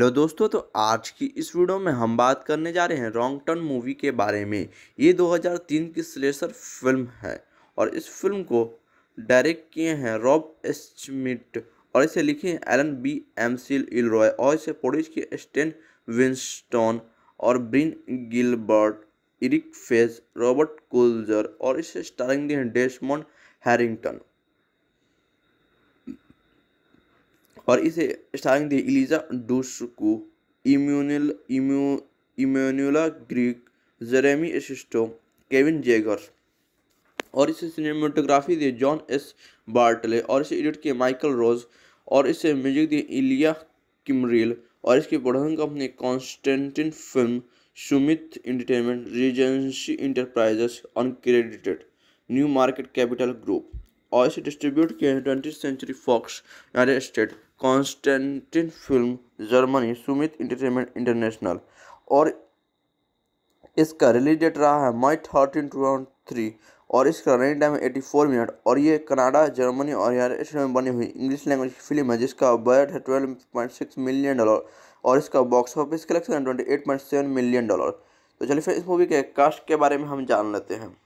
Hello दोस्तों तो आज की इस वीडियो में हम बात करने जा रहे हैं रॉन्ग टर्न मूवी के बारे में ये 2003 की स्लेसर फिल्म है और इस फिल्म को डायरेक्ट किए हैं रॉब एस्मिट और इसे लिखे हैं Alan B McElroy और इसे प्रोड्यूस किए स्टेन विंस्टोन और Brian Gilbert Erik Feig Robert Kulzer और इसे स्टारिंग दिए हैं डेसमोंड हैरिंगटन और इसे स्टारिंग दी Eliza Dushku Emmanuelle Emmanuelle Chriqui Jeremy Sisto Kevin जेगर और इसे सिनेमाटोग्राफी दी जॉन एस बार्टले और इसे एडिट किए माइकल रोज और इसे म्यूजिक दिए इलिया किमरील और इसकी production company Constantin film Summit Entertainment Regency Enterprises uncredited new market Capital Group और इसे डिस्ट्रीब्यूट किए twenty century Fox United State Constantin film Germany Summit Entertainment international और इसका रिलीज डेट रहा है मई थर्टीन टू थ्री और इसका रनिंग टाइम है एटी फोर मिनट और ये कनाडा जर्मनी और यूनाइटेड स्टेट में बनी हुई इंग्लिश लैंग्वेज की फिल्म है जिसका बजट है twelve point six million dollar और इसका बॉक्स ऑफिस कलेक्शन है twenty eight point seven million dollar तो चलिए फिर इस मूवी के कास्ट के बारे में हम जान लेते हैं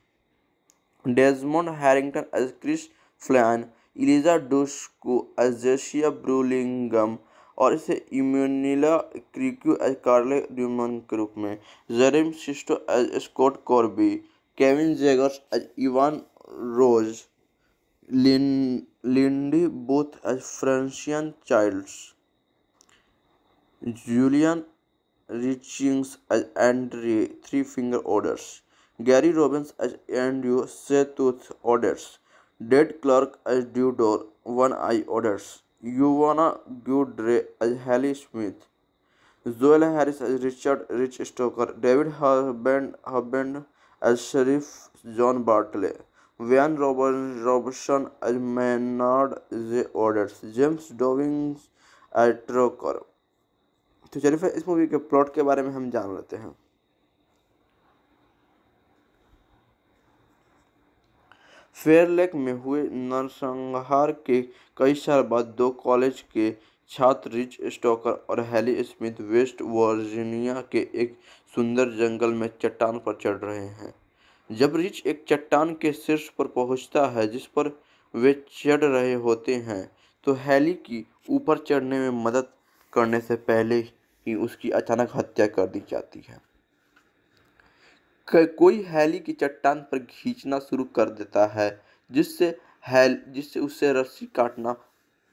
Desmond Harrington as Chris Flynn Eliza Dushku as Jessie Burlingame और इसे इम्यूनिला क्रिक्यू कार्ले ड्यूमन के रूप में Jeremy Sisto as Scott Corby Kevin Zegers as Evan Rose Lynn Lindy Booth as Francine Childs Julian Richings as Andrey three finger orders Gary Robbins as Andrew Sawtooth orders Ted Clark as due door one eye orders Yvonne Gaudry as Halley Smith Joel Harris as Richard Rich Stoker David Huband Huband as Sheriff John Bartley Wayne Robson as Maynard जे orders James Downing as Trucker तो चलिए इस movie के plot के बारे में हम जान लेते हैं फेयरलेक में हुए नरसंहार के कई साल बाद दो कॉलेज के छात्र रिच स्टॉकर और हैली स्मिथ वेस्ट वर्जीनिया के एक सुंदर जंगल में चट्टान पर चढ़ रहे हैं जब रिच एक चट्टान के शीर्ष पर पहुंचता है जिस पर वे चढ़ रहे होते हैं तो हैली की ऊपर चढ़ने में मदद करने से पहले ही उसकी अचानक हत्या कर दी जाती है कोई हैली की चट्टान पर खींचना शुरू कर देता है जिससे हैल जिससे उससे रस्सी काटना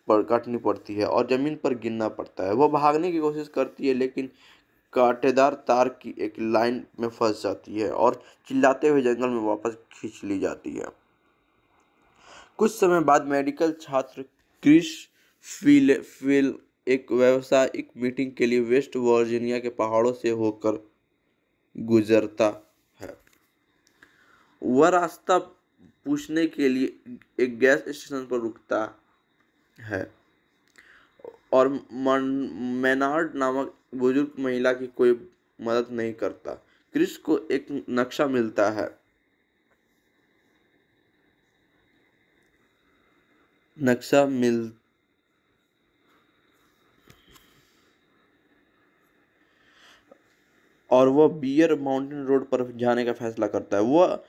पर काटनी पड़ती है और ज़मीन पर गिरना पड़ता है वह भागने की कोशिश करती है लेकिन कांटेदार तार की एक लाइन में फंस जाती है और चिल्लाते हुए जंगल में वापस खींच ली जाती है कुछ समय बाद मेडिकल छात्र क्रिश फील फील एक व्यावसायिक मीटिंग के लिए वेस्ट वर्जीनिया के पहाड़ों से होकर गुजरता वह रास्ता पूछने के लिए एक गैस स्टेशन पर रुकता है और मैनार्ड नामक बुजुर्ग महिला की कोई मदद नहीं करता क्रिस को एक नक्शा मिलता है नक्शा मिल और वह बियर माउंटेन रोड पर जाने का फैसला करता है वह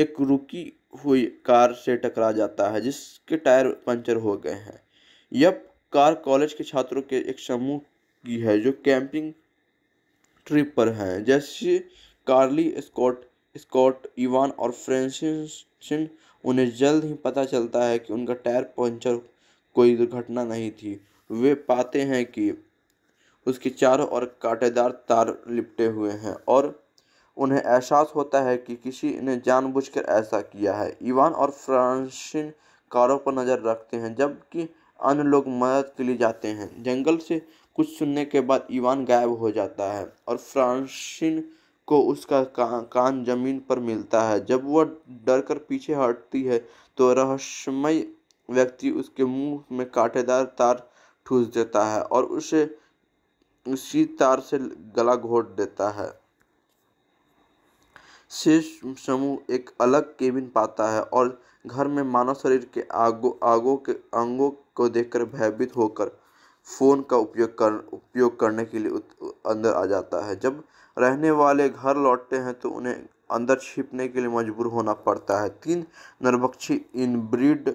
एक रुकी हुई कार से टकरा जाता है जिसके टायर पंचर हो गए हैं यह कार कॉलेज के छात्रों के एक समूह की है जो कैंपिंग ट्रिप पर हैं जैसे कार्ली स्कॉट स्कॉट इवान और फ्रांसिसन उन्हें जल्द ही पता चलता है कि उनका टायर पंचर कोई दुर्घटना नहीं थी वे पाते हैं कि उसके चारों ओर कांटेदार तार लिपटे हुए हैं और उन्हें एहसास होता है कि किसी ने जानबूझकर ऐसा किया है ईवान और फ्रांसिन कारों पर नज़र रखते हैं जबकि अन्य लोग मदद के लिए जाते हैं जंगल से कुछ सुनने के बाद ईवान गायब हो जाता है और फ्रांसिन को उसका कान जमीन पर मिलता है जब वह डर कर पीछे हटती है तो रहस्यमय व्यक्ति उसके मुंह में कांटेदार तार ठूस देता है और उसे उसी तार से गला घोट देता है शेष समूह एक अलग केबिन पाता है और घर में मानव शरीर के आगो आगों के अंगों को देखकर भयभीत होकर फ़ोन का उपयोग कर उपयोग करने के लिए अंदर आ जाता है जब रहने वाले घर लौटते हैं तो उन्हें अंदर छिपने के लिए मजबूर होना पड़ता है तीन नरभक्षी inbred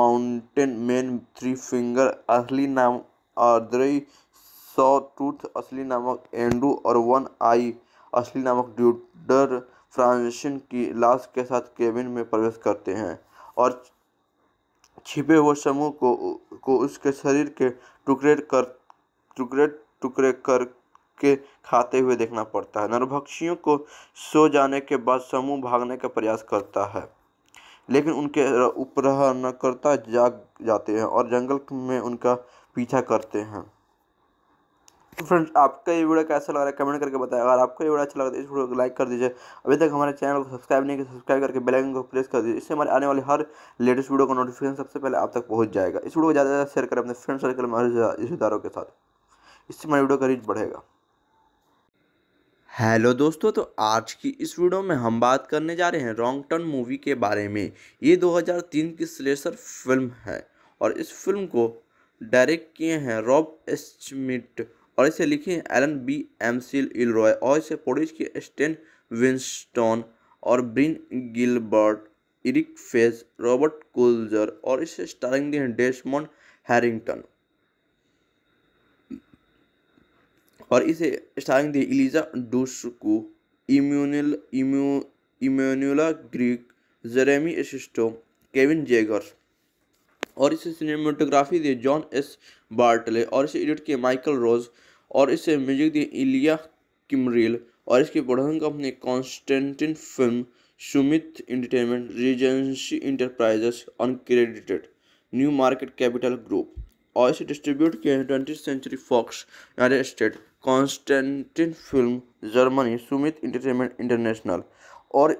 mountain man three finger असली नाम आर्द्रई सौ टूथ असली नामक एंडू और वन आई असली नामक ड्यूडर फ्रांसिन की लाश के साथ केबिन में प्रवेश करते हैं और छिपे हुए समूह को को उसके शरीर के टुकड़े कर टुकड़े टुकड़े कर के खाते हुए देखना पड़ता है नरभक्षियों को सो जाने के बाद समूह भागने का प्रयास करता है लेकिन उनके उपरहनकर्ता जाग जाते हैं और जंगल में उनका पीछा करते हैं तो फ्रेंड्स आपका ये वीडियो कैसा लग रहा है कमेंट करके बताएं अगर आपको ये वीडियो अच्छा लगा तो इस वीडियो को लाइक कर दीजिए अभी तक हमारे चैनल को सब्सक्राइब नहीं किया सब्सक्राइब करके बेल आइकन को प्रेस कर दीजिए इससे हमारे आने वाले हर लेटेस्ट वीडियो का नोटिफिकेशन सबसे पहले आप तक पहुंच जाएगा इस वीडियो को ज़्यादा से ज़्यादा शेयर करें अपने फ्रेंड सर्कल में रिश्तेदारों के साथ इससे हमारे वीडियो का रीच बढ़ेगा हेलो दोस्तों तो आज की इस वीडियो में हम बात करने जा रहे हैं रॉन्ग टर्न मूवी के बारे में ये 2003 की स्लेसर फिल्म है और इस फिल्म को डायरेक्ट किए हैं रॉब एस्मिट और इसे लिखिए एलन बी एमसिल इलरॉय और इसे प्रोड्यूस किए स्टेन विंस्टोन और Brian Gilbert Erik Feig Robert Kulzer और इसे स्टारिंग दिए डेसमोन हैरिंगटन और इसे स्टारिंग दी Eliza Dushku इम्यूनिल इम्यू Chriqui Jeremy Sisto Kevin जेगर और इसे सिनेमाटोग्राफी दिए जॉन एस बार्टले और इसे एडिट किए माइकल रोज और इसे म्यूजिक दिए इलिया किमरेल और इसकी production company Constantin film Summit Entertainment Regency Enterprises uncredited new market Capital Group और इसे डिस्ट्रीब्यूट किए हैं twenty century Fox United State Constantin film Germany Summit Entertainment international और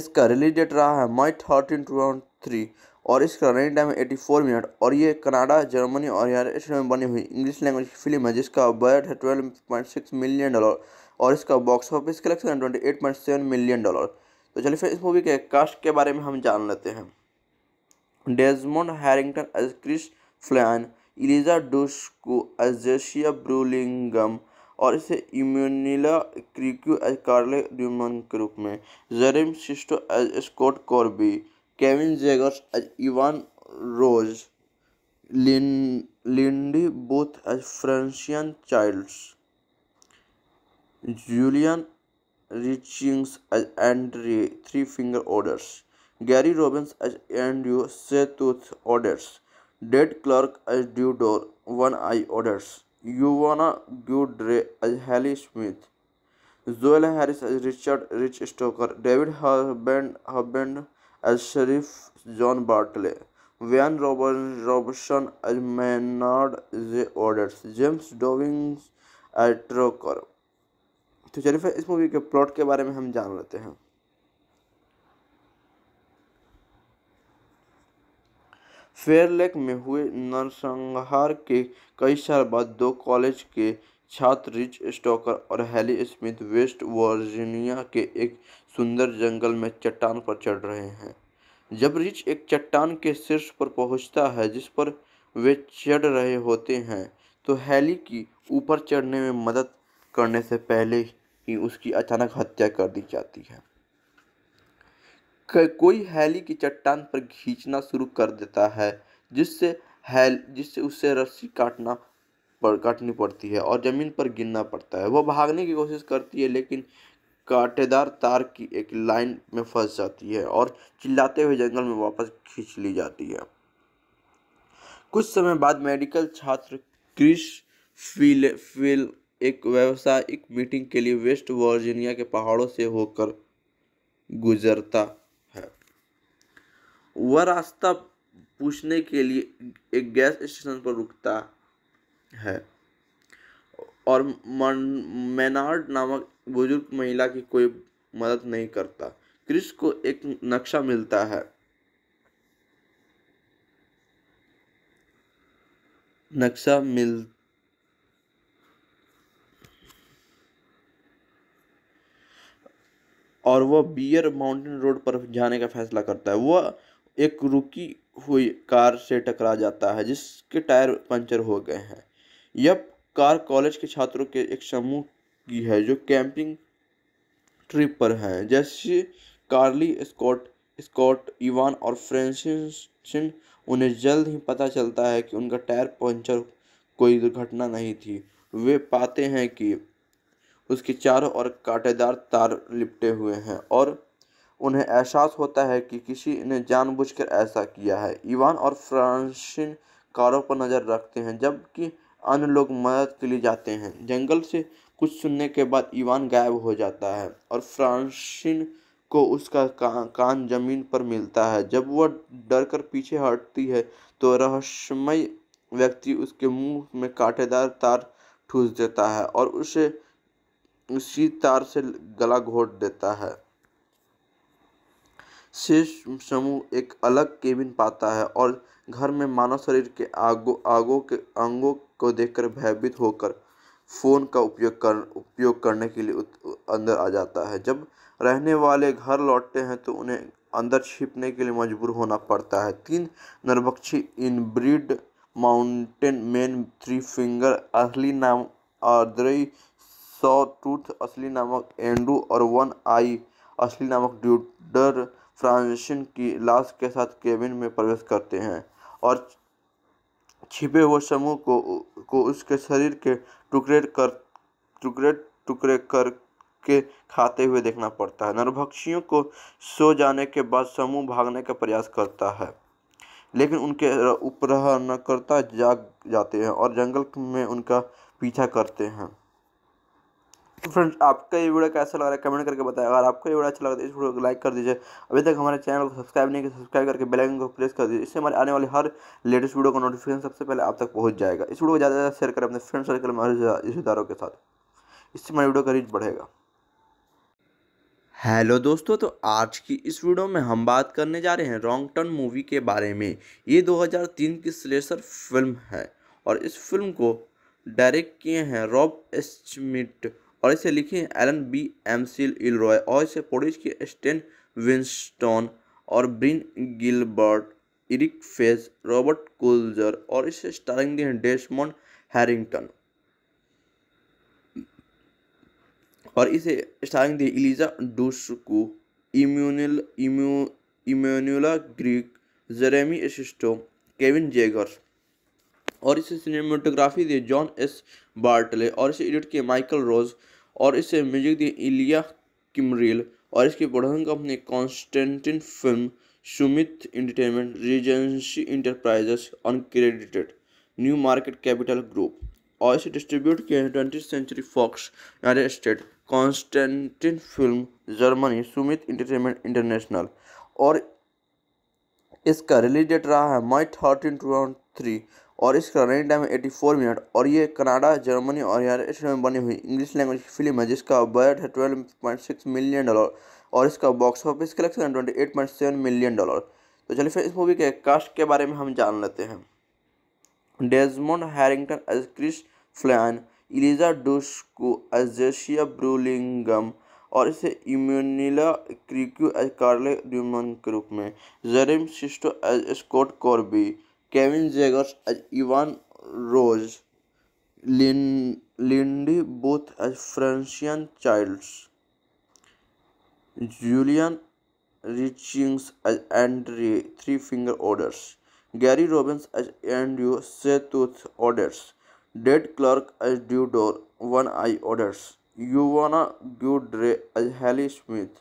इसका रिलीज डेट रहा है मई थर्टीन टू थाउजेंड थ्री और इसका running time eighty four minute और ये कनाडा जर्मनी और यूनाइटेड स्टेट में बनी हुई इंग्लिश लैंग्वेज फिल्म है जिसका बजट है twelve point six million dollar और इसका बॉक्स ऑफिस कलेक्शन है twenty eight point seven million dollar तो चलिए फिर इस मूवी के कास्ट के बारे में हम जान लेते हैं Desmond Harrington as Chris Flynn Eliza Dushku as Jessie Burlingame और इसे इम्यूनिला क्रिक्यू एज कार्ले ड्यूमन के रूप में Jeremy Sisto as Scott Corby Kevin Zegers as Ivan Rose, Lin, Lindy Booth as Francian Childs, Julian Richings as Andre Three Finger Orders, Gary Robbins as Andrew Setooth Orders, Dead Clark as One Eye Orders, Yuvana Gudre as Hallie Smith, Zoella Harris as Richard Rich Stoker, David Harbend, Harbend as Sheriff John Bartley. Van Robert, Robertson as Maynard J. Orders. James Dowings as Trocker. तो चलिए इस movie के plot के बारे में हम जान लेते हैं फेयरलेक में हुए नरसंहार के कई साल बाद दो कॉलेज के छात्र रिच स्टॉकर और हैली स्मिथ वेस्ट वर्जीनिया के एक सुंदर जंगल में चट्टान पर चढ़ रहे हैं जब रिच एक चट्टान के शीर्ष पर पहुंचता है जिस पर वे चढ़ रहे होते हैं तो हैली की ऊपर चढ़ने में मदद करने से पहले ही उसकी अचानक हत्या कर दी जाती है कोई हैली की चट्टान पर खींचना शुरू कर देता है जिससे हैल जिससे उससे रस्सी काटना पर काटनी पड़ती है और ज़मीन पर गिरना पड़ता है वह भागने की कोशिश करती है लेकिन कांटेदार तार की एक लाइन में फंस जाती है और चिल्लाते हुए जंगल में वापस खींच ली जाती है कुछ समय बाद मेडिकल छात्र क्रिश फील फील एक व्यवसायिक मीटिंग के लिए वेस्ट वर्जीनिया के पहाड़ों से होकर गुजरता है वह रास्ता पूछने के लिए एक गैस स्टेशन पर रुकता है और मैनार्ड नामक बुजुर्ग महिला की कोई मदद नहीं करता क्रिस को एक नक्शा मिलता है नक्शा मिल और वह बियर माउंटेन रोड पर जाने का फैसला करता है वह एक रुकी हुई कार से टकरा जाता है जिसके टायर पंचर हो गए हैं यह कार कॉलेज के छात्रों के एक समूह की है जो कैंपिंग ट्रिप पर हैं जैसे कार्ली स्कॉट स्कॉट इवान और फ्रेंसिन उन्हें जल्द ही पता चलता है कि उनका टायर पंचर कोई दुर्घटना नहीं थी वे पाते हैं कि उसके चारों ओर कांटेदार तार लिपटे हुए हैं और उन्हें एहसास होता है कि किसी ने जानबूझकर ऐसा किया है इवान और फ्रांसिन कारों पर नज़र रखते हैं जबकि अन्य लोग मदद के लिए जाते हैं जंगल से कुछ सुनने के बाद ईवान गायब हो जाता है और फ्रांसिन को उसका कान जमीन पर मिलता है जब वह डर कर पीछे हटती है तो रहस्यमय व्यक्ति उसके मुंह में कांटेदार तार ठूस देता है और उसे उसी तार से गला घोट देता है शेष समूह एक अलग केबिन पाता है और घर में मानव शरीर के आगो आगो के अंगों को देखकर भयभीत होकर फ़ोन का उपयोग कर उपयोग करने के लिए अंदर आ जाता है जब रहने वाले घर लौटते हैं तो उन्हें अंदर छिपने के लिए मजबूर होना पड़ता है तीन नरभक्षी inbred mountain man three finger असली नाम आर्द्रई सौ टूथ असली नामक एंडू और वन आई असली नामक ड्यूडर फ्रांसिन की लाश के साथ केबिन में प्रवेश करते हैं और छिपे हुए समूह को को उसके शरीर के टुकड़े कर टुकड़े टुकड़े करके खाते हुए देखना पड़ता है नरभक्षियों को सो जाने के बाद समूह भागने का प्रयास करता है लेकिन उनके उपराहनकर्ता जाग जाते हैं और जंगल में उनका पीछा करते हैं तो फ्रेंड्स आपका ये वीडियो कैसा लग रहा है कमेंट करके बताएं अगर आपको ये वीडियो अच्छा लगा तो इस वीडियो को लाइक कर दीजिए अभी तक हमारे चैनल को सब्सक्राइब नहीं किया सब्सक्राइब करके बेल आइकन को प्रेस कर दीजिए इससे हमारे आने वाले हर लेटेस्ट वीडियो का नोटिफिकेशन सबसे पहले आप तक पहुँच जाएगा इस वीडियो को ज़्यादा से ज़्यादा शेयर करें अपने फ्रेंड सर्कल में रिश्तेदारों के साथ इससे हमारे वीडियो का रीच बढ़ेगा हेलो दोस्तों तो आज की इस वीडियो में हम बात करने जा रहे हैं रॉन्ग टर्न मूवी के बारे में ये 2003 की स्लेसर फिल्म है और इस फिल्म को डायरेक्ट किए हैं रॉब एस्मिट और इसे लिखे हैं एलन बी एमसिल इलरॉय और इसे पोडिश के स्टेन विंस्टोन और Brian Gilbert Erik Feig Robert Kulzer और इसे स्टारिंग दिए हैं डेसमोंड हैरिंगटन और इसे स्टारिंग दिए Eliza Dushku इम्यूनिल इम्यू Emmanuelle Chriqui Jeremy Sisto Kevin जेगर और इसे सिनेमेटोग्राफी दिए जॉन एस बार्टले और इसे एडिट किए माइकल रोज और इसे म्यूजिक दिए इलिया किमरेल और इसके production company Constantin film Summit Entertainment Regency Enterprises uncredited new market Capital Group और इसे डिस्ट्रीब्यूट किए है twenty century Fox United State Constantin film Germany Summit Entertainment international और इसका रिलीज डेट रहा है मई थर्टीन टू थाउजेंड थ्री और इसका रनिंग टाइम है एटी फोर मिनट और ये कनाडा जर्मनी और यूनाइटेड स्टेट में बनी हुई इंग्लिश लैंग्वेज की फिल्म है जिसका बजट है twelve point six million dollar और इसका बॉक्स ऑफिस कलेक्शन है twenty eight point seven million dollar तो चलिए फिर इस मूवी के कास्ट के बारे में हम जान लेते हैं Desmond Harrington as Chris Flynn Eliza Dushku as Jessie Burlingame और इसे इम्यूनिला क्रिक्यू एज कार्ले ड्यूमन के रूप में Jeremy Sisto as Scott Corby Kevin Zegers, as Ivan Rose, Lin, Lindy Booth as Francian Childs, Julian Richings as Andre Three Finger Orders, Gary Robbins as Andrew Setuth Orders, Dead Clark as One Eye Orders, Yuvana Gudre as Hallie Smith,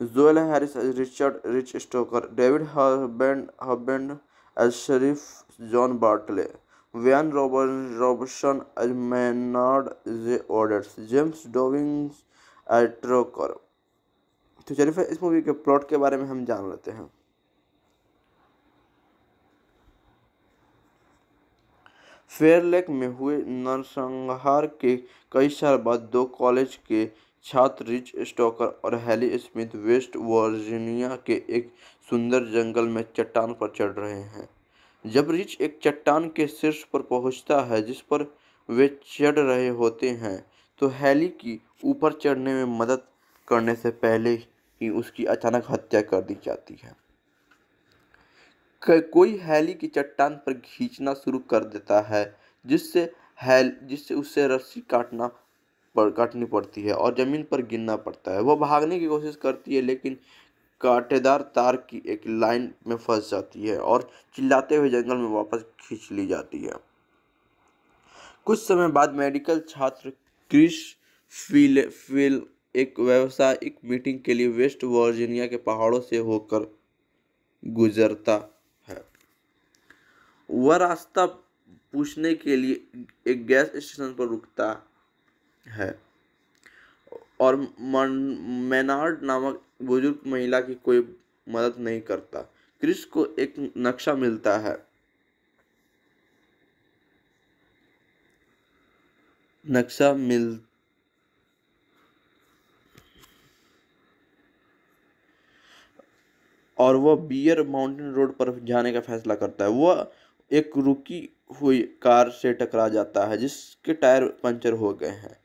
Zoella Harris as Richard Rich Stoker, David Harbend Hubband शरीफ John Bartley van Robertson as Maynard जे orders James डोविंग्स एट्रोकर तो चलिए फिर इस movie के plot के बारे में हम जान लेते हैं फेयरलेक में हुए नरसंहार के कई साल बाद दो कॉलेज के छात्र रिच स्टॉकर और हैली स्मिथ वेस्ट वर्जीनिया के एक सुंदर जंगल में चट्टान पर चढ़ रहे हैं जब रिच एक चट्टान के शीर्ष पर पहुंचता है जिस पर वे चढ़ रहे होते हैं तो हैली की ऊपर चढ़ने में मदद करने से पहले ही उसकी अचानक हत्या कर दी जाती है कोई हैली की चट्टान पर खींचना शुरू कर देता है जिससे हैल जिससे उसे रस्सी काटना पर काटनी पड़ती है और ज़मीन पर गिरना पड़ता है वह भागने की कोशिश करती है लेकिन कांटेदार तार की एक लाइन में फंस जाती है और चिल्लाते हुए जंगल में वापस खींच ली जाती है कुछ समय बाद मेडिकल छात्र क्रिश फील फील एक व्यावसायिक मीटिंग के लिए वेस्ट वर्जीनिया के पहाड़ों से होकर गुजरता है वह रास्ता पूछने के लिए एक गैस स्टेशन पर रुकता है और मैनार्ड नामक बुजुर्ग महिला की कोई मदद नहीं करता क्रिस को एक नक्शा मिलता है नक्शा मिल और वह बियर माउंटेन रोड पर जाने का फैसला करता है वह एक रुकी हुई कार से टकरा जाता है जिसके टायर पंचर हो गए हैं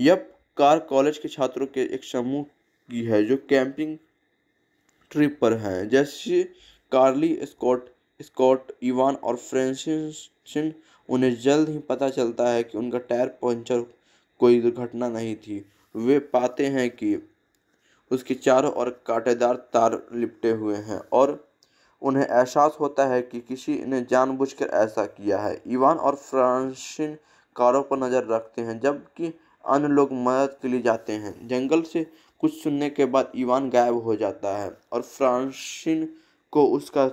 यह कार कॉलेज के छात्रों के एक समूह की है जो कैंपिंग ट्रिप पर है जैसे कार्ली स्कॉट स्कॉट इवान और फ्रेंसिसन उन्हें जल्द ही पता चलता है कि उनका टायर पंचर कोई दुर्घटना नहीं थी वे पाते हैं कि उसके चारों ओर कांटेदार तार लिपटे हुए हैं और उन्हें एहसास होता है कि किसी ने जानबूझकर ऐसा किया है इवान और फ्रांसिन कारों पर नज़र रखते हैं जबकि अन्य लोग मदद के लिए जाते हैं जंगल से कुछ सुनने के बाद ईवान गायब हो जाता है और फ्रांसिन को उसका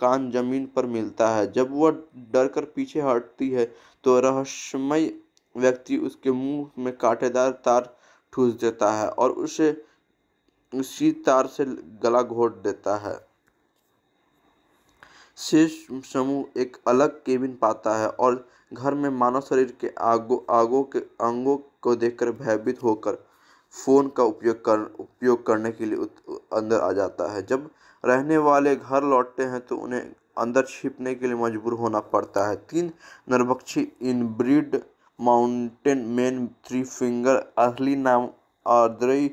कान जमीन पर मिलता है जब वह डर कर पीछे हटती है तो रहस्यमय व्यक्ति उसके मुंह में कांटेदार तार ठूस देता है और उसे उसी तार से गला घोट देता है शेष समूह एक अलग केबिन पाता है और घर में मानव शरीर के आगो आगो के अंगों को देखकर भयभीत होकर फ़ोन का उपयोग कर उपयोग करने के लिए अंदर आ जाता है जब रहने वाले घर लौटते हैं तो उन्हें अंदर छिपने के लिए मजबूर होना पड़ता है तीन नरभक्षी inbred mountain man three finger असली नाम आर्द्रई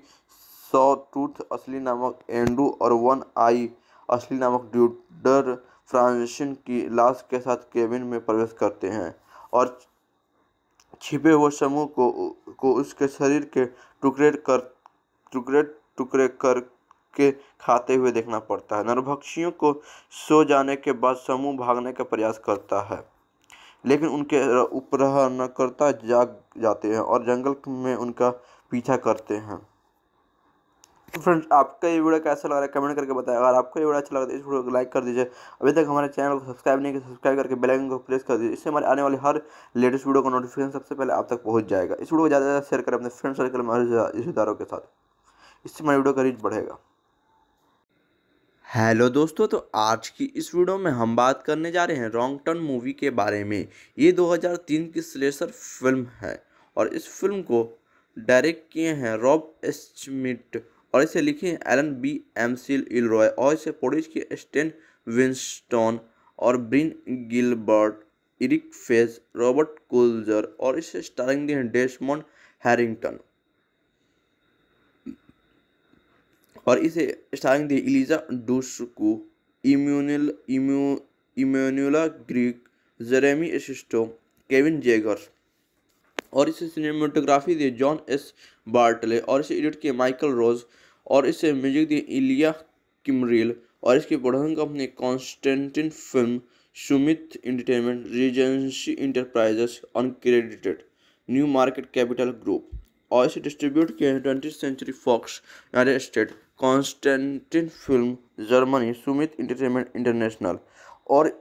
सौ टूथ असली नामक एंडू और वन आई असली नामक ड्यूडर फ्रांसिन की लाश के साथ केबिन में प्रवेश करते हैं और छिपे हुए समूह को को उसके शरीर के टुकड़े कर टुकड़े टुकड़े कर के खाते हुए देखना पड़ता है नरभक्षियों को सो जाने के बाद समूह भागने का प्रयास करता है लेकिन उनके उपहरणकर्ता जाग जाते हैं और जंगल में उनका पीछा करते हैं तो फ्रेंड्स आपका ये वीडियो कैसा लग रहा है कमेंट करके बताएं अगर आपको ये वीडियो अच्छा लगा तो इस वीडियो को लाइक कर दीजिए अभी तक हमारे चैनल को सब्सक्राइब नहीं किया सब्सक्राइब करके बेल आइकन को प्रेस कर दीजिए इससे हमारे आने वाले हर लेटेस्ट वीडियो का नोटिफिकेशन सबसे पहले आप तक पहुंच जाएगा इस वीडियो को ज़्यादा से ज़्यादा शेयर करें अपने फ्रेंड सर्कल में रिश्तेदारों के साथ इससे हमारे वीडियो का रीच बढ़ेगा हेलो दोस्तों तो आज की इस वीडियो में हम बात करने जा रहे हैं रॉन्ग टर्न मूवी के बारे में ये 2003 की स्लेसर फिल्म है और इस फिल्म को डायरेक्ट किए हैं रॉब एस्मिट और इसे लिखे हैं एलन बी एम इलरॉय और इसे प्रोड्यूस किए स्टेन विंस्टोन और Brian Gilbert Erik Feig Robert Kulzer और इसे स्टारिंग दिए है डेसमोंड हैरिंगटन और इसे स्टारिंग दिए Eliza Dushku इम्यूनिल इम्यू Emmanuelle Chriqui Jeremy Sisto Kevin Zegers और इसे सिनेमाटोग्राफी दी जॉन एस बार्टले और इसे एडिट किया माइकल रोज और इसे म्यूजिक दिए इलिया किमरील और इसके production company Constantin film Summit Entertainment Regency Enterprises uncredited new market Capital Group और इसे डिस्ट्रीब्यूट किया twenty century Fox United State Constantin film Germany Summit Entertainment international और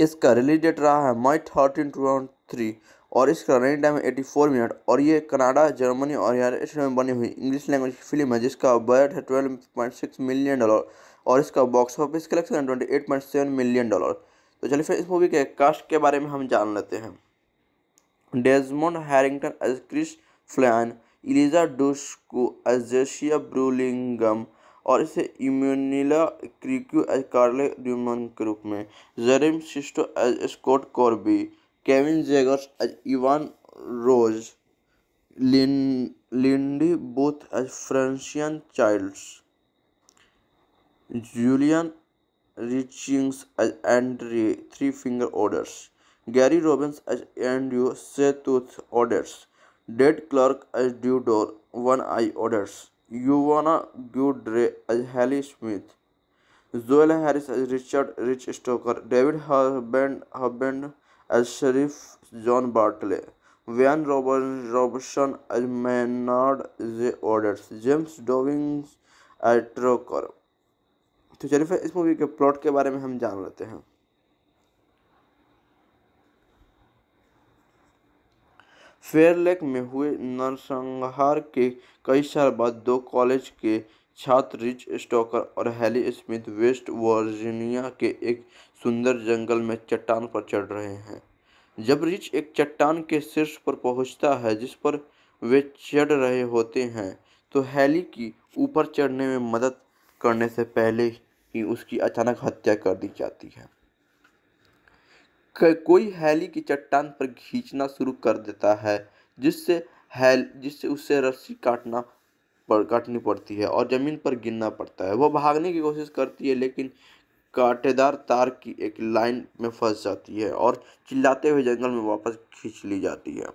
इसका रिलीज डेट रहा है मई थर्टीन टू थ्री और इसका रनिंग टाइम है एटी फोर मिनट और ये कनाडा जर्मनी और यूनाइटेड स्टेट में बनी हुई इंग्लिश लैंग्वेज फिल्म है जिसका बजट है twelve point six million dollar और इसका बॉक्स ऑफिस कलेक्शन है twenty eight point seven million dollar तो चलिए फिर इस मूवी के कास्ट के बारे में हम जान लेते हैं Desmond Harrington as Chris Flynn Eliza Dushku as Jessie Burlingame और इसे इम्यूनिला क्रिक्यू एज कार्ले ड्यूमन के रूप में Jeremy Sisto as Scott Corby Kevin Jaggers as Ivan Rose, Lin, Lindy Booth as Francian Childs, Julian Richings as Andre Three Finger Orders, Gary Robbins as Andrew Setooth Orders, Dead Clark as Dudor One Eye Orders, Yuvana Gudre as Smith, Zoel Harris as Richard Rich Stoker, David Harbend Harbend sheriff John Bartley. Van Robert, Robertson as Maynard J. Orders. James Dowings as Trocker. तो चलिए इस movie के plot के बारे में हम जान लेते हैं फेयर लेक में हुए नरसंहार के कई साल बाद दो कॉलेज के छात्र रिच स्टॉकर और हैली स्मिथ वेस्ट वर्जीनिया के एक सुंदर जंगल में चट्टान पर चढ़ रहे हैं जब रिच एक चट्टान के शीर्ष पर पहुंचता है जिस पर वे चढ़ रहे होते हैं तो हैली की ऊपर चढ़ने में मदद करने से पहले ही उसकी अचानक हत्या कर दी जाती है कोई हैली की चट्टान पर खींचना शुरू कर देता है जिससे हैल जिससे उससे रस्सी काटना पर काटनी पड़ती है और ज़मीन पर गिरना पड़ता है वह भागने की कोशिश करती है लेकिन कांटेदार तार की एक लाइन में फंस जाती है और चिल्लाते हुए जंगल में वापस खींच ली जाती है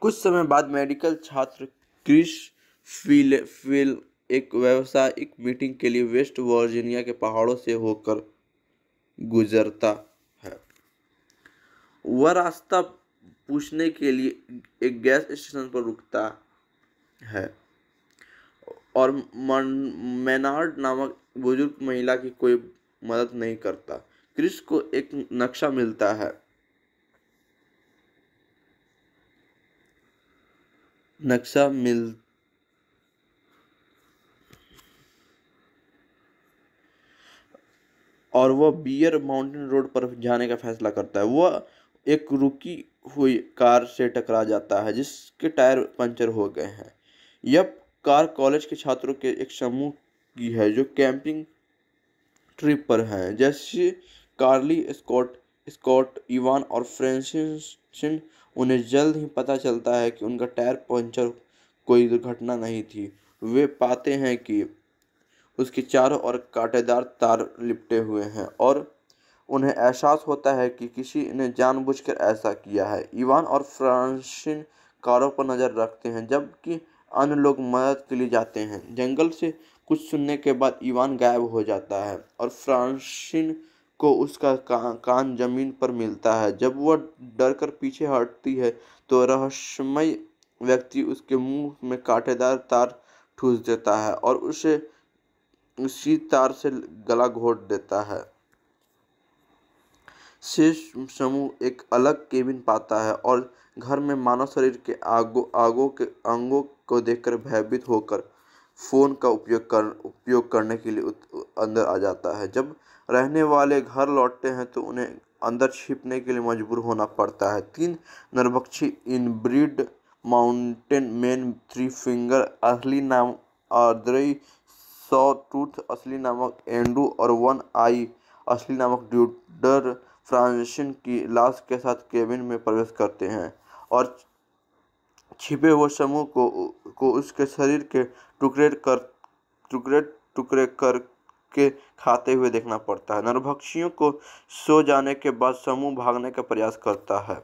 कुछ समय बाद मेडिकल छात्र क्रिश फील फील एक व्यावसायिक मीटिंग के लिए वेस्ट वर्जीनिया के पहाड़ों से होकर गुजरता है वह रास्ता पूछने के लिए एक गैस स्टेशन पर रुकता है और मैनार्ड नामक बुजुर्ग महिला की कोई मदद नहीं करता क्रिस को एक नक्शा मिलता है नक्शा मिल और वह बियर माउंटेन रोड पर जाने का फैसला करता है वह एक रुकी हुई कार से टकरा जाता है जिसके टायर पंचर हो गए हैं यह कार कॉलेज के छात्रों के एक समूह की है जो कैंपिंग ट्रिप पर है जैसे कार्ली स्कॉट स्कॉट इवान और फ्रांसिसन उन्हें जल्द ही पता चलता है कि उनका टायर पंचर कोई दुर्घटना नहीं थी वे पाते हैं कि उसके चारों ओर कांटेदार तार लिपटे हुए हैं और उन्हें एहसास होता है कि किसी ने जानबूझकर ऐसा किया है इवान और फ्रांसिन कारों पर नज़र रखते हैं जबकि अन्य लोग मदद के लिए जाते हैं जंगल से कुछ सुनने के बाद ईवान गायब हो जाता है और फ्रांसिन को उसका का, कान जमीन पर मिलता है जब वह डर कर पीछे हटती है तो रहस्यमय व्यक्ति उसके मुंह में कांटेदार तार ठूस देता है और उसे उसी तार से गला घोट देता है शेष समूह एक अलग केबिन पाता है और घर में मानव शरीर के आगो आगों के अंगों को देखकर भयभीत होकर फ़ोन का उपयोग कर उपयोग करने के लिए अंदर आ जाता है जब रहने वाले घर लौटते हैं तो उन्हें अंदर छिपने के लिए मजबूर होना पड़ता है तीन नरभक्षी inbred mountain man three finger असली नाम आर्द्रई सौ टूथ असली नामक एंडू और वन आई असली नामक ड्यूडर फ्रांसिन की लाश के साथ केबिन में प्रवेश करते हैं और छिपे हुए समूह को को उसके शरीर के टुकड़े कर टुकड़े टुकड़े कर के खाते हुए देखना पड़ता है नरभक्षियों को सो जाने के बाद समूह भागने का प्रयास करता है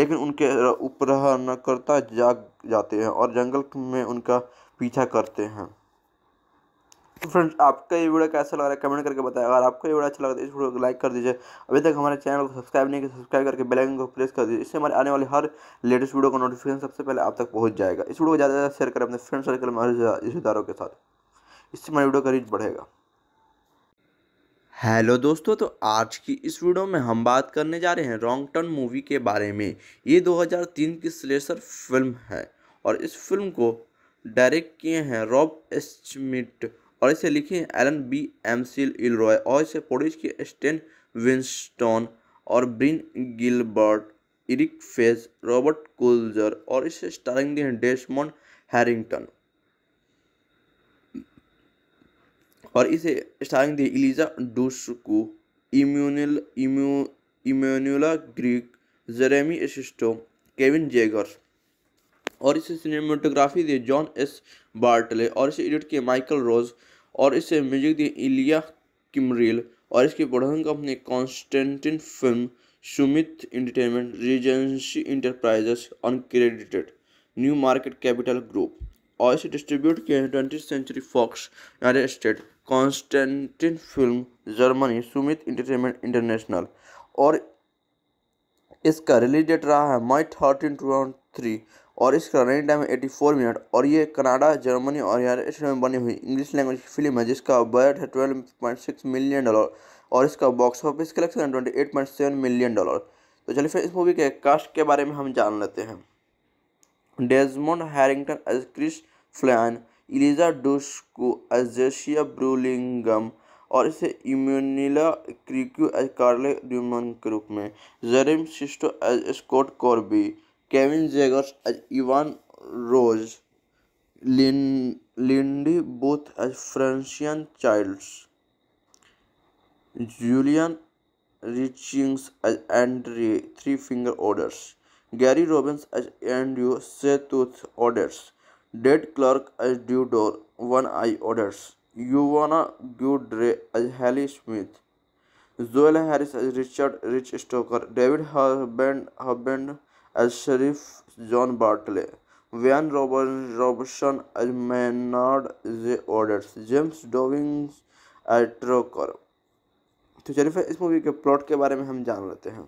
लेकिन उनके उपरहनकर्ता जाग जाते हैं और जंगल में उनका पीछा करते हैं तो फ्रेंड्स आपका ये वीडियो कैसा लग रहा है कमेंट करके बताएं अगर आपको ये वीडियो अच्छा लगा तो इस वीडियो को लाइक कर दीजिए अभी तक हमारे चैनल को सब्सक्राइब नहीं किया सब्सक्राइब करके बेल आइकन को प्रेस कर दीजिए इससे हमारे आने वाले हर लेटेस्ट वीडियो का नोटिफिकेशन सबसे पहले आप तक पहुँच जाएगा इस वीडियो को ज़्यादा से ज़्यादा शेयर करें अपने फ्रेंड सर्कल में रिश्तेदारों के साथ इससे हमारे वीडियो का रीच बढ़ेगा हेलो दोस्तों तो आज की इस वीडियो में हम बात करने जा रहे हैं रॉन्ग टर्न मूवी के बारे में ये 2003 की स्लेसर फिल्म है और इस फिल्म को डायरेक्ट किए हैं रॉब एस्मिट और इसे लिखे एलन बी एमसिल इलरॉय और इसे पोडिश किए स्टेन विंस्टोन और Brian Gilbert Erik Feig Robert Kulzer और इसे स्टारिंग दिए डेसमोंड हैरिंगटन और इसे स्टारिंग दी Eliza Dushku इम्यूनिल इम्यू Chriqui Jeremy Sisto Kevin जेगर और इसे सिनेमाटोग्राफी दिए जॉन एस बार्टले और इसे एडिट किए माइकल रोज और इसे म्यूजिक दिए इलिया किमरेल और इसकी production company Constantin film Summit Entertainment Regency Enterprises uncredited new market Capital Group और इसे डिस्ट्रीब्यूट किए हैं twenty century Fox United State Constantin film Germany Summit Entertainment international और इसका रिलीज डेट रहा है मई थर्टीन टू थाउजेंड थ्री और इसका running time eighty four minute और ये कनाडा जर्मनी और यूनाइटेड स्टेट में बनी हुई इंग्लिश लैंग्वेज फिल्म है जिसका बजट है twelve point six million dollar और इसका बॉक्स ऑफिस कलेक्शन है twenty eight point seven million dollar तो चलिए फिर इस मूवी के कास्ट के बारे में हम जान लेते हैं Desmond Harrington as Chris Flynn Eliza Dushku as Jessie Burlingame और इसे इम्यूनिला क्रिक्यू एज कार्ले ड्यूमन के रूप में Jeremy Sisto as Scott Corby Kevin Zegers as Ivan Rose, Lin, Lindy Booth as Francian Childs, Julian Richings as Andre Three Finger Orders, Gary Robbins as Andrew Setooth Orders, Dead Clark as One Eye Orders, Yuvana Gudre as Hallie Smith, Zoella Harris as Richard Rich Stoker, David Harbend, Harbend as Sheriff John Bartley. Van Robert, Robertson as Maynard J. Orders. James Dowings as Trocker. तो चलिए इस movie के plot के बारे में हम जान लेते हैं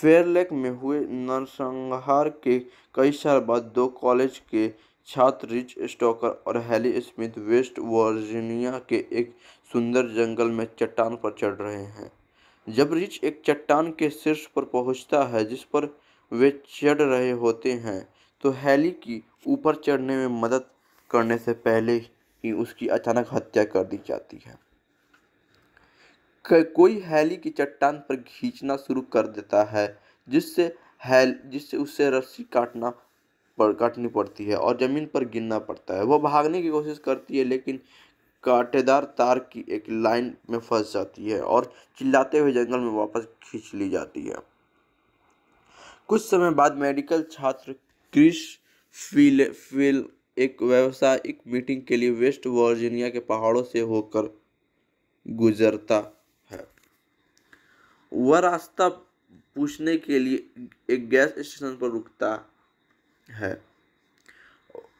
फेयरलेक में हुए नरसंहार के कई साल बाद दो कॉलेज के छात्र रिच स्टॉकर और हैली स्मिथ वेस्ट वर्जीनिया के एक सुंदर जंगल में चट्टान पर चढ़ रहे हैं जब रिच एक चट्टान के शीर्ष पर पहुंचता है जिस पर वे चढ़ रहे होते हैं तो हैली की ऊपर चढ़ने में मदद करने से पहले ही उसकी अचानक हत्या कर दी जाती है कोई हैली की चट्टान पर खींचना शुरू कर देता है जिससे हैल जिससे उससे रस्सी काटना पर काटनी पड़ती है और ज़मीन पर गिरना पड़ता है वह भागने की कोशिश करती है लेकिन कांटेदार तार की एक लाइन में फंस जाती है और चिल्लाते हुए जंगल में वापस खींच ली जाती है कुछ समय बाद मेडिकल छात्र क्रिश फील फील एक व्यावसायिक मीटिंग के लिए वेस्ट वर्जीनिया के पहाड़ों से होकर गुजरता है वह रास्ता पूछने के लिए एक गैस स्टेशन पर रुकता है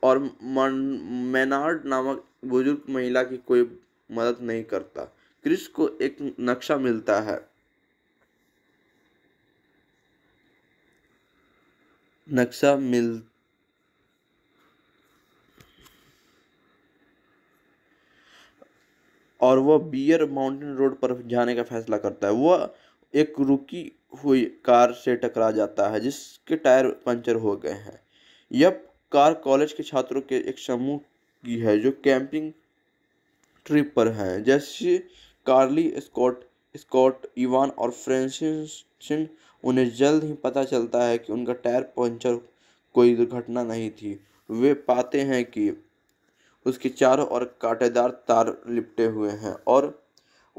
और मैनार्ड नामक बुजुर्ग महिला की कोई मदद नहीं करता क्रिस को एक नक्शा मिलता है नक्शा मिल और वह बियर माउंटेन रोड पर जाने का फैसला करता है वह एक रुकी हुई कार से टकरा जाता है जिसके टायर पंचर हो गए हैं यह कार कॉलेज के छात्रों के एक समूह की है जो कैंपिंग ट्रिप पर हैं जैसे कार्ली स्कॉट स्कॉट इवान और फ्रेंसिन उन्हें जल्द ही पता चलता है कि उनका टायर पंचर कोई दुर्घटना नहीं थी वे पाते हैं कि उसके चारों ओर कांटेदार तार लिपटे हुए हैं और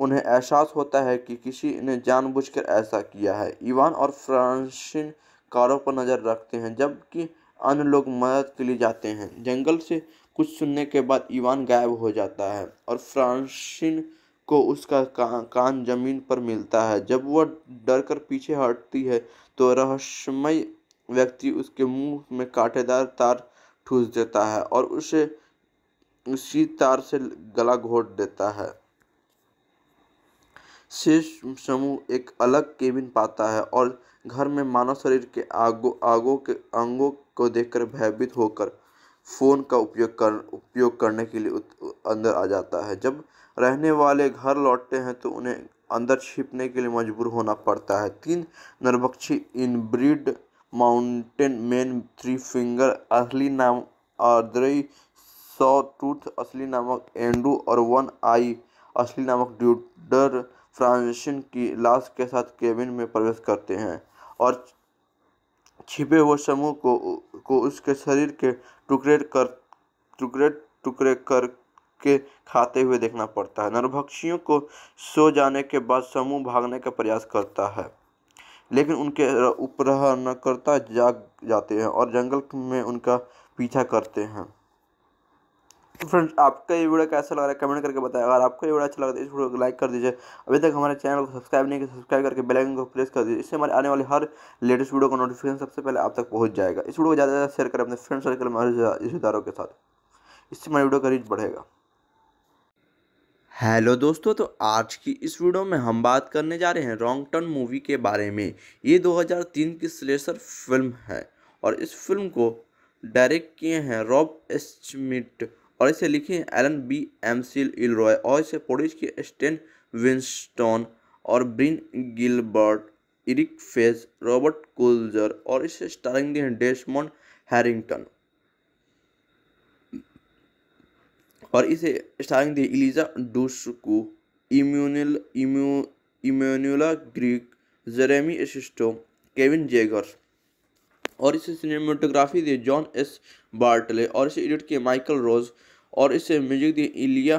उन्हें एहसास होता है कि किसी ने जानबूझकर ऐसा किया है इवान और फ्रांसिन कारों पर नज़र रखते हैं जबकि अन्य लोग मदद के लिए जाते हैं जंगल से कुछ सुनने के बाद ईवान गायब हो जाता है और फ्रांसिन को उसका का, कान जमीन पर मिलता है जब वह डर कर पीछे हटती है तो रहस्यमय व्यक्ति उसके मुंह में कांटेदार तार ठूस देता है और उसे उसी तार से गला घोट देता है शेष समूह एक अलग केबिन पाता है और घर में मानव शरीर के आगो आगो के अंगों को देखकर भयभीत होकर फ़ोन का उपयोग कर उपयोग करने के लिए अंदर आ जाता है जब रहने वाले घर लौटते हैं तो उन्हें अंदर छिपने के लिए मजबूर होना पड़ता है तीन नरभक्षी inbred mountain man three finger असली नाम आर्द्रई सौ टूथ असली नामक एंडू और वन आई असली नामक ड्यूडर फ्रांसिन की लाश के साथ केबिन में प्रवेश करते हैं और छिपे हुए समूह को को उसके शरीर के टुकड़े कर टुकड़े टुकड़े कर के खाते हुए देखना पड़ता है नरभक्षियों को सो जाने के बाद समूह भागने का प्रयास करता है लेकिन उनके उपहारकर्ता जाग जाते हैं और जंगल में उनका पीछा करते हैं तो फ्रेंड्स आपका ये वीडियो कैसा लग रहा है कमेंट करके बताएं अगर आपको ये वीडियो अच्छा लगा तो इस वीडियो को लाइक कर दीजिए अभी तक हमारे चैनल को सब्सक्राइब नहीं किया सब्सक्राइब करके बेल आइकन को प्रेस कर दीजिए इससे हमारे आने वाले हर लेटेस्ट वीडियो का नोटिफिकेशन सबसे पहले आप तक पहुँच जाएगा इस वीडियो को ज़्यादा से ज़्यादा शेयर करें अपने फ्रेंड सर्कल में रिश्तेदारों के साथ इससे हमारे वीडियो का रीच बढ़ेगा हेलो दोस्तों तो आज की इस वीडियो में हम बात करने जा रहे हैं रॉन्ग टर्न मूवी के बारे में ये 2003 की स्लेसर फिल्म है और इस फिल्म को डायरेक्ट किए हैं रॉब एस्मिट और इसे लिखे हैं एलन बी एमसिल इलरॉय और इसे पोडिश के स्टेन विंस्टोन और Brian Gilbert Erik Feig Robert Kulzer और इसे स्टारिंग दिए हैं डेसमोंड हैरिंगटन और इसे स्टारिंग दिए Eliza Dushku इम्यूनिल इम्यू Emmanuelle Chriqui Jeremy Sisto Kevin जेगर और इसे सिनेमेटोग्राफी दिए जॉन एस बार्टले और इसे एडिट किए माइकल रोज और इसे म्यूजिक दिए इलिया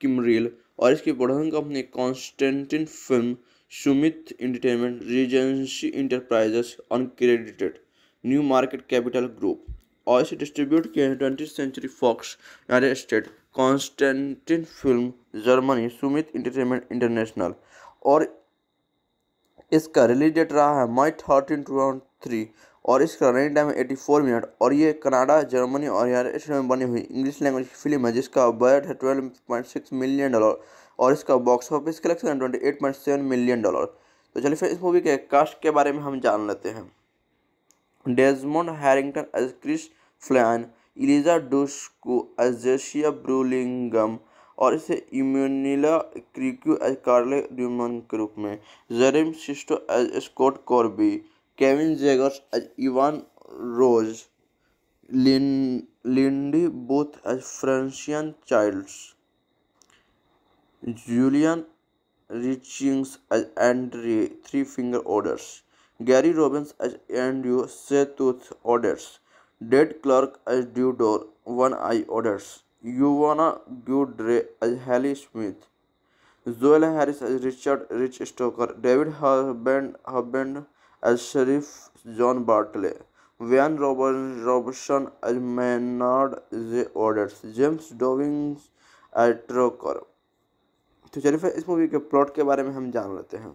किमरियल और इसकी production company Constantin film Summit Entertainment Regency Enterprises uncredited new market Capital Group और इसे डिस्ट्रीब्यूट किए twenty century Fox United State Constantin film Germany Summit Entertainment international और इसका रिलीज डेट रहा है मई थर्टीन टू थाउजेंड थ्री और इसका running time है एटी फोर मिनट और ये कनाडा जर्मनी और यूनाइटेड स्टेट में बनी हुई इंग्लिश लैंग्वेज की फिल्म है जिसका बजट है twelve point six million dollar और इसका बॉक्स ऑफिस कलेक्शन है twenty eight point seven million dollar तो चलिए फिर इस मूवी के कास्ट के बारे में हम जान लेते हैं Desmond Harrington as Chris Flynn Eliza Dushku as Jessie Burlingame और इसे इम्यूनिला क्रिक्यू एज कार्ले ड्यूमन के रूप में Jeremy Sisto as Scott Corby Kevin Zegers, as Ivan Rose, Lin, Lindy Booth as Francian Childs, Julian Richings as Andre Three Finger Orders, Gary Robbins as Andrew Setuth Orders, Dead Clark as Dewdor One Eye Orders, Yuvana Gudre as Hallie Smith, Zoella Harris as Richard Rich Stoker, David Harbend Harbend शरीफ John Bartley van Robertson Maynard जे orders James डोविंग्स एट्रोकर तो चलिए फिर इस movie के plot के बारे में हम जान लेते हैं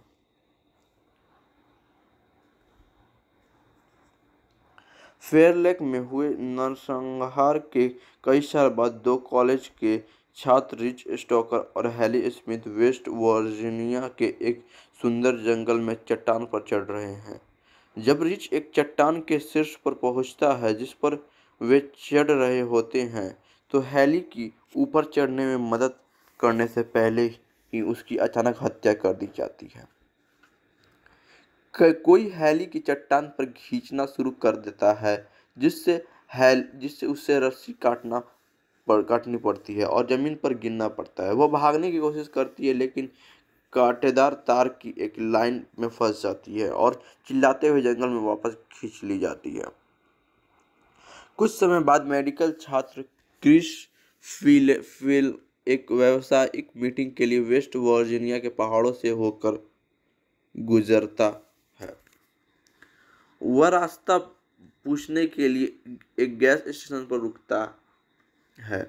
फेयरलेक में हुए नरसंहार के कई साल बाद दो कॉलेज के छात्र रिच स्टॉकर और हैली स्मिथ वेस्ट वर्जीनिया के एक सुंदर जंगल में चट्टान पर चढ़ रहे हैं जब रिच एक चट्टान के शीर्ष पर पहुंचता है जिस पर वे चढ़ रहे होते हैं तो हैली की ऊपर चढ़ने में मदद करने से पहले ही उसकी अचानक हत्या कर दी जाती है कोई हैली की चट्टान पर खींचना शुरू कर देता है जिससे हैल जिससे उसे रस्सी काटना पर काटनी पड़ती है और ज़मीन पर गिरना पड़ता है वह भागने की कोशिश करती है लेकिन कांटेदार तार की एक लाइन में फंस जाती है और चिल्लाते हुए जंगल में वापस खींच ली जाती है कुछ समय बाद मेडिकल छात्र क्रिश फील फील एक व्यावसायिक मीटिंग के लिए वेस्ट वर्जीनिया के पहाड़ों से होकर गुजरता है वह रास्ता पूछने के लिए एक गैस स्टेशन पर रुकता है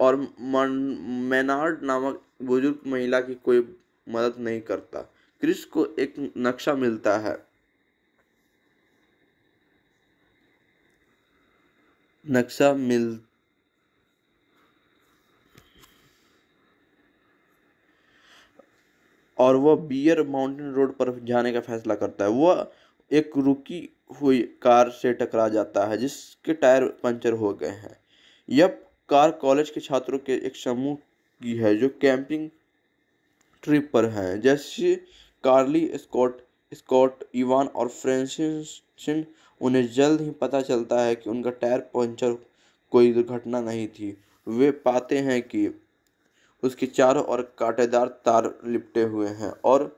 और मैनार्ड नामक बुजुर्ग महिला की कोई मदद नहीं करता क्रिस को एक नक्शा मिलता है नक्शा मिल और वह बियर माउंटेन रोड पर जाने का फैसला करता है वह एक रुकी हुई कार से टकरा जाता है जिसके टायर पंचर हो गए हैं यह कार कॉलेज के छात्रों के एक समूह की है जो कैंपिंग ट्रिप पर है जैसे कार्ली स्कॉट स्कॉट इवान और फ्रेंसिसन उन्हें जल्द ही पता चलता है कि उनका टायर पंचर कोई दुर्घटना नहीं थी वे पाते हैं कि उसके चारों ओर कांटेदार तार लिपटे हुए हैं और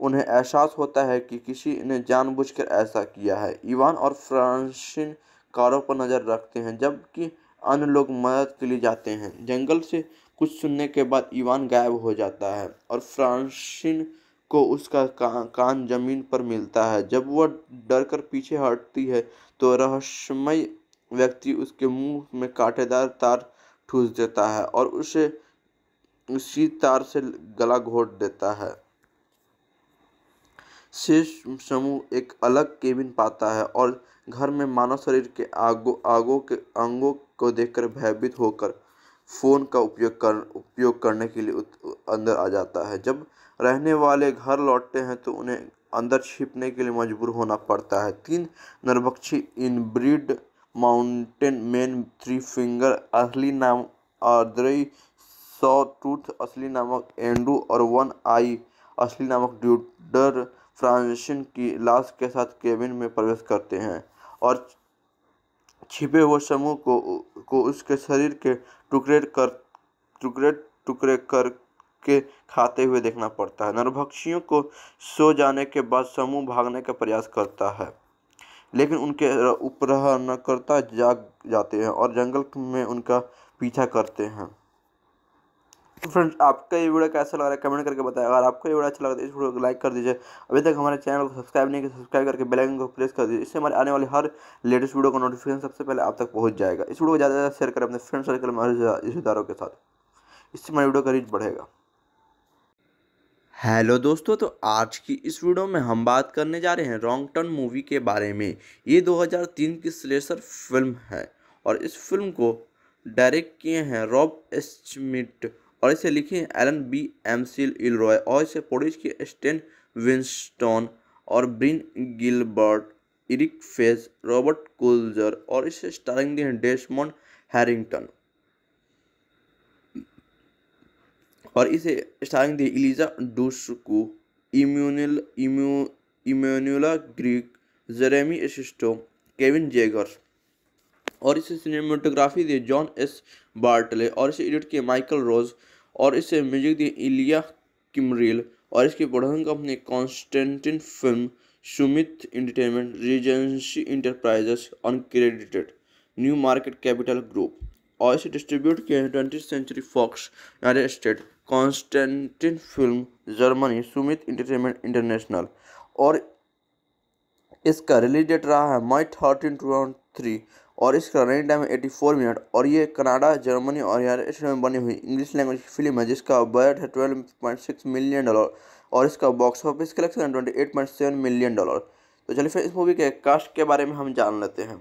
उन्हें एहसास होता है कि किसी ने जानबूझकर ऐसा किया है इवान और फ्रांसिन कारों पर नज़र रखते हैं जबकि अन्य लोग मदद के लिए जाते हैं जंगल से कुछ सुनने के बाद ईवान गायब हो जाता है और फ्रांसिन को उसका का, कान जमीन पर मिलता है जब वह डर कर पीछे हटती है तो रहस्यमय व्यक्ति उसके मुंह में कांटेदार तार ठूस देता है और उसे उसी तार से गला घोट देता है शेष समूह एक अलग केबिन पाता है और घर में मानव शरीर के आगो आगो के अंगों को देखकर भयभीत होकर फ़ोन का उपयोग कर उपयोग करने के लिए अंदर आ जाता है जब रहने वाले घर लौटते हैं तो उन्हें अंदर छिपने के लिए मजबूर होना पड़ता है तीन नरभक्षी inbred mountain man three finger असली नाम आर्द्रई सौ टूथ असली नामक एंडू और वन आई असली नामक ड्यूडर फ्रांसिन की लाश के साथ केबिन में प्रवेश करते हैं और छिपे हुए समूह को को उसके शरीर के टुकड़े कर टुकड़े टुकड़े कर के खाते हुए देखना पड़ता है नरभक्षियों को सो जाने के बाद समूह भागने का प्रयास करता है लेकिन उनके उपहरणकर्ता जाग जाते हैं और जंगल में उनका पीछा करते हैं तो फ्रेंड्स आपका ये वीडियो कैसा लग रहा है कमेंट करके बताएं अगर आपको ये वीडियो अच्छा लगा तो इस वीडियो को लाइक कर दीजिए अभी तक हमारे चैनल को सब्सक्राइब नहीं किया सब्सक्राइब करके बेल आइकन को प्रेस कर दीजिए इससे हमारे आने वाले हर लेटेस्ट वीडियो का नोटिफिकेशन सबसे पहले आप तक पहुंच जाएगा इस वीडियो को ज़्यादा से ज़्यादा शेयर करें अपने फ्रेंड सर्कल में रिश्तेदारों के साथ इससे हमारे वीडियो का रीच बढ़ेगा हेलो दोस्तों तो आज की इस वीडियो में हम बात करने जा रहे हैं रॉन्ग टर्न मूवी के बारे में ये 2003 की स्लेसर फिल्म है और इस फिल्म को डायरेक्ट किए हैं रॉब एस्मिट और इसे लिखे हैं एलन बी एम इलरॉय और इसे प्रोड्यूस किए स्टेन विंस्टोन और Brian Gilbert Erik Feig Robert Kulzer और इसे स्टारिंग दिए है डेसमोंड हैरिंगटन और इसे स्टारिंग दिए Eliza Dushku इम्यूनिल इम्यू Emmanuelle Chriqui Jeremy Sisto Kevin Zegers और इसे सिनेमाटोग्राफी दी जॉन एस बार्टले और इसे एडिट किया माइकल रोज और इसे म्यूजिक दिए इलिया किमरील और इसके production company Constantin film Summit Entertainment Regency Enterprises uncredited new market Capital Group और इसे डिस्ट्रीब्यूट किए है twenty century Fox United State Constantin film Germany Summit Entertainment international और इसका रिलीज डेट रहा है मई थर्टीन टू थ्री और इसका रनिंग टाइम है एटी फोर मिनट और ये कनाडा जर्मनी और यूनाइटेड स्टेट में बनी हुई इंग्लिश लैंग्वेज फिल्म है जिसका बजट है twelve point six million dollar और इसका बॉक्स ऑफिस कलेक्शन है twenty eight point seven million dollar तो चलिए फिर इस मूवी के कास्ट के बारे में हम जान लेते हैं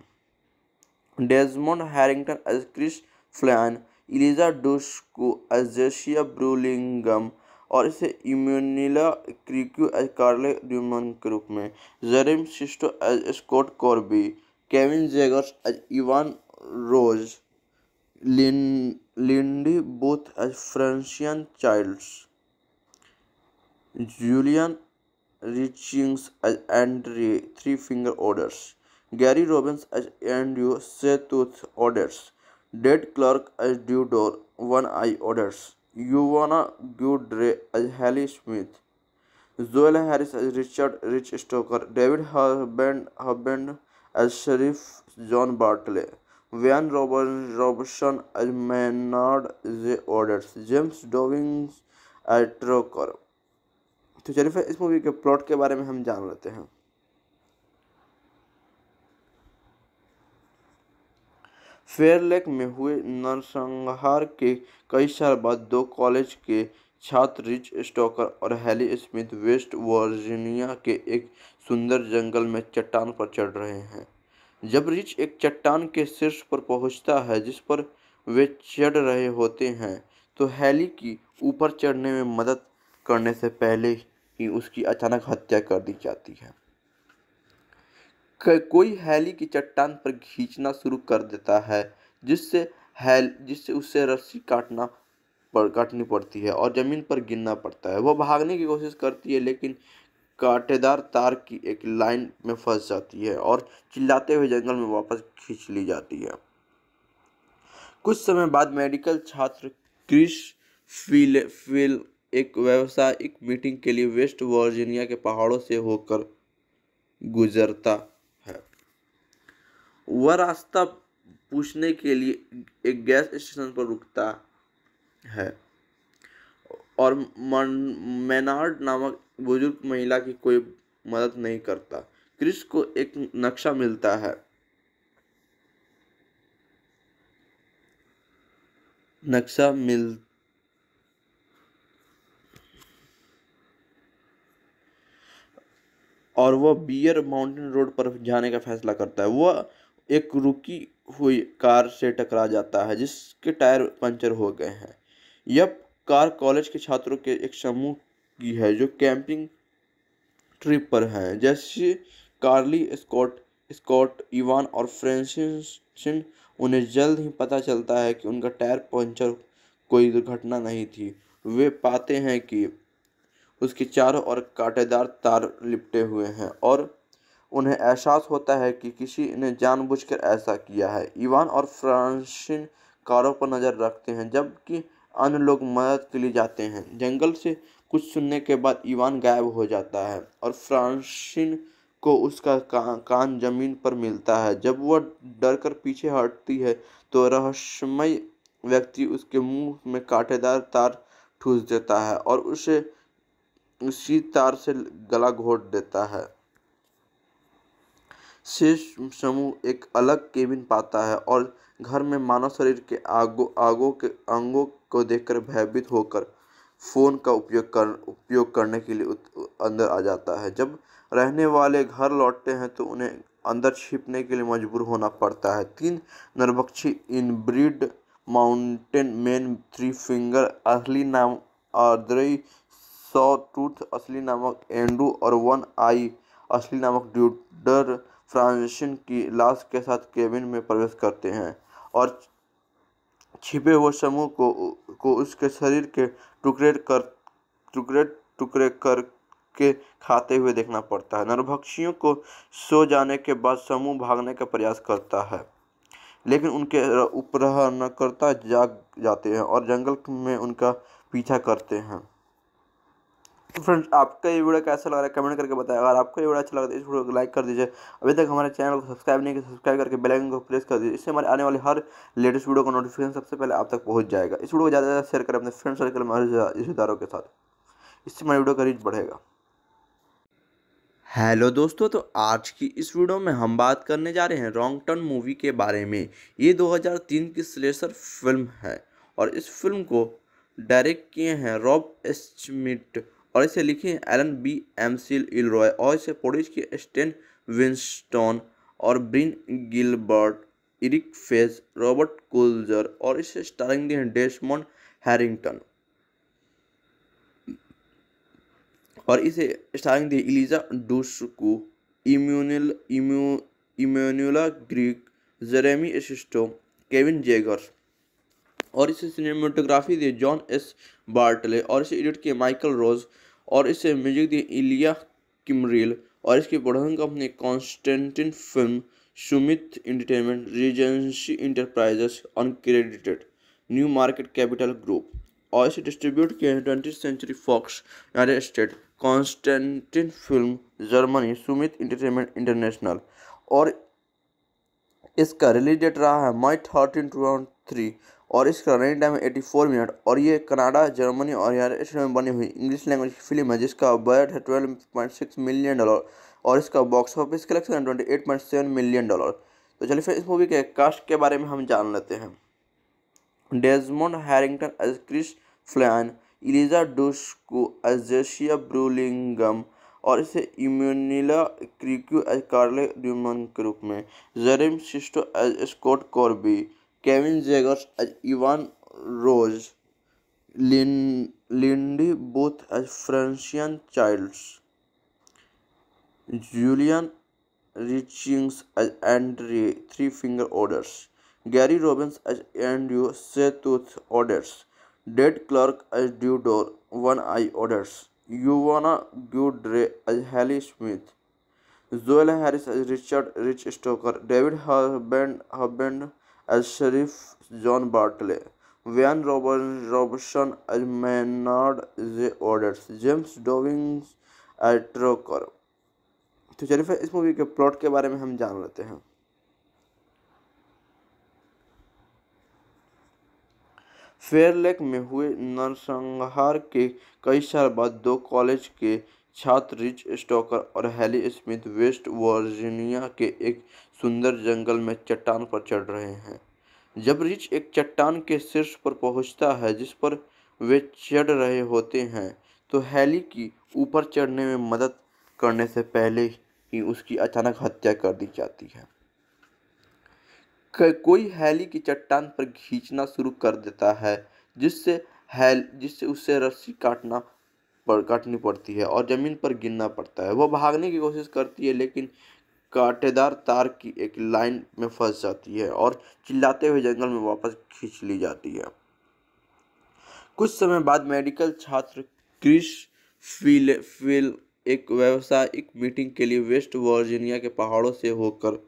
Desmond Harrington as Chris Flynn Eliza Dushku as Jessie Burlingame और इसे इम्यूनिला क्रिक्यू एज कार्ले ड्यूमन के रूप में Jeremy Sisto as Scott Corby Kevin Jaggers as Ivan Rose, Lin, Lindy Booth as Francian Childs, Julian Richings as Andre Three Finger Orders, Gary Robbins as Andrew Setooth Orders, Dead Clark as Dudor One Eye Orders, Yuvana Gudre as Hallie Smith, Zoel Harris as Richard Rich Stoker, David Harbend Harbend as John Bartley Wayne Robson as Maynard जे orders James Downing as तो चलिए इस movie के plot के बारे में हम जान लेते हैं फेयर लेक में हुए नरसंहार के कई साल बाद दो कॉलेज के छात्र रिच स्टॉकर और हैली स्मिथ वेस्ट वर्जीनिया के एक सुंदर जंगल में चट्टान पर चढ़ रहे हैं जब रिच एक चट्टान के शीर्ष पर पहुंचता है जिस पर वे चढ़ रहे होते हैं तो हैली की ऊपर चढ़ने में मदद करने से पहले ही उसकी अचानक हत्या कर दी जाती है कोई हैली की चट्टान पर खींचना शुरू कर देता है जिससे हैल जिससे उससे रस्सी काटना पर काटनी पड़ती है और ज़मीन पर गिरना पड़ता है वह भागने की कोशिश करती है लेकिन कांटेदार तार की एक लाइन में फंस जाती है और चिल्लाते हुए जंगल में वापस खींच ली जाती है कुछ समय बाद मेडिकल छात्र क्रिश फील फील एक व्यावसायिक मीटिंग के लिए वेस्ट वर्जीनिया के पहाड़ों से होकर गुजरता है वह रास्ता पूछने के लिए एक गैस स्टेशन पर रुकता है और मैनार्ड नामक बुजुर्ग महिला की कोई मदद नहीं करता क्रिस को एक नक्शा मिलता है नक्शा मिल और वह बियर माउंटेन रोड पर जाने का फैसला करता है वह एक रुकी हुई कार से टकरा जाता है जिसके टायर पंचर हो गए हैं यह कार कॉलेज के छात्रों के एक समूह की है जो कैंपिंग ट्रिप पर है जैसे कार्ली स्कॉट स्कॉट इवान और फ्रांसिसन उन्हें जल्द ही पता चलता है कि उनका टायर पंचर कोई दुर्घटना नहीं थी वे पाते हैं कि उसके चारों ओर कांटेदार तार लिपटे हुए हैं और उन्हें एहसास होता है कि किसी ने जानबूझकर ऐसा किया है इवान और फ्रांसिन कारों पर नज़र रखते हैं जबकि अन्य लोग मदद के लिए जाते हैं जंगल से कुछ सुनने के बाद ईवान गायब हो जाता है और फ्रांसिन को उसका का, कान जमीन पर मिलता है जब वह डर कर पीछे हटती है तो रहस्यमय व्यक्ति उसके मुंह में कांटेदार तार ठूस देता है और उसे उसी तार से गला घोट देता है शेष समूह एक अलग केबिन पाता है और घर में मानव शरीर के आगो आगों के अंगों को देखकर भयभीत होकर फ़ोन का उपयोग कर उपयोग करने के लिए अंदर आ जाता है जब रहने वाले घर लौटते हैं तो उन्हें अंदर छिपने के लिए मजबूर होना पड़ता है तीन नरभक्षी inbred mountain man three finger असली नाम आर्द्रई सौ टूथ असली नामक एंडू और वन आई असली नामक ड्यूडर फ्रांसिन की लाश के साथ केबिन में प्रवेश करते हैं और छिपे हुए समूह को को उसके शरीर के टुकड़े कर टुकड़े टुकड़े कर के खाते हुए देखना पड़ता है नरभक्षियों को सो जाने के बाद समूह भागने का प्रयास करता है लेकिन उनके उपरहनकर्ता जाग जाते हैं और जंगल में उनका पीछा करते हैं तो फ्रेंड्स आपका ये वीडियो कैसा लग रहा है कमेंट करके बताएं अगर आपको ये वीडियो अच्छा लगा तो इस वीडियो को लाइक कर दीजिए अभी तक हमारे चैनल को सब्सक्राइब नहीं किया सब्सक्राइब करके बेल आइकन को प्रेस कर दीजिए इससे हमारे आने वाले हर लेटेस्ट वीडियो का नोटिफिकेशन सबसे पहले आप तक पहुँच जाएगा इस वीडियो को ज़्यादा से ज़्यादा शेयर करें अपने फ्रेंड सर्कल में रिश्तेदारों के साथ इससे हमारे वीडियो का रीच बढ़ेगा हेलो दोस्तों तो आज की इस वीडियो में हम बात करने जा रहे हैं रॉन्ग टर्न मूवी के बारे में ये 2003 की स्लेसर फिल्म है और इस फिल्म को डायरेक्ट किए हैं रॉब एस्मिट और इसे लिखिए एलन बी एमसिल इलरॉय और इसे पोडिश किए स्टेन विंस्टोन और Brian Gilbert Erik Feig Robert Kulzer और इसे स्टारिंग दिए डेसमोन हैरिंगटन और इसे स्टारिंग दी Eliza Dushku इम्यूनिल इम्यू Emmanuelle Chriqui Jeremy Sisto Kevin जेगर और इसे सिनेमाटोग्राफी दिए जॉन एस बार्टले और इसे एडिट किए माइकल रोज और इसे म्यूजिक दिए इलिया किमरिल और इसकी production company Constantin film Summit Entertainment Regency Enterprises uncredited new market Capital Group और इसे डिस्ट्रीब्यूट किए हैं twenty century Fox United State Constantin film Germany Summit Entertainment international और इसका रिलीज डेट रहा है मई थर्टीन टू थाउजेंड थ्री और इसका running time eighty four minute और ये कनाडा जर्मनी और यूनाइटेड स्टेट में बनी हुई इंग्लिश लैंग्वेज फिल्म है जिसका बजट है twelve point six million dollar और इसका बॉक्स ऑफिस कलेक्शन है twenty eight point seven million dollar तो चलिए फिर इस मूवी के कास्ट के बारे में हम जान लेते हैं Desmond Harrington as Chris Flynn Eliza Dushku as Jessie Burlingame और इसे इम्यूनिला क्रिक्यू एज कार्ले ड्यूमन के रूप में Jeremy Sisto as Scott Corby Kevin Zegers as Ivan Rose, Lin, Lindy Booth as Francian Childs, Julian Richings as Andre Three Finger Orders, Gary Robbins as Andrew Setooth Orders, Dead Clark as One Eye Orders, Yuvana Gudre as Hallie Smith, Zoella Harris as Richard Rich Stoker, David Harbend, Harbend as Sheriff John Bartley. Van Robert, Robertson as Maynard J. Orders. James Dowings as Trocker. तो चलिए इस movie के plot के बारे में हम जान लेते हैं फेयरलेक में हुए नरसंहार के कई साल बाद दो कॉलेज के छात्र रिच स्टॉकर और हैली स्मिथ वेस्ट वर्जीनिया के एक सुंदर जंगल में चट्टान पर चढ़ रहे हैं जब रिच एक चट्टान के शीर्ष पर पहुंचता है जिस पर वे चढ़ रहे होते हैं तो हैली की ऊपर चढ़ने में मदद करने से पहले ही उसकी अचानक हत्या कर दी जाती है कोई हैली की चट्टान पर खींचना शुरू कर देता है जिससे हैल जिससे उससे रस्सी काटना पर काटनी पड़ती है और ज़मीन पर गिरना पड़ता है वह भागने की कोशिश करती है लेकिन कांटेदार तार की एक लाइन में फंस जाती है और चिल्लाते हुए जंगल में वापस खींच ली जाती है कुछ समय बाद मेडिकल छात्र क्रिश फील फील एक व्यावसायिक मीटिंग के लिए वेस्ट वर्जीनिया के पहाड़ों से होकर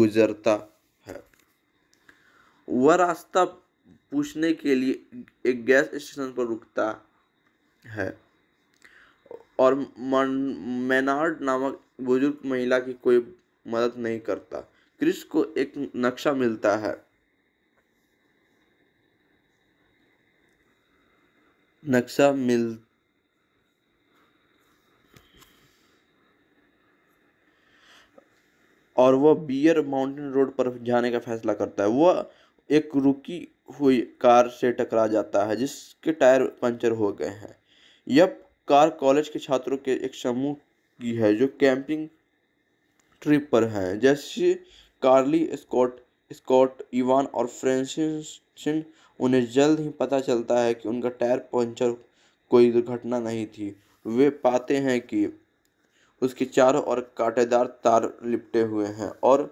गुजरता है वह रास्ता पूछने के लिए एक गैस स्टेशन पर रुकता है और मैनार्ड नामक बुजुर्ग महिला की कोई मदद नहीं करता क्रिस को एक नक्शा मिलता है नक्शा मिल और वह बियर माउंटेन रोड पर जाने का फैसला करता है वह एक रुकी हुई कार से टकरा जाता है जिसके टायर पंचर हो गए हैं यह कार कॉलेज के छात्रों के एक समूह की है जो कैंपिंग ट्रिप पर हैं जैसे कार्ली स्कॉट स्कॉट इवान और फ्रेंसिन उन्हें जल्द ही पता चलता है कि उनका टायर पंचर कोई दुर्घटना नहीं थी वे पाते हैं कि उसके चारों ओर कांटेदार तार लिपटे हुए हैं और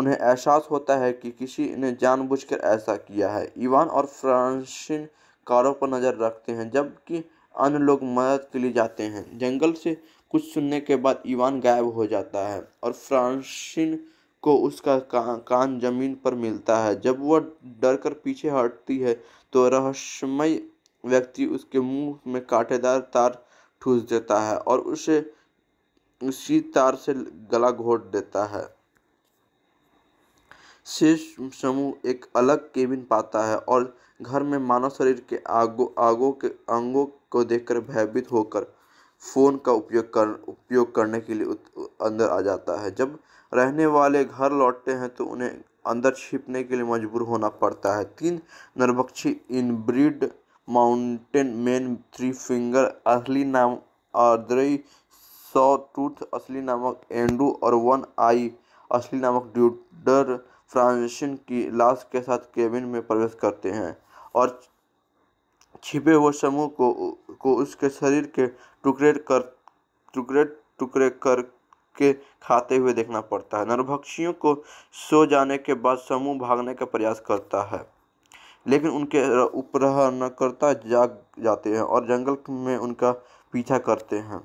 उन्हें एहसास होता है कि किसी ने जानबूझकर ऐसा किया है इवान और फ्रांसिन कारों पर नज़र रखते हैं जबकि अन्य लोग मदद के लिए जाते हैं जंगल से कुछ सुनने के बाद ईवान गायब हो जाता है और फ्रांसिन को उसका कान जमीन पर मिलता है जब वह डर कर पीछे हटती है तो रहस्यमय व्यक्ति उसके मुंह में कांटेदार तार ठूस देता है और उसे उसी तार से गला घोट देता है शेष समूह एक अलग केबिन पाता है और घर में मानव शरीर के आगो आगो के अंगों को देखकर भयभीत होकर फ़ोन का उपयोग कर उपयोग करने के लिए अंदर आ जाता है जब रहने वाले घर लौटते हैं तो उन्हें अंदर छिपने के लिए मजबूर होना पड़ता है तीन नरभक्षी inbred mountain man three finger असली नाम आर्द्रई सौ टूथ असली नामक एंडू और वन आई असली नामक ड्यूडर फ्रांसिन की लाश के साथ केबिन में प्रवेश करते हैं और छिपे हुए समूह को को उसके शरीर के टुकड़े कर टुकड़े टुकड़े करके खाते हुए देखना पड़ता है नरभक्षियों को सो जाने के बाद समूह भागने का प्रयास करता है लेकिन उनके उपरहनकर्ता जाग जाते हैं और जंगल में उनका पीछा करते हैं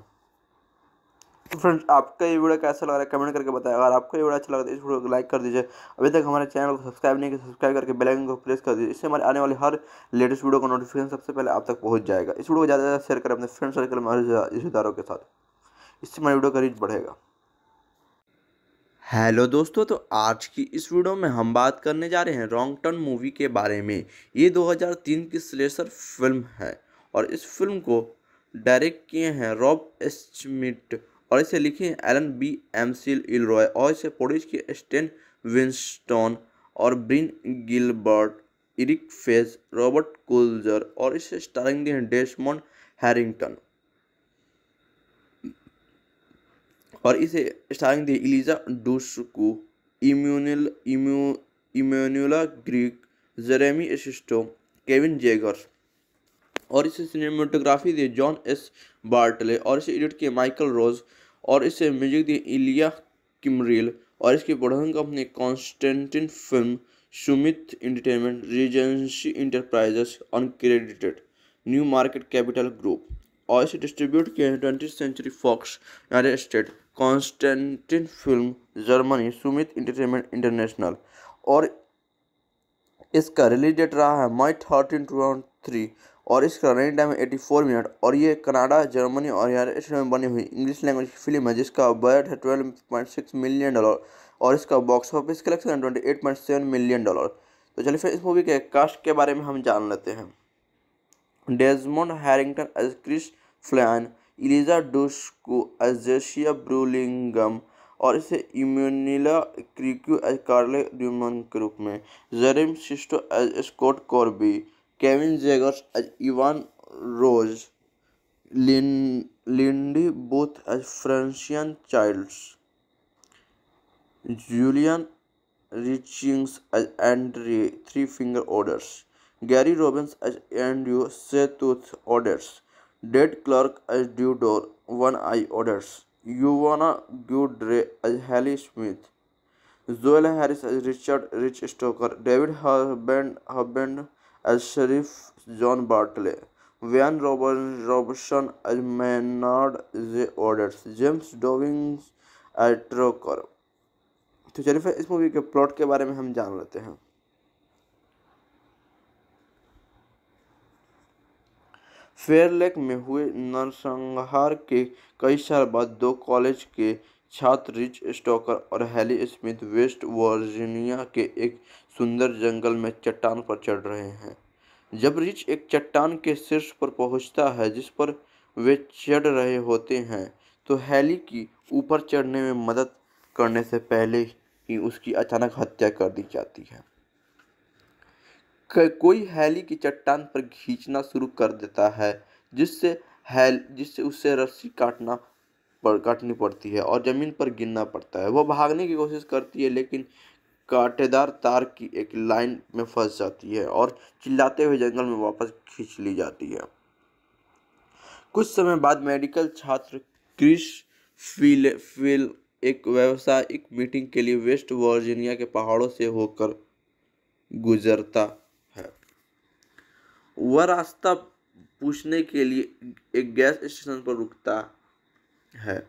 तो फ्रेंड्स आपका ये वीडियो कैसा लग रहा है कमेंट करके बताएं अगर आपको ये वीडियो अच्छा लगा तो इस वीडियो को लाइक कर दीजिए अभी तक हमारे चैनल को सब्सक्राइब नहीं किया सब्सक्राइब करके बेल आइकन को प्रेस कर दीजिए इससे हमारे आने वाले हर लेटेस्ट वीडियो का नोटिफिकेशन सबसे पहले आप तक पहुँच जाएगा इस वीडियो को ज़्यादा से ज़्यादा शेयर करें अपने फ्रेंड सर्कल में रिश्तेदारों के साथ इससे हमारे वीडियो का रीच बढ़ेगा हेलो दोस्तों तो आज की इस वीडियो में हम बात करने जा रहे हैं रॉन्ग टर्न मूवी के बारे में ये 2003 की स्लेसर फिल्म है और इस फिल्म को डायरेक्ट किए हैं रॉब एस्मिट और इसे लिखे हैं एलन बी एमसिल इलरॉय और इसे पोडिश के स्टेन विंस्टोन और Brian Gilbert Erik Feig Robert Kulzer और इसे स्टारिंग दिए हैं डेसमोंड हैरिंगटन और इसे स्टारिंग दिए Eliza Dushku इम्यूनिल इम्यू Emmanuelle Chriqui Jeremy Sisto Kevin जेगर और इसे सिनेमेटोग्राफी दिए जॉन एस बार्टले और इसे एडिट किए माइकल रोज और इसे म्यूजिक दिए इलिया किमरियल और इसकी production company Constantin film Summit Entertainment Regency Enterprises uncredited new market Capital Group और इसे डिस्ट्रीब्यूट किए twenty century Fox United State Constantin film Germany Summit Entertainment international और इसका रिलीज डेट रहा है मई थर्टीन टू थाउजेंड थ्री और इसका running time है एटी फोर मिनट और ये कनाडा जर्मनी और यूनाइटेड स्टेट में बनी हुई इंग्लिश लैंग्वेज की फिल्म है जिसका बजट है twelve point six million dollar और इसका बॉक्स ऑफिस कलेक्शन है twenty eight point seven million dollar तो चलिए फिर इस मूवी के कास्ट के बारे में हम जान लेते हैं Desmond Harrington as Chris Flynn Eliza Dushku as Jessie Burlingame और इसे इम्यूनिला क्रिक्यू एज कार्ले ड्यूमन के रूप में Jeremy Sisto as Scott Corby Kevin Zegers, as Ivan Rose, Lin, Lindy Booth as Francian Childs, Julian Richings as Andre Three Finger Orders, Gary Robbins as Andrew Setuth Orders, Dead Clark as Dewdor One Eye Orders, Yuvana Gudre as Hallie Smith, Zoella Harris as Richard Rich Stoker, David Harbend Hubband sheriff John Bartley. Van Robert, Robertson as Maynard J. Odets. James Dowings as तो चलिए फिर इस movie के plot के बारे में हम जान लेते हैं फेयरलेक में हुए नरसंहार के कई साल बाद दो कॉलेज के छात्र रिच स्टॉकर और हैली स्मिथ वेस्ट वर्जीनिया के एक सुंदर जंगल में चट्टान पर चढ़ रहे हैं जब रिच एक चट्टान के शीर्ष पर पहुंचता है जिस पर वे चढ़ रहे होते हैं तो हैली की ऊपर चढ़ने में मदद करने से पहले ही उसकी अचानक हत्या कर दी जाती है कोई हैली की चट्टान पर खींचना शुरू कर देता है जिससे हैल जिससे उससे रस्सी काटना पर काटनी पड़ती है और ज़मीन पर गिरना पड़ता है वह भागने की कोशिश करती है लेकिन कांटेदार तार की एक लाइन में फंस जाती है और चिल्लाते हुए जंगल में वापस खींच ली जाती है कुछ समय बाद मेडिकल छात्र क्रिश फील फील एक व्यवसायिक मीटिंग के लिए वेस्ट वर्जीनिया के पहाड़ों से होकर गुजरता है वह रास्ता पूछने के लिए एक गैस स्टेशन पर रुकता है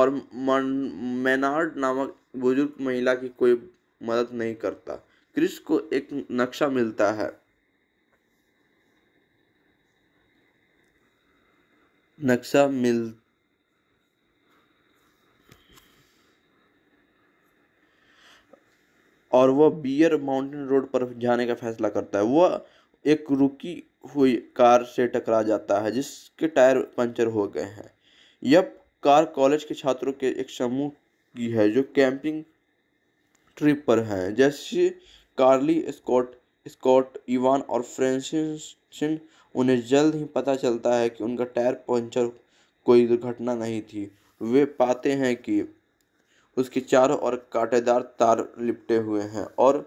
और मैनार्ड नामक बुजुर्ग महिला की कोई मदद नहीं करता क्रिस को एक नक्शा मिलता है नक्शा मिल और वह बियर माउंटेन रोड पर जाने का फैसला करता है वह एक रुकी हुई कार से टकरा जाता है जिसके टायर पंचर हो गए हैं यह कार कॉलेज के छात्रों के एक समूह की है जो कैंपिंग ट्रिप पर हैं जैसे कार्ली स्कॉट स्कॉट इवान और फ्रेंसिसन उन्हें जल्द ही पता चलता है कि उनका टायर पंचर कोई दुर्घटना नहीं थी वे पाते हैं कि उसके चारों ओर कांटेदार तार लिपटे हुए हैं और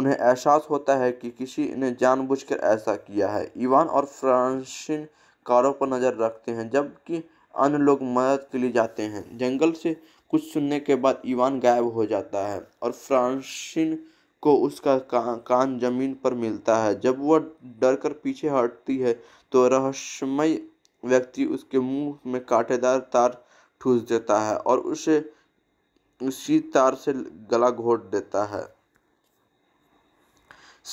उन्हें एहसास होता है कि किसी ने जानबूझकर ऐसा किया है इवान और फ्रांसिन कारों पर नज़र रखते हैं जबकि अन्य लोग मदद के लिए जाते हैं जंगल से कुछ सुनने के बाद ईवान गायब हो जाता है और फ्रांसिन को उसका कान जमीन पर मिलता है जब वह डर कर पीछे हटती है तो रहस्यमय व्यक्ति उसके मुंह में कांटेदार तार ठूस देता है और उसे उसी तार से गला घोट देता है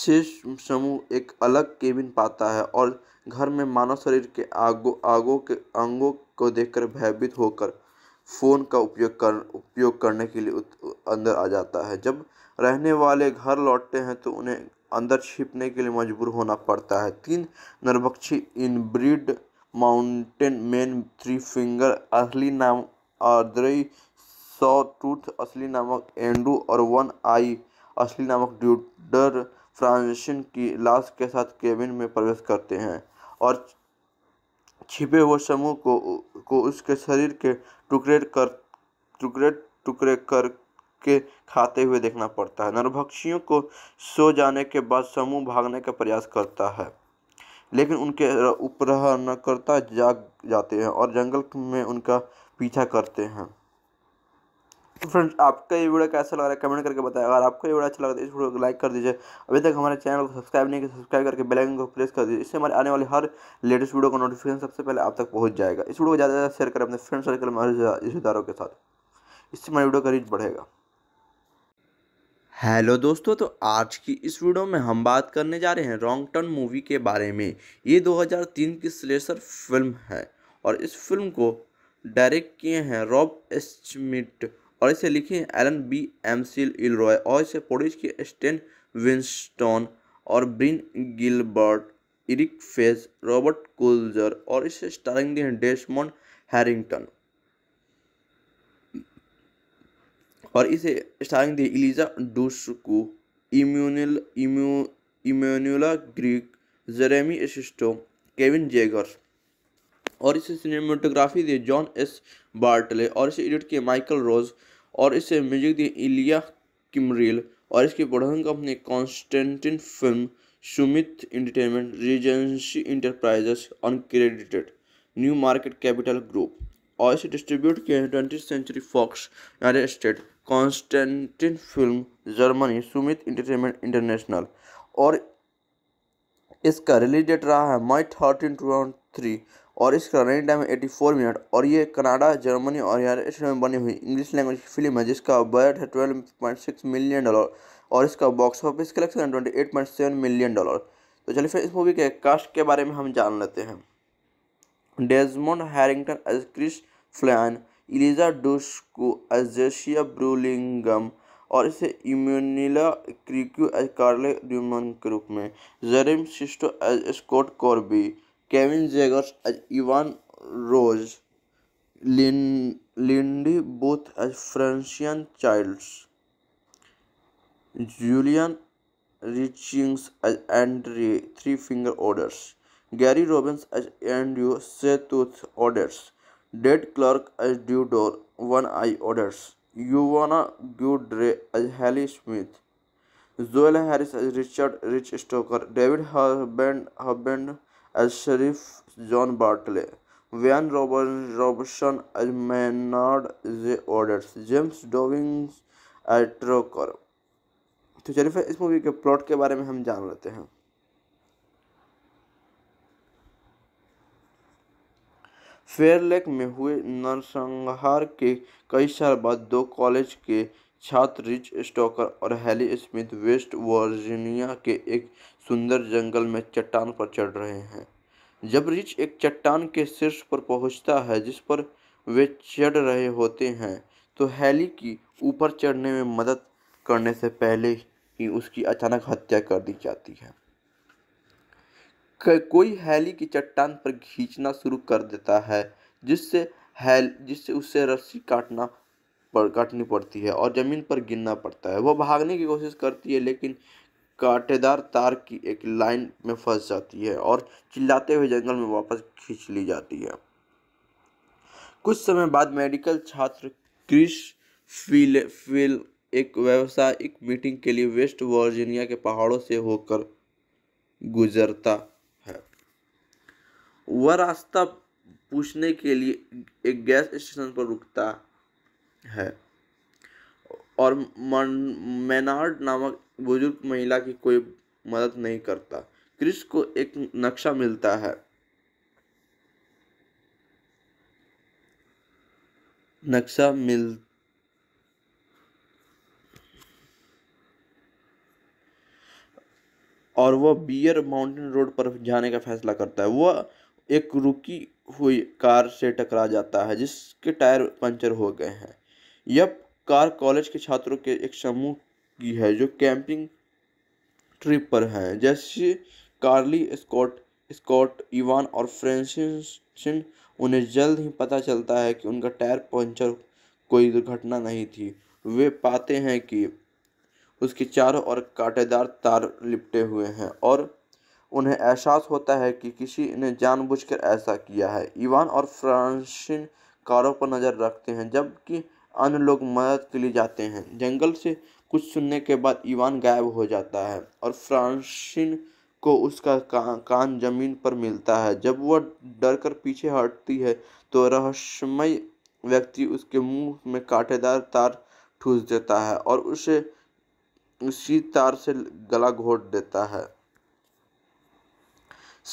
शेष समूह एक अलग केबिन पाता है और घर में मानव शरीर के आगो आगो के अंगों को देखकर भयभीत होकर फ़ोन का उपयोग कर उपयोग करने के लिए अंदर आ जाता है जब रहने वाले घर लौटते हैं तो उन्हें अंदर छिपने के लिए मजबूर होना पड़ता है तीन नरभक्षी inbred mountain man three finger असली नाम आद्रई सौ टूथ असली नामक एंडू और वन आई असली नामक ड्यूडर फ्रांसिन की लाश के साथ केबिन में प्रवेश करते हैं और छिपे हुए समूह को को उसके शरीर के टुकड़े कर टुकड़े टुकड़े करके खाते हुए देखना पड़ता है नरभक्षियों को सो जाने के बाद समूह भागने का प्रयास करता है लेकिन उनके उपहरणकर्ता जाग जाते हैं और जंगल में उनका पीछा करते हैं तो फ्रेंड्स आपका ये वीडियो कैसा लग रहा है कमेंट करके बताएं अगर आपको ये वीडियो अच्छा लगा तो इस वीडियो को लाइक कर दीजिए अभी तक हमारे चैनल को सब्सक्राइब नहीं किया सब्सक्राइब करके बेल आइकन को प्रेस कर दीजिए इससे हमारे आने वाले हर लेटेस्ट वीडियो का नोटिफिकेशन सबसे पहले आप तक पहुंच जाएगा इस वीडियो को ज़्यादा से ज़्यादा शेयर करें अपने फ्रेंड सर्कल में रिश्तेदारों के साथ इससे हमारे वीडियो का रीच बढ़ेगा हेलो दोस्तों तो आज की इस वीडियो में हम बात करने जा रहे हैं रॉन्ग टर्न मूवी के बारे में ये 2003 की स्लेसर फिल्म है और इस फिल्म को डायरेक्ट किए हैं रॉब एस्मिट और इसे लिखे Alan B McElroy और इसे पोडिज के स्टेन विंस्टोन और Brian Gilbert Erik Feig Robert Kulzer और इसे स्टारिंग दिए डेसमोंड हैरिंगटन और इसे स्टारिंग दिए Eliza Dushku इम्यूनिल इम्यू Chriqui Jeremy Sisto Kevin Zegers और इसे सिनेमेटोग्राफी दी जॉन एस बार्टले और इसे एडिट किए माइकल रोज और इसे म्यूजिक दिए इलिया किमरेल और इसकी production company Constantin film Summit Entertainment Regency Enterprises uncredited new market Capital Group और इसे डिस्ट्रीब्यूट किए हैं twenty century Fox United State Constantin film Germany Summit Entertainment international और इसका रिलीज डेट रहा है मई थर्टीन टू थ्री और इसका रनिंग टाइम है एटी फोर मिनट और ये कनाडा जर्मनी और यूनाइटेड स्टेट में बनी हुई इंग्लिश लैंग्वेज फिल्म है जिसका बजट है twelve point six million dollar और इसका बॉक्स ऑफिस कलेक्शन है twenty eight point seven million dollar तो चलिए फिर इस मूवी के कास्ट के बारे में हम जान लेते हैं Desmond Harrington as Chris Flynn Eliza Dushku as Jessie Burlingame और इसे इम्यूनिला क्रिक्यू एज कार्ले ड्यूमन के रूप में Jeremy Sisto as Scott Corby Kevin Jaggers as Ivan Rose, Lin, Lindy Booth as Francian Childs, Julian Richings as Andre Three Finger Orders, Gary Robbins as Andrew Setooth Orders, Dead Clark as Dudor One Eye Orders, Yuvana Gudre as Smith, Zoel Harris as Richard Rich Stoker, David Harbend Harbend sheriff John Bartley. Van Robert, Robertson as Maynard the Orders. James Dowings as Trocker. तो चलिए इस movie के plot के बारे में हम जान लेते हैं फेयरलेक में हुए नरसंहार के कई साल बाद दो कॉलेज के छात्र रिच स्टॉकर और हैली स्मिथ वेस्ट वर्जीनिया के एक सुंदर जंगल में चट्टान पर चढ़ रहे हैं जब रिच एक चट्टान के शीर्ष पर पहुंचता है जिस पर वे चढ़ रहे होते हैं तो हैली की ऊपर चढ़ने में मदद करने से पहले ही उसकी अचानक हत्या कर दी जाती है कोई हैली की चट्टान पर खींचना शुरू कर देता है जिससे हैल जिससे उससे रस्सी काटना पर काटनी पड़ती है और ज़मीन पर गिरना पड़ता है वह भागने की कोशिश करती है लेकिन कांटेदार तार की एक लाइन में फंस जाती है और चिल्लाते हुए जंगल में वापस खींच ली जाती है कुछ समय बाद मेडिकल छात्र क्रिश फील फील एक व्यवसायिक मीटिंग के लिए वेस्ट वर्जीनिया के पहाड़ों से होकर गुजरता है वह रास्ता पूछने के लिए एक गैस स्टेशन पर रुकता है और मैनार्ड नामक बुजुर्ग महिला की कोई मदद नहीं करता क्रिस को एक नक्शा मिलता है नक्शा मिल और वह बियर माउंटेन रोड पर जाने का फैसला करता है वह एक रुकी हुई कार से टकरा जाता है जिसके टायर पंचर हो गए हैं यह कार कॉलेज के छात्रों के एक समूह की है जो कैंपिंग ट्रिप पर है जैसे कार्ली स्कॉट स्कॉट इवान और फ्रांसिसन उन्हें जल्द ही पता चलता है कि उनका टायर पंचर कोई दुर्घटना नहीं थी वे पाते हैं कि उसके चारों ओर कांटेदार तार लिपटे हुए हैं और उन्हें एहसास होता है कि किसी ने जानबूझकर ऐसा किया है इवान और फ्रांसिन कारों पर नज़र रखते हैं जबकि अन्य लोग मदद के लिए जाते हैं जंगल से कुछ सुनने के बाद ईवान गायब हो जाता है और फ्रांसिन को उसका कान जमीन पर मिलता है जब वह डर कर पीछे हटती है तो रहस्यमय व्यक्ति उसके मुंह में कांटेदार तार ठूस देता है और उसे उसी तार से गला घोट देता है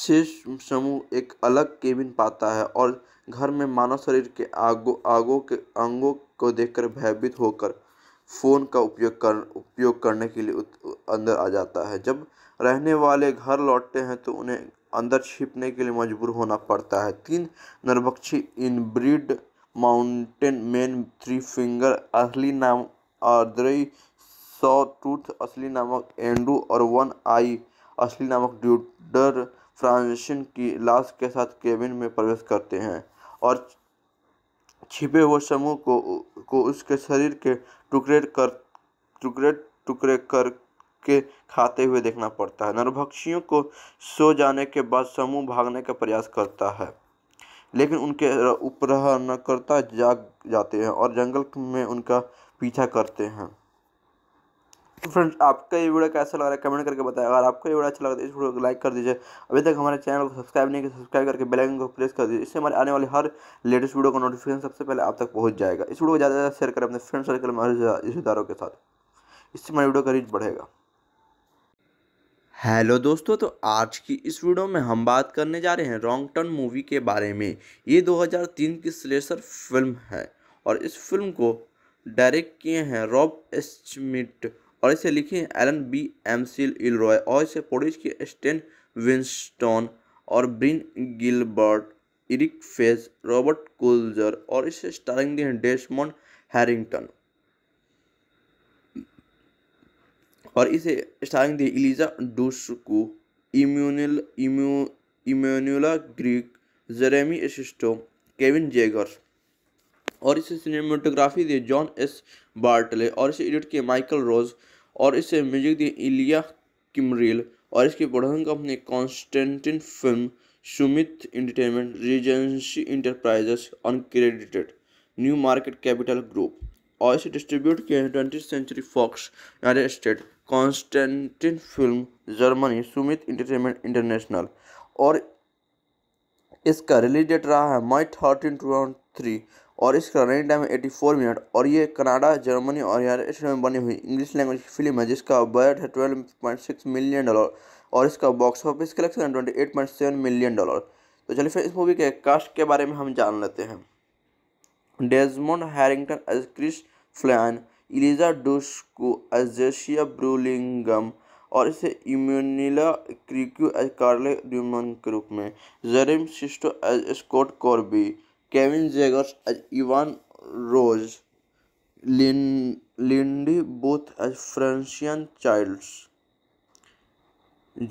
शेष समूह एक अलग केबिन पाता है और घर में मानव शरीर के आगो आगो के अंगों को देखकर भयभीत होकर फ़ोन का उपयोग कर उपयोग करने के लिए अंदर आ जाता है जब रहने वाले घर लौटते हैं तो उन्हें अंदर छिपने के लिए मजबूर होना पड़ता है तीन नरभक्षी inbred mountain man three finger असली नाम आर्द्रई सौ टूथ असली नामक एंडू और वन आई असली नामक ड्यूडर फ्रांसिन की लाश के साथ केबिन में प्रवेश करते हैं और छिपे हुए समूह को को उसके शरीर के टुकड़े कर टुकड़े टुकड़े करके खाते हुए देखना पड़ता है नरभक्षियों को सो जाने के बाद समूह भागने का प्रयास करता है लेकिन उनके उपरहनकर्ता जाग जाते हैं और जंगल में उनका पीछा करते हैं तो फ्रेंड्स आपका ये वीडियो कैसा लग रहा है कमेंट करके बताएं अगर आपको ये वीडियो अच्छा लगा तो इस वीडियो को लाइक कर दीजिए अभी तक हमारे चैनल को सब्सक्राइब नहीं किया सब्सक्राइब करके बेल आइकन को प्रेस कर दीजिए इससे हमारे आने वाले हर लेटेस्ट वीडियो का नोटिफिकेशन सबसे पहले आप तक पहुंच जाएगा इस वीडियो को ज़्यादा से ज़्यादा शेयर करें अपने फ्रेंड सर्कल में रिश्तेदारों के साथ इससे हमारे वीडियो का रीच बढ़ेगा हेलो दोस्तों तो आज की इस वीडियो में हम बात करने जा रहे हैं रॉन्ग टर्न मूवी के बारे में ये 2003 की स्लेसर फिल्म है और इस फिल्म को डायरेक्ट किए हैं रॉब एस्मिट और इसे लिखिए एलन बी एमसिल इलरॉय और इसे प्रोड्यूस किए स्टेन विंस्टोन और Brian Gilbert Erik Feig Robert Kulzer और इसे स्टारिंग दिए डेसमोन हैरिंगटन और इसे स्टारिंग दी Eliza Dushku इम्यूनिल इम्यू Chriqui Jeremy Sisto Kevin जेगर और इसे सिनेमाटोग्राफी दिए जॉन एस बार्टले और इसे एडिट किए माइकल रोज और इसे म्यूजिक दिए इलिया किमरेल और इसकी production company Constantin film Summit Entertainment Regency Enterprises uncredited new market Capital Group और इसे डिस्ट्रीब्यूट किए हैं twenty century Fox United State Constantin film Germany Summit Entertainment international और इसका रिलीज डेट रहा है मई थर्टीन टू थाउजेंड थ्री और इसका running time eighty four minute और ये कनाडा जर्मनी और यूनाइटेड स्टेट में बनी हुई इंग्लिश लैंग्वेज फिल्म है जिसका बजट है twelve point six million dollar और इसका बॉक्स ऑफिस कलेक्शन है twenty eight point seven million dollar तो चलिए फिर इस मूवी के कास्ट के बारे में हम जान लेते हैं Desmond Harrington as Chris Flynn Eliza Dushku as Jessie Burlingame और इसे इम्यूनिला क्रिक्यू एज कार्ले ड्यूमन के रूप में Jeremy Sisto as Scott Corby Kevin Zegers, as Ivan Rose, Lin, Lindy Booth as Francian Childs,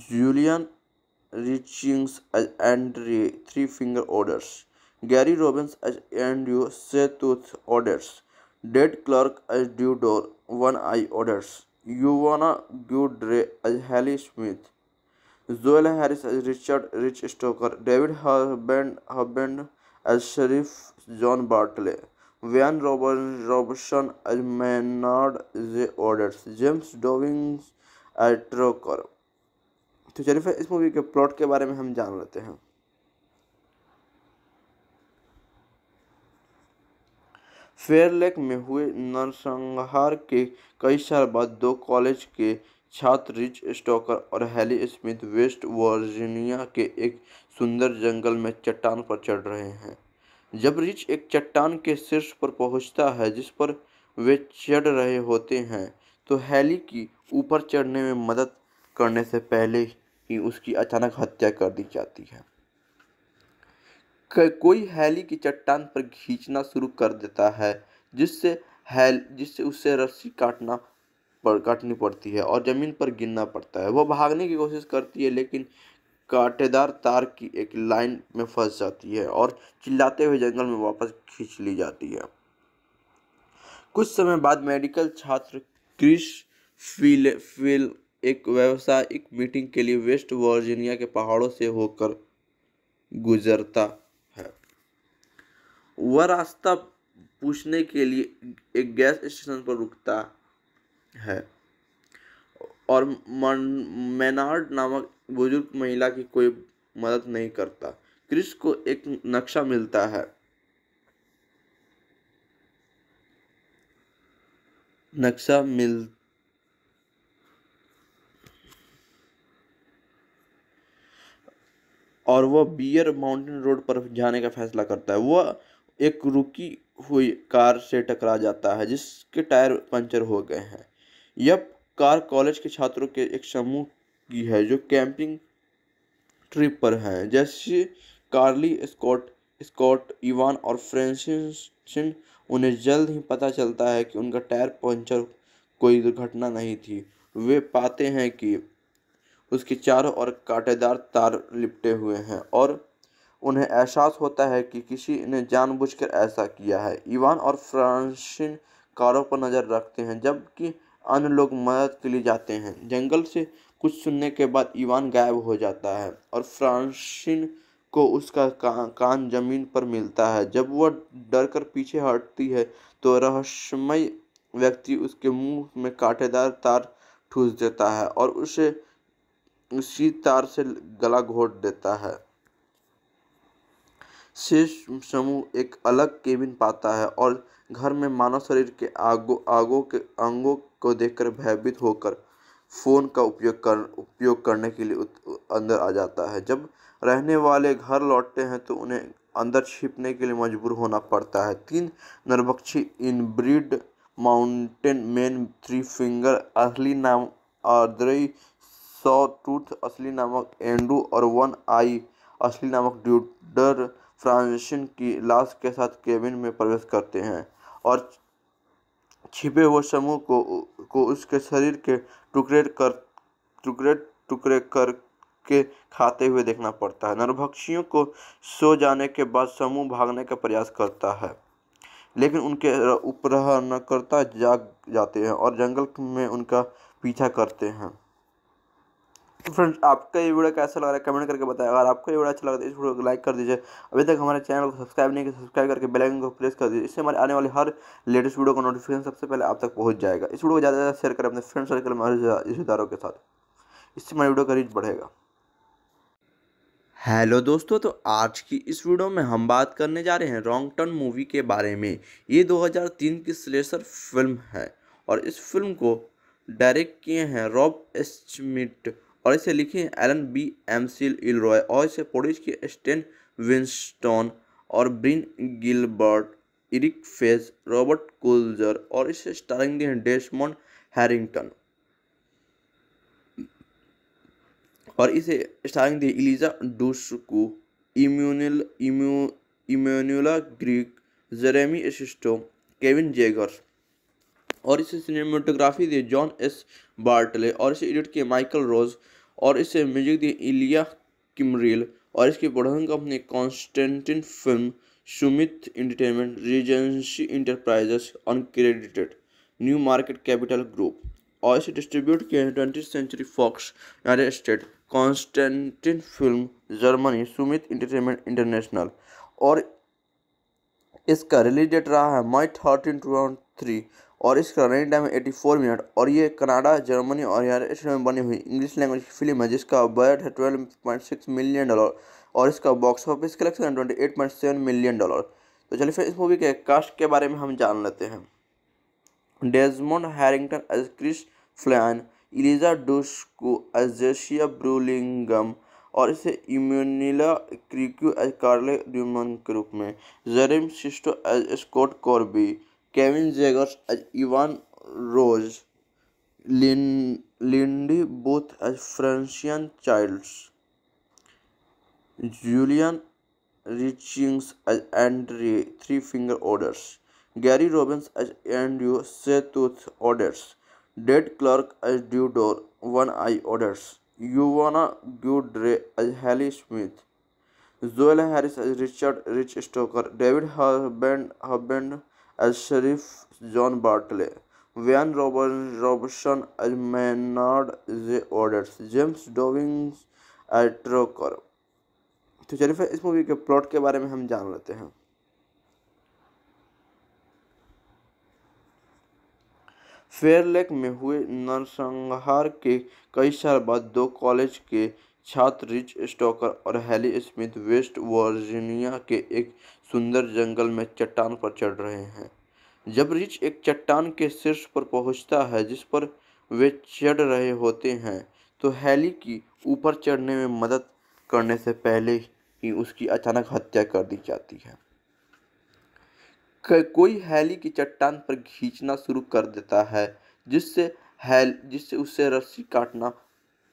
Julian Richings as Andre Three Finger Orders, Gary Robbins as Andrew Setuth Orders, Dead Clark as One Eye Orders, Yuvana Gudre as Hallie Smith, Zoella Harris as Richard Rich Stoker, David Harbend, Harbend as Sheriff John Bartley. Van Robert, Robertson as Maynard J. Orders. James Dowings as Trocker. तो चलिए इस movie के plot के बारे में हम जान लेते हैं फेयरलेक में हुए नरसंहार के कई साल बाद दो कॉलेज के छात्र रिच स्टॉकर और हैली स्मिथ वेस्ट वर्जीनिया के एक सुंदर जंगल में चट्टान पर चढ़ रहे हैं जब रिच एक चट्टान के शीर्ष पर पहुंचता है जिस पर वे चढ़ रहे होते हैं तो हैली की ऊपर चढ़ने में मदद करने से पहले ही उसकी अचानक हत्या कर दी जाती है कोई हैली की चट्टान पर खींचना शुरू कर देता है जिससे हैल जिससे उससे रस्सी काटना पर काटनी पड़ती है और ज़मीन पर गिरना पड़ता है वह भागने की कोशिश करती है लेकिन कांटेदार तार की एक लाइन में फंस जाती है और चिल्लाते हुए जंगल में वापस खींच ली जाती है कुछ समय बाद मेडिकल छात्र क्रिश फील फील एक व्यावसायिक मीटिंग के लिए वेस्ट वर्जीनिया के पहाड़ों से होकर गुजरता है वह रास्ता पूछने के लिए एक गैस स्टेशन पर रुकता है और मैनार्ड नामक बुजुर्ग महिला की कोई मदद नहीं करता क्रिस को एक नक्शा मिलता है नक्शा मिल और वह बियर माउंटेन रोड पर जाने का फैसला करता है वह एक रुकी हुई कार से टकरा जाता है जिसके टायर पंचर हो गए हैं यह कार कॉलेज के छात्रों के एक समूह की है जो कैंपिंग ट्रिप पर हैं जैसे कार्ली स्कॉट स्कॉट इवान और फ्रेंसिन उन्हें जल्द ही पता चलता है कि उनका टायर पंचर कोई दुर्घटना नहीं थी वे पाते हैं कि उसके चारों ओर कांटेदार तार लिपटे हुए हैं और उन्हें एहसास होता है कि किसी ने जानबूझकर ऐसा किया है इवान और फ्रांसिन कारों पर नज़र रखते हैं जबकि अन्य लोग मदद के लिए जाते हैं जंगल से कुछ सुनने के बाद ईवान गायब हो जाता है और फ्रांसिन को उसका कान जमीन पर मिलता है जब वह डर कर पीछे हटती है तो रहस्यमय व्यक्ति उसके मुंह में कांटेदार तार ठूस देता है और उसे उसी तार से गला घोट देता है शेष समूह एक अलग केबिन पाता है और घर में मानव शरीर के आगो आगो के अंगों को देखकर भयभीत होकर फ़ोन का उपयोग कर उपयोग करने के लिए अंदर आ जाता है जब रहने वाले घर लौटते हैं तो उन्हें अंदर छिपने के लिए मजबूर होना पड़ता है तीन नरभक्षी inbred mountain man three finger असली नाम आर्द्रई सौ टूथ असली नामक एंडू और वन आई असली नामक ड्यूडर फ्रांसिन की लाश के साथ केबिन में प्रवेश करते हैं और छिपे हुए समूह को को उसके शरीर के टुकड़े कर टुकड़े टुकड़े करके खाते हुए देखना पड़ता है नरभक्षियों को सो जाने के बाद समूह भागने का प्रयास करता है लेकिन उनके उपरहनकर्ता जाग जाते हैं और जंगल में उनका पीछा करते हैं तो फ्रेंड्स आपका ये वीडियो कैसा लग रहा है कमेंट करके बताएं अगर आपको ये वीडियो अच्छा लगा तो इस वीडियो को लाइक कर दीजिए अभी तक हमारे चैनल को सब्सक्राइब नहीं किया सब्सक्राइब करके बेल आइकन को प्रेस कर दीजिए इससे हमारे आने वाले हर लेटेस्ट वीडियो का नोटिफिकेशन सबसे पहले आप तक पहुँच जाएगा इस वीडियो को ज़्यादा से ज़्यादा शेयर करें अपने फ्रेंड सर्कल में रिश्तेदारों के साथ इससे हमारे वीडियो का रीच बढ़ेगा हेलो दोस्तों तो आज की इस वीडियो में हम बात करने जा रहे हैं रॉन्ग टर्न मूवी के बारे में ये 2003 की स्लेसर फिल्म है और इस फिल्म को डायरेक्ट किए हैं रॉब एस्मिट और इसे लिखे हैं एलन बी एमसिल इलरॉय और इसे पोडिश के स्टेन विंस्टोन और Brian Gilbert Erik Feig Robert Kulzer और इसे स्टारिंग दी है डेसमोंड हैरिंगटन और इसे स्टारिंग दी Eliza Dushku इम्यूनिल इम्यू Emmanuelle Chriqui Jeremy Sisto Kevin जेगर और इसे सिनेमेटोग्राफी दिए जॉन एस बार्टले और इसे एडिट किए माइकल रोज और इसे म्यूजिक दिए इलिया किमरेल और इसके production company Constantin film Summit Entertainment Regency Enterprises uncredited new market Capital Group और इसे डिस्ट्रीब्यूट किए twenty century Fox United State Constantin film Germany Summit Entertainment international और इसका रिलीज डेट रहा है मई थर्टीन टू थाउजेंड थ्री और इसका running time है एटी फोर मिनट और ये कनाडा जर्मनी और यूनाइटेड स्टेट में बनी हुई इंग्लिश लैंग्वेज की फिल्म है जिसका बजट है twelve point six million dollar और इसका बॉक्स ऑफिस कलेक्शन है twenty eight point seven million dollar तो चलिए फिर इस मूवी के कास्ट के बारे में हम जान लेते हैं Desmond Harrington as Chris Flynn Eliza Dushku as Jessie Burlingame और इसे इम्यूनिला क्रिक्यू एज कार्ले ड्यूमन के रूप में Jeremy Sisto as Scott Corby Kevin Zegers, as Ivan Rose, Lin, Lindy Booth as Francian Childs, Julian Richings as Andre Three Finger Orders, Gary Robbins as Andrew Setuth Orders, Dead Clark as Dewdor One Eye Orders, Yuvana Gudre as Hallie Smith, Zoella Harris as Richard Rich Stoker, David Harbend Hubband शरीफ John Bartley van Robertson as Maynard जे orders James डोविंग्स एट्रोकर तो चलिए फिर इस movie के plot के बारे में हम जान लेते हैं फेयरलेक में हुए नरसंहार के कई साल बाद दो कॉलेज के छात्र रिच स्टॉकर और हैली स्मिथ वेस्ट वर्जीनिया के एक सुंदर जंगल में चट्टान पर चढ़ रहे हैं जब रिच एक चट्टान के शीर्ष पर पहुंचता है जिस पर वे चढ़ रहे होते हैं तो हैली की ऊपर चढ़ने में मदद करने से पहले ही उसकी अचानक हत्या कर दी जाती है कोई हैली की चट्टान पर खींचना शुरू कर देता है जिससे हैल जिससे उससे रस्सी काटना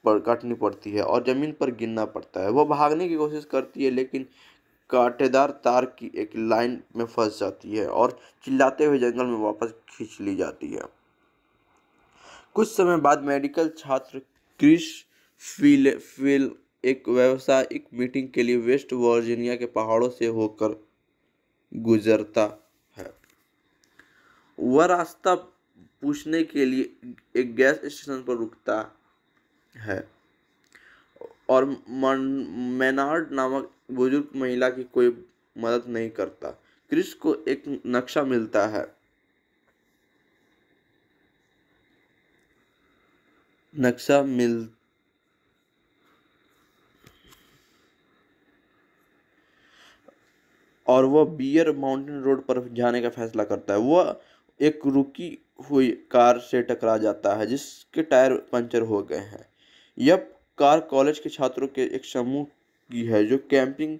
पर काटनी पड़ती है और ज़मीन पर गिरना पड़ता है वह भागने की कोशिश करती है लेकिन कांटेदार तार की एक लाइन में फंस जाती है और चिल्लाते हुए जंगल में वापस खींच ली जाती है कुछ समय बाद मेडिकल छात्र क्रिश फील फील एक व्यवसायिक मीटिंग के लिए वेस्ट वर्जीनिया के पहाड़ों से होकर गुजरता है वह रास्ता पूछने के लिए एक गैस स्टेशन पर रुकता है और मैनार्ड नामक बुजुर्ग महिला की कोई मदद नहीं करता क्रिस को एक नक्शा मिलता है नक्शा मिल और वह बियर माउंटेन रोड पर जाने का फैसला करता है वह एक रुकी हुई कार से टकरा जाता है जिसके टायर पंचर हो गए हैं यह कार कॉलेज के छात्रों के एक समूह की है जो कैंपिंग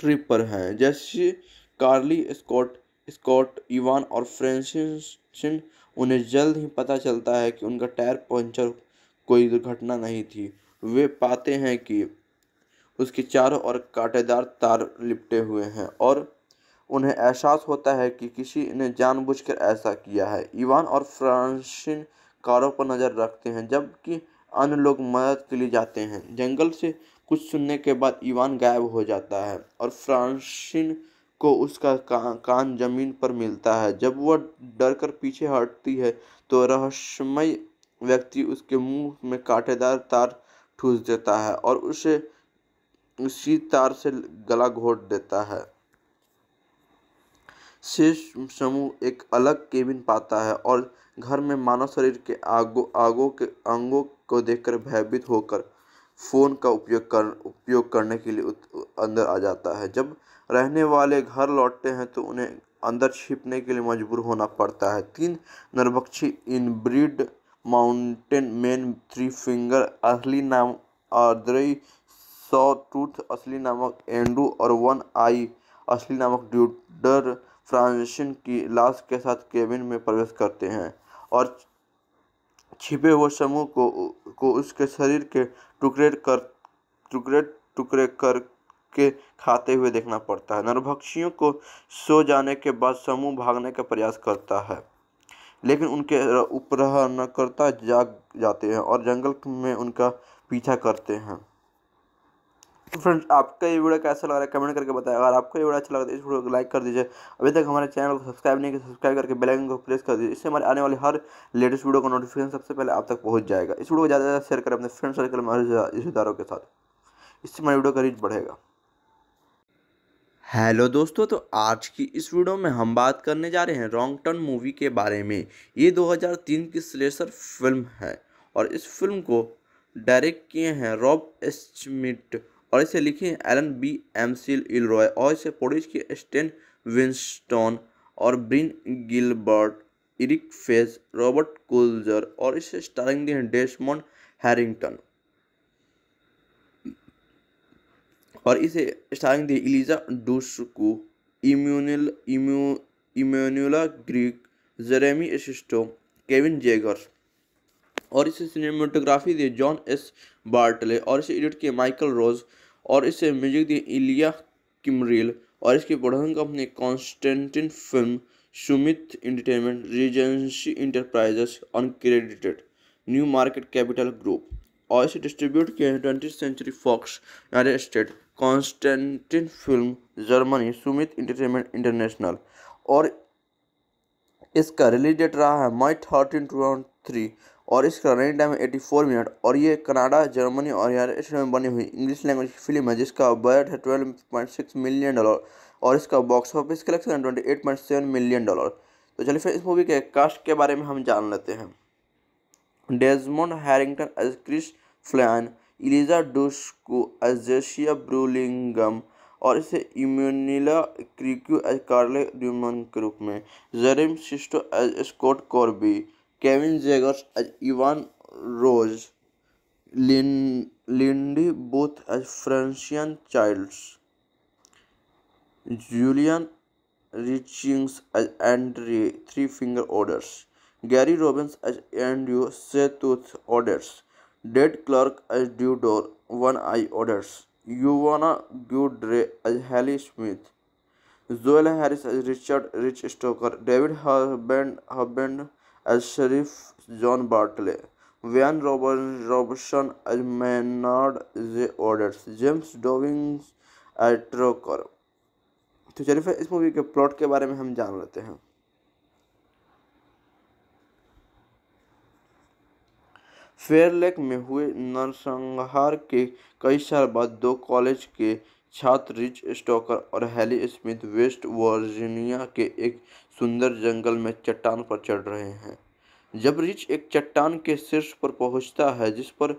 ट्रिप पर है जैसे कार्ली स्कॉट स्कॉट इवान और फ्रेंसिसन उन्हें जल्द ही पता चलता है कि उनका टायर पंचर कोई दुर्घटना नहीं थी वे पाते हैं कि उसके चारों ओर कांटेदार तार लिपटे हुए हैं और उन्हें एहसास होता है कि किसी ने जानबूझकर ऐसा किया है इवान और फ्रांसिन कारों पर नज़र रखते हैं जबकि अन्य लोग मदद के लिए जाते हैं जंगल से कुछ सुनने के बाद इवान गायब हो जाता है और फ्रांसिन को उसका कान जमीन पर मिलता है जब वह डर कर पीछे हटती है तो रहस्यमय व्यक्ति उसके मुंह में कांटेदार तार ठूस देता है और उसे उसी तार से गला घोट देता है शेष समूह एक अलग केबिन पाता है और घर में मानव शरीर के आगो आगो के अंगों को देखकर भयभीत होकर फ़ोन का उपयोग कर उपयोग करने के लिए अंदर आ जाता है जब रहने वाले घर लौटते हैं तो उन्हें अंदर छिपने के लिए मजबूर होना पड़ता है तीन नरभक्षी inbred mountain man three finger असली नाम आद्रई सौ टूथ असली नामक एंडू और वन आई असली नामक ड्यूडर फ्रांसिन की लाश के साथ केबिन में प्रवेश करते हैं और छिपे हुए समूह को को उसके शरीर के टुकड़े कर टुकड़े टुकड़े करके खाते हुए देखना पड़ता है नरभक्षियों को सो जाने के बाद समूह भागने का प्रयास करता है लेकिन उनके उपहारकर्ता जाग जाते हैं और जंगल में उनका पीछा करते हैं तो फ्रेंड्स आपका ये वीडियो कैसा लग रहा है कमेंट करके बताएं अगर आपको ये वीडियो अच्छा लगा तो इस वीडियो को लाइक कर दीजिए अभी तक हमारे चैनल को सब्सक्राइब नहीं किया सब्सक्राइब करके बेल आइकन को प्रेस कर दीजिए इससे हमारे आने वाले हर लेटेस्ट वीडियो का नोटिफिकेशन सबसे पहले आप तक पहुंच जाएगा इस वीडियो को ज़्यादा से ज़्यादा शेयर करें अपने फ्रेंड सर्कल में रिश्तेदारों के साथ इससे हमारे वीडियो का रीच बढ़ेगा हेलो दोस्तों तो आज की इस वीडियो में हम बात करने जा रहे हैं रॉन्ग टर्न मूवी के बारे में ये 2003 की स्लेसर फिल्म है और इस फिल्म को डायरेक्ट किए हैं रॉब एस्मिट और इसे लिखे हैं एलन बी एम इलरॉय और इसे प्रोड्यूस किए स्टेन विंस्टोन और Brian Gilbert Erik Feig Robert Kulzer और इसे स्टारिंग दी है डेसमोंड हैरिंगटन और इसे स्टारिंग दी Eliza Dushku इम्यूनिल इम्यू Emmanuelle Chriqui Jeremy Sisto Kevin Zegers और इसे सिनेमाटोग्राफी दिए जॉन एस बार्टले और इसे एडिट किए माइकल रोज और इसे म्यूजिक दिए इलिया किमरील और इसके production company Constantin film Summit Entertainment Regency Enterprises uncredited new market Capital Group और इसे डिस्ट्रीब्यूट किए है twenty century Fox United State Constantin film Germany Summit Entertainment international और इसका रिलीज डेट रहा है मई थर्टीन टू थाउजेंड थ्री और इसका रनिंग टाइम है एटी फोर मिनट और ये कनाडा जर्मनी और यूनाइटेड स्टेट में बनी हुई इंग्लिश लैंग्वेज फिल्म है जिसका बजट है twelve point six million dollar और इसका बॉक्स ऑफिस कलेक्शन है twenty eight point seven million dollar तो चलिए फिर इस मूवी के कास्ट के बारे में हम जान लेते हैं Desmond Harrington as Chris Flynn Eliza Dushku as Jessie Burlingame और इसे इम्यूनिला क्रिक्यू एज कार्ले ड्यूमन के रूप में Jeremy Sisto as Scott Corby Kevin Jaggers as Ivan Rose, Lin, Lindy Booth as Francian Childs, Julian Richings as Andre Three Finger Orders, Gary Robbins as Andrew Setooth Orders, Dead Clark as Dudor One Eye Orders, Yuvana Gudre as Smith, Zoel Harris as Richard Rich Stoker, David Harbend Harbend sheriff John Bartley. Van Robert, Robertson as Maynard J. Orders. James Dowings as Trocker. तो चलिए इस movie के plot के बारे में हम जान लेते हैं फेयर लेक में हुए नरसंहार के कई साल बाद दो कॉलेज के छात्र रिच स्टॉकर और हैली स्मिथ वेस्ट वर्जीनिया के एक सुंदर जंगल में चट्टान पर चढ़ रहे हैं जब रिच एक चट्टान के शीर्ष पर पहुंचता है जिस पर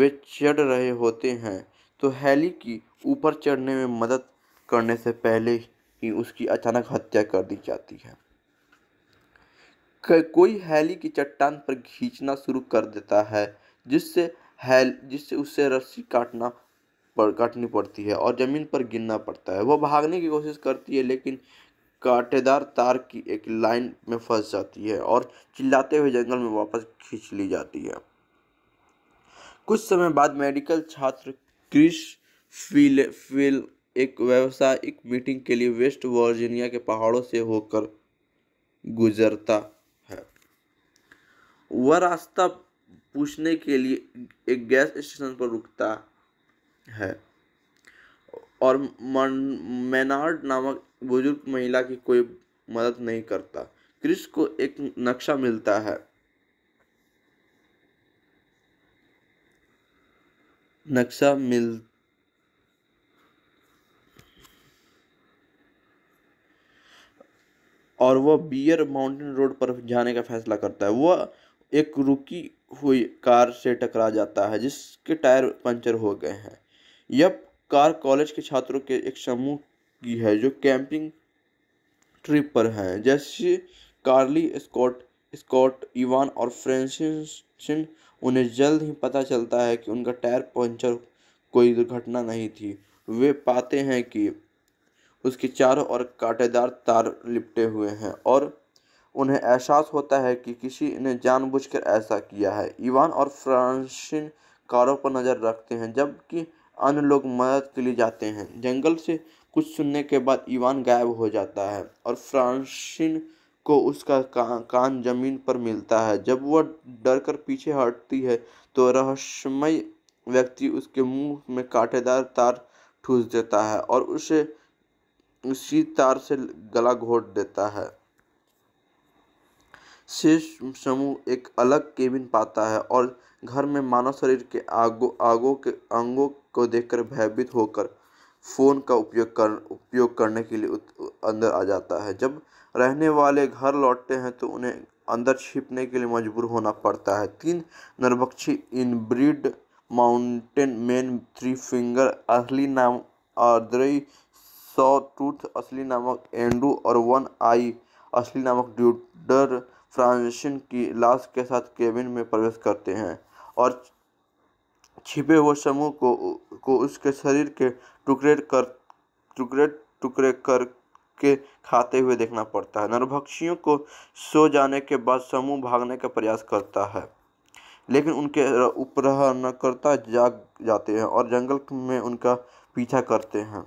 वे चढ़ रहे होते हैं तो हैली की ऊपर चढ़ने में मदद करने से पहले ही उसकी अचानक हत्या कर दी जाती है कोई हैली की चट्टान पर खींचना शुरू कर देता है जिससे हैल जिससे उससे रस्सी काटना पर काटनी पड़ती है और ज़मीन पर गिरना पड़ता है वह भागने की कोशिश करती है लेकिन कांटेदार तार की एक लाइन में फंस जाती है और चिल्लाते हुए जंगल में वापस खींच ली जाती है कुछ समय बाद मेडिकल छात्र क्रिश फील फील एक व्यवसायिक मीटिंग के लिए वेस्ट वर्जीनिया के पहाड़ों से होकर गुजरता है वह रास्ता पूछने के लिए एक गैस स्टेशन पर रुकता है और मैनार्ड नामक बुजुर्ग महिला की कोई मदद नहीं करता क्रिस को एक नक्शा मिलता है नक्शा मिल और वह बियर माउंटेन रोड पर जाने का फैसला करता है वह एक रुकी हुई कार से टकरा जाता है जिसके टायर पंचर हो गए हैं यह कार कॉलेज के छात्रों के एक समूह की है जो कैंपिंग ट्रिप पर हैं जैसे कार्ली स्कॉट स्कॉट इवान और फ्रांसिसन उन्हें जल्द ही पता चलता है कि उनका टायर पंचर कोई दुर्घटना नहीं थी वे पाते हैं कि उसके चारों ओर कांटेदार तार लिपटे हुए हैं और उन्हें एहसास होता है कि किसी ने जानबूझकर ऐसा किया है इवान और फ्रांसिन कारों पर नज़र रखते हैं जबकि अन्य लोग मदद के लिए जाते हैं जंगल से कुछ सुनने के बाद ईवान गायब हो जाता है और फ्रांसिन को उसका कान जमीन पर मिलता है जब वह डर कर पीछे हटती है तो रहस्यमय व्यक्ति उसके मुंह में कांटेदार तार ठूस देता है और उसे उसी तार से गला घोट देता है शेष समूह एक अलग केबिन पाता है और घर में मानव शरीर के आगो आगो के अंगों को देखकर भयभीत होकर फ़ोन का उपयोग कर उपयोग करने के लिए अंदर आ जाता है जब रहने वाले घर लौटते हैं तो उन्हें अंदर छिपने के लिए मजबूर होना पड़ता है तीन नरभक्षी inbred mountain man three finger असली नाम आर्द्रई सौ टूथ असली नामक एंडू और वन आई असली नामक ड्यूडर फ्रांसिन की लाश के साथ केबिन में प्रवेश करते हैं और छिपे हुए समूह को को उसके शरीर के टुकड़े कर टुकड़े टुकड़े करके खाते हुए देखना पड़ता है नरभक्षियों को सो जाने के बाद समूह भागने का प्रयास करता है लेकिन उनके उपरहनकर्ता जाग जाते हैं और जंगल में उनका पीछा करते हैं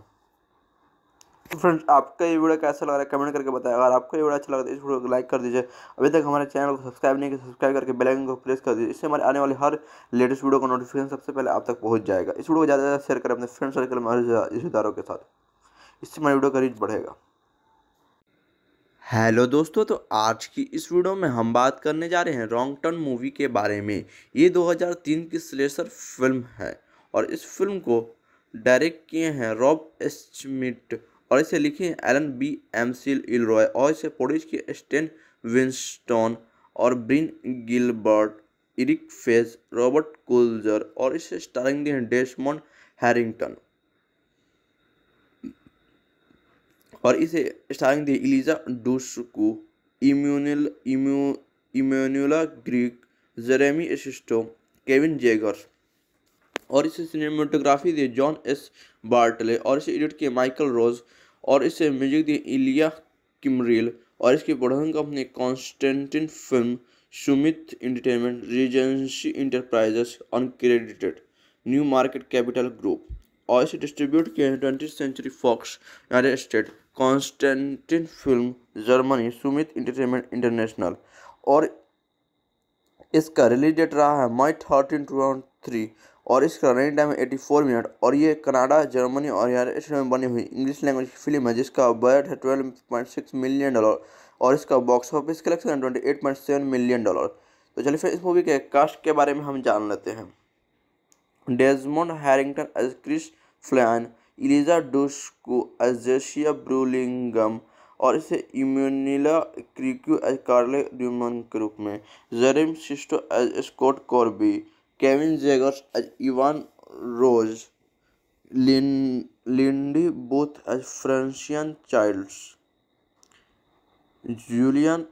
तो फ्रेंड्स आपका ये वीडियो कैसा लग रहा है कमेंट करके बताएं अगर आपको ये वीडियो अच्छा लगा तो इस वीडियो को लाइक कर दीजिए अभी तक हमारे चैनल को सब्सक्राइब नहीं किया सब्सक्राइब करके बेल आइकन को प्रेस कर दीजिए इससे हमारे आने वाले हर लेटेस्ट वीडियो का नोटिफिकेशन सबसे पहले आप तक पहुँच जाएगा इस वीडियो को ज़्यादा से ज़्यादा शेयर करें अपने फ्रेंड सर्कल में रिश्तेदारों के साथ इससे हमारे वीडियो का रीच बढ़ेगा हेलो दोस्तों तो आज की इस वीडियो में हम बात करने जा रहे हैं रॉन्ग टर्न मूवी के बारे में ये 2003 की स्लेसर फिल्म है और इस फिल्म को डायरेक्ट किए हैं रॉब एस्मिट और इसे लिखे एलन बी एमसिल इलरॉय और इसे पोडिश किए स्टेन विंस्टोन और Brian Gilbert Erik Feig Robert Kulzer और इसे स्टारिंग दिए डेसमोंड हैरिंगटन और इसे स्टारिंग दी Eliza Dushku इम्यूनिल इम्यू Chriqui Jeremy Sisto Kevin जेगर और इसे सिनेमाटोग्राफी दिए जॉन एस बार्टले और इसे एडिट किए माइकल रोज और इसे म्यूजिक दिए इलिया किमरेल और इसकी production company Constantin film Summit Entertainment Regency Enterprises uncredited new market Capital Group और इसे डिस्ट्रीब्यूट किए हैं twenty century Fox United State Constantin film Germany Summit Entertainment international और इसका रिलीज डेट रहा है मई थर्टीन टू थाउजेंड थ्री और इसका running time eighty four minute और ये कनाडा जर्मनी और यूनाइटेड स्टेट में बनी हुई इंग्लिश लैंग्वेज की फिल्म है जिसका बजट है twelve point six million dollar और इसका बॉक्स ऑफिस कलेक्शन है twenty eight point seven million dollar तो चलिए फिर इस मूवी के कास्ट के बारे में हम जान लेते हैं Desmond Harrington as Chris Flynn Eliza Dushku as Jessie Burlingame और इसे इम्यूनिला क्रिक्यू एज कार्ले ड्यूमन के रूप में Jeremy Sisto as Scott Corby Kevin Zegers, as Ivan Rose, Lin, Lindy Booth as Francian Childs, Julian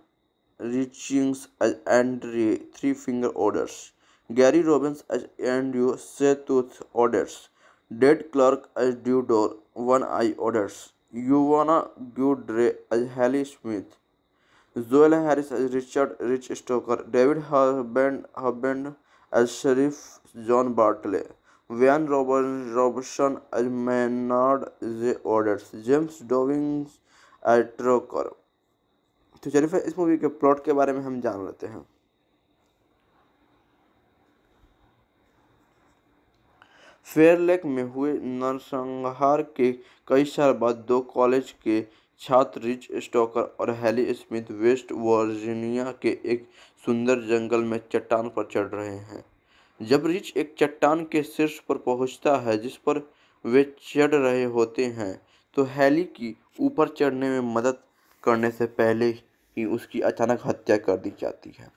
Richings as Andre Three Finger Orders, Gary Robbins as Andrew Setooth Orders, Dead Clark as Dudor One Eye Orders, Yuvana Gudre as Hallie Smith, Zoella Harris as Richard Rich Stoker, David Harbend, Harbend sheriff John Bartley Wayne Robert, Robertson as Maynard J. Orders. James Dowings as Trocker. तो चलिए इस movie के plot के बारे में हम जान लेते हैं फेयरलेक में हुए नरसंहार के कई साल बाद दो कॉलेज के छात्र रिच स्टॉकर और हैली स्मिथ वेस्ट वर्जीनिया के एक सुंदर जंगल में चट्टान पर चढ़ रहे हैं जब रिच एक चट्टान के शीर्ष पर पहुंचता है जिस पर वे चढ़ रहे होते हैं तो हैली की ऊपर चढ़ने में मदद करने से पहले ही उसकी अचानक हत्या कर दी जाती है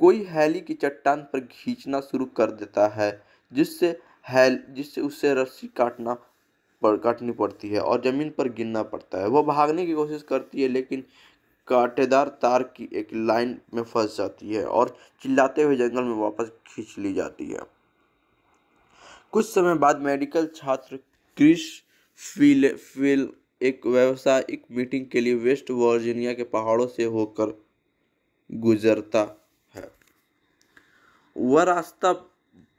कोई हैली की चट्टान पर खींचना शुरू कर देता है जिससे हैल जिससे उससे रस्सी काटना पर काटनी पड़ती है और ज़मीन पर गिरना पड़ता है वह भागने की कोशिश करती है लेकिन कांटेदार तार की एक लाइन में फंस जाती है और चिल्लाते हुए जंगल में वापस खींच ली जाती है कुछ समय बाद मेडिकल छात्र क्रिश फील फील एक व्यवसायिक मीटिंग के लिए वेस्ट वर्जीनिया के पहाड़ों से होकर गुजरता है वह रास्ता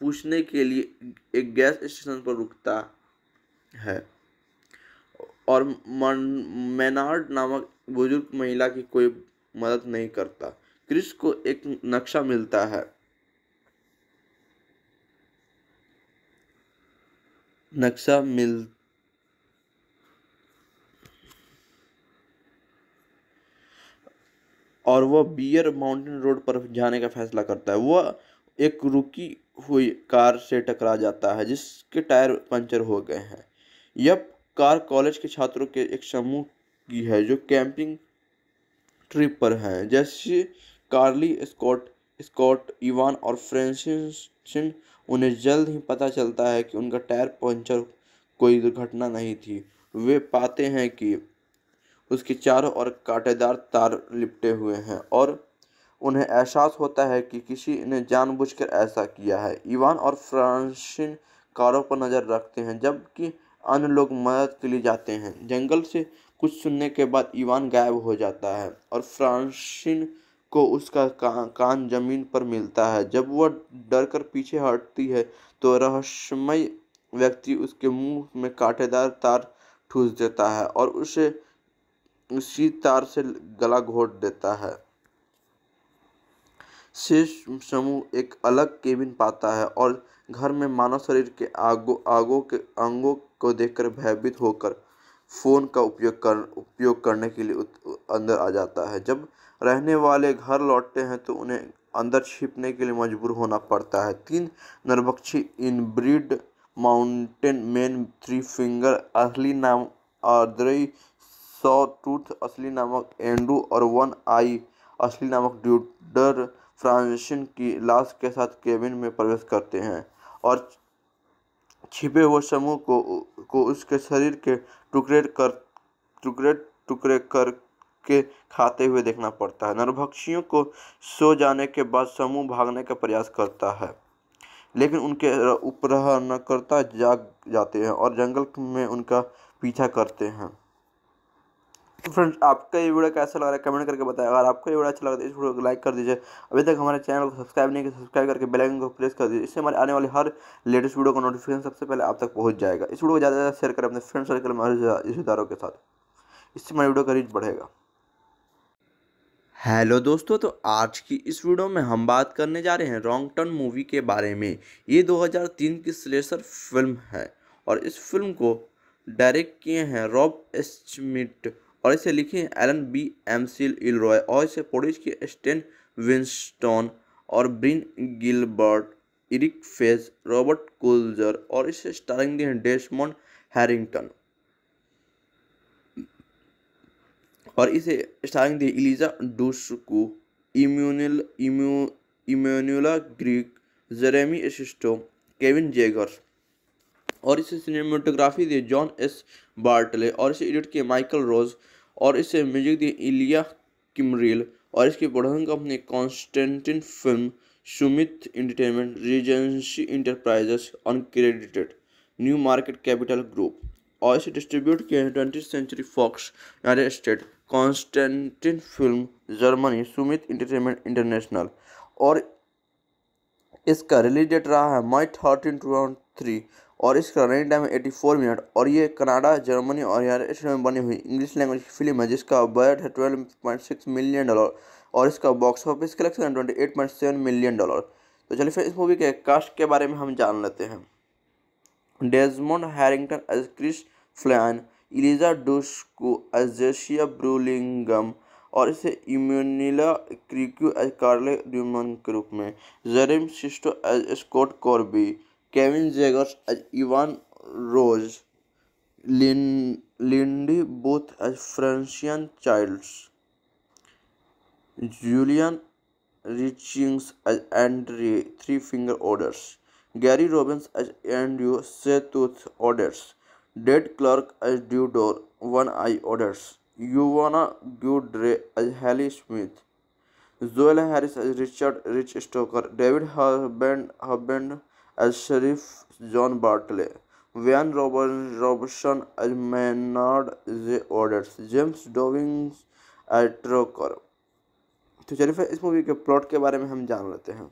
पूछने के लिए एक गैस स्टेशन पर रुकता है और मैनार्ड नामक बुजुर्ग महिला की कोई मदद नहीं करता क्रिस को एक नक्शा मिलता है नक्शा मिल और वह बियर माउंटेन रोड पर जाने का फैसला करता है वह एक रुकी हुई कार से टकरा जाता है जिसके टायर पंचर हो गए हैं यह कार कॉलेज के छात्रों के एक समूह की है जो कैंपिंग ट्रिप पर हैं जैसे कार्ली स्कॉट स्कॉट इवान और फ्रेंसिन उन्हें जल्द ही पता चलता है कि उनका टायर पंचर कोई दुर्घटना नहीं थी वे पाते हैं कि उसके चारों ओर कांटेदार तार लिपटे हुए हैं और उन्हें एहसास होता है कि किसी ने जानबूझकर ऐसा किया है इवान और फ्रांसिन कारों पर नज़र रखते हैं जबकि अन्य लोग मदद के लिए जाते हैं जंगल से कुछ सुनने के बाद ईवान गायब हो जाता है और फ्रांसिन को उसका कान जमीन पर मिलता है जब वह डर कर पीछे हटती है तो रहस्यमय व्यक्ति उसके मुंह में कांटेदार तार ठूस देता है और उसे उसी तार से गला घोट देता है शेष समूह एक अलग केबिन पाता है और घर में मानव शरीर के आगो आगो के अंगों को देखकर भयभीत होकर फ़ोन का उपयोग कर उपयोग करने के लिए अंदर आ जाता है जब रहने वाले घर लौटते हैं तो उन्हें अंदर छिपने के लिए मजबूर होना पड़ता है तीन नरभक्षी inbred mountain man three finger असली नाम आर्द्रई सौ टूथ असली नामक एंडू और वन आई असली नामक ड्यूडर फ्रांसिन की लाश के साथ केबिन में प्रवेश करते हैं और छिपे हुए समूह को को उसके शरीर के टुकड़े कर टुकड़े टुकड़े करके खाते हुए देखना पड़ता है नरभक्षियों को सो जाने के बाद समूह भागने का प्रयास करता है लेकिन उनके उपरहनकर्ता जाग जाते हैं और जंगल में उनका पीछा करते हैं तो फ्रेंड्स आपका ये वीडियो कैसा लग रहा है कमेंट करके बताएं अगर आपको ये वीडियो अच्छा लगा तो इस वीडियो को लाइक कर दीजिए अभी तक हमारे चैनल को सब्सक्राइब नहीं किया सब्सक्राइब करके बेल आइकन को प्रेस कर दीजिए इससे हमारे आने वाले हर लेटेस्ट वीडियो का नोटिफिकेशन सबसे पहले आप तक पहुँच जाएगा इस वीडियो को ज़्यादा से ज़्यादा शेयर करें अपने फ्रेंड सर्कल में रिश्तेदारों के साथ इससे हमारे वीडियो का रीच बढ़ेगा हेलो दोस्तों तो आज की इस वीडियो में हम बात करने जा रहे हैं रॉन्ग टर्न मूवी के बारे में ये 2003 की स्लेसर फिल्म है और इस फिल्म को डायरेक्ट किए हैं रॉब एस्मिट और इसे लिखे हैं एलन बी एमसिल इलरॉय और इसे पोडिश के स्टेन विंस्टोन और Brian Gilbert Erik Feig Robert Kulzer और इसे स्टारिंग दी है डेसमोंड हैरिंगटन और इसे स्टारिंग दी Eliza Dushku इम्यूनिल इम्यू Emmanuelle Chriqui Jeremy Sisto Kevin जेगर और इसे सिनेमेटोग्राफी दिए जॉन एस बार्टले और इसे एडिट किए माइकल रोज और इसे म्यूजिक दिए इलिया किमरेल और इसके production company Constantin film Summit Entertainment Regency Enterprises uncredited new market Capital Group और इसे डिस्ट्रीब्यूट किए है twenty century Fox United State Constantin film Germany Summit Entertainment international और इसका रिलीज डेट रहा है मई थर्टीन टू थाउजेंड थ्री और इसका रनिंग टाइम है एटी फोर मिनट और ये कनाडा जर्मनी और यूनाइटेड स्टेट में बनी हुई इंग्लिश लैंग्वेज की फिल्म है जिसका बजट है twelve point six million dollar और इसका बॉक्स ऑफिस कलेक्शन है twenty eight point seven million dollar तो चलिए फिर इस मूवी के कास्ट के बारे में हम जान लेते हैं Desmond Harrington as Chris Flynn Eliza Dushku as Jessie Burlingame और इसे इम्यूनिला क्रिक्यू एज कार्ले ड्यूमन के रूप में Jeremy Sisto as Scott Corby Kevin Zegers, as Ivan Rose, Lin, Lindy Booth as Francian Childs, Julian Richings as Andre Three Finger Orders, Gary Robbins as Andrew Setuth Orders, Dead Clark as Dewdor One Eye Orders, Yuvana Gudre as Hallie Smith, Zoella Harris as Richard Rich Stoker, David Harbend Harbend sheriff John Bartley. Van Robert, Robertson as Maynard J. Odets. James Dowings as Trocker. तो शरीफ इस movie के plot के बारे में हम जान लेते हैं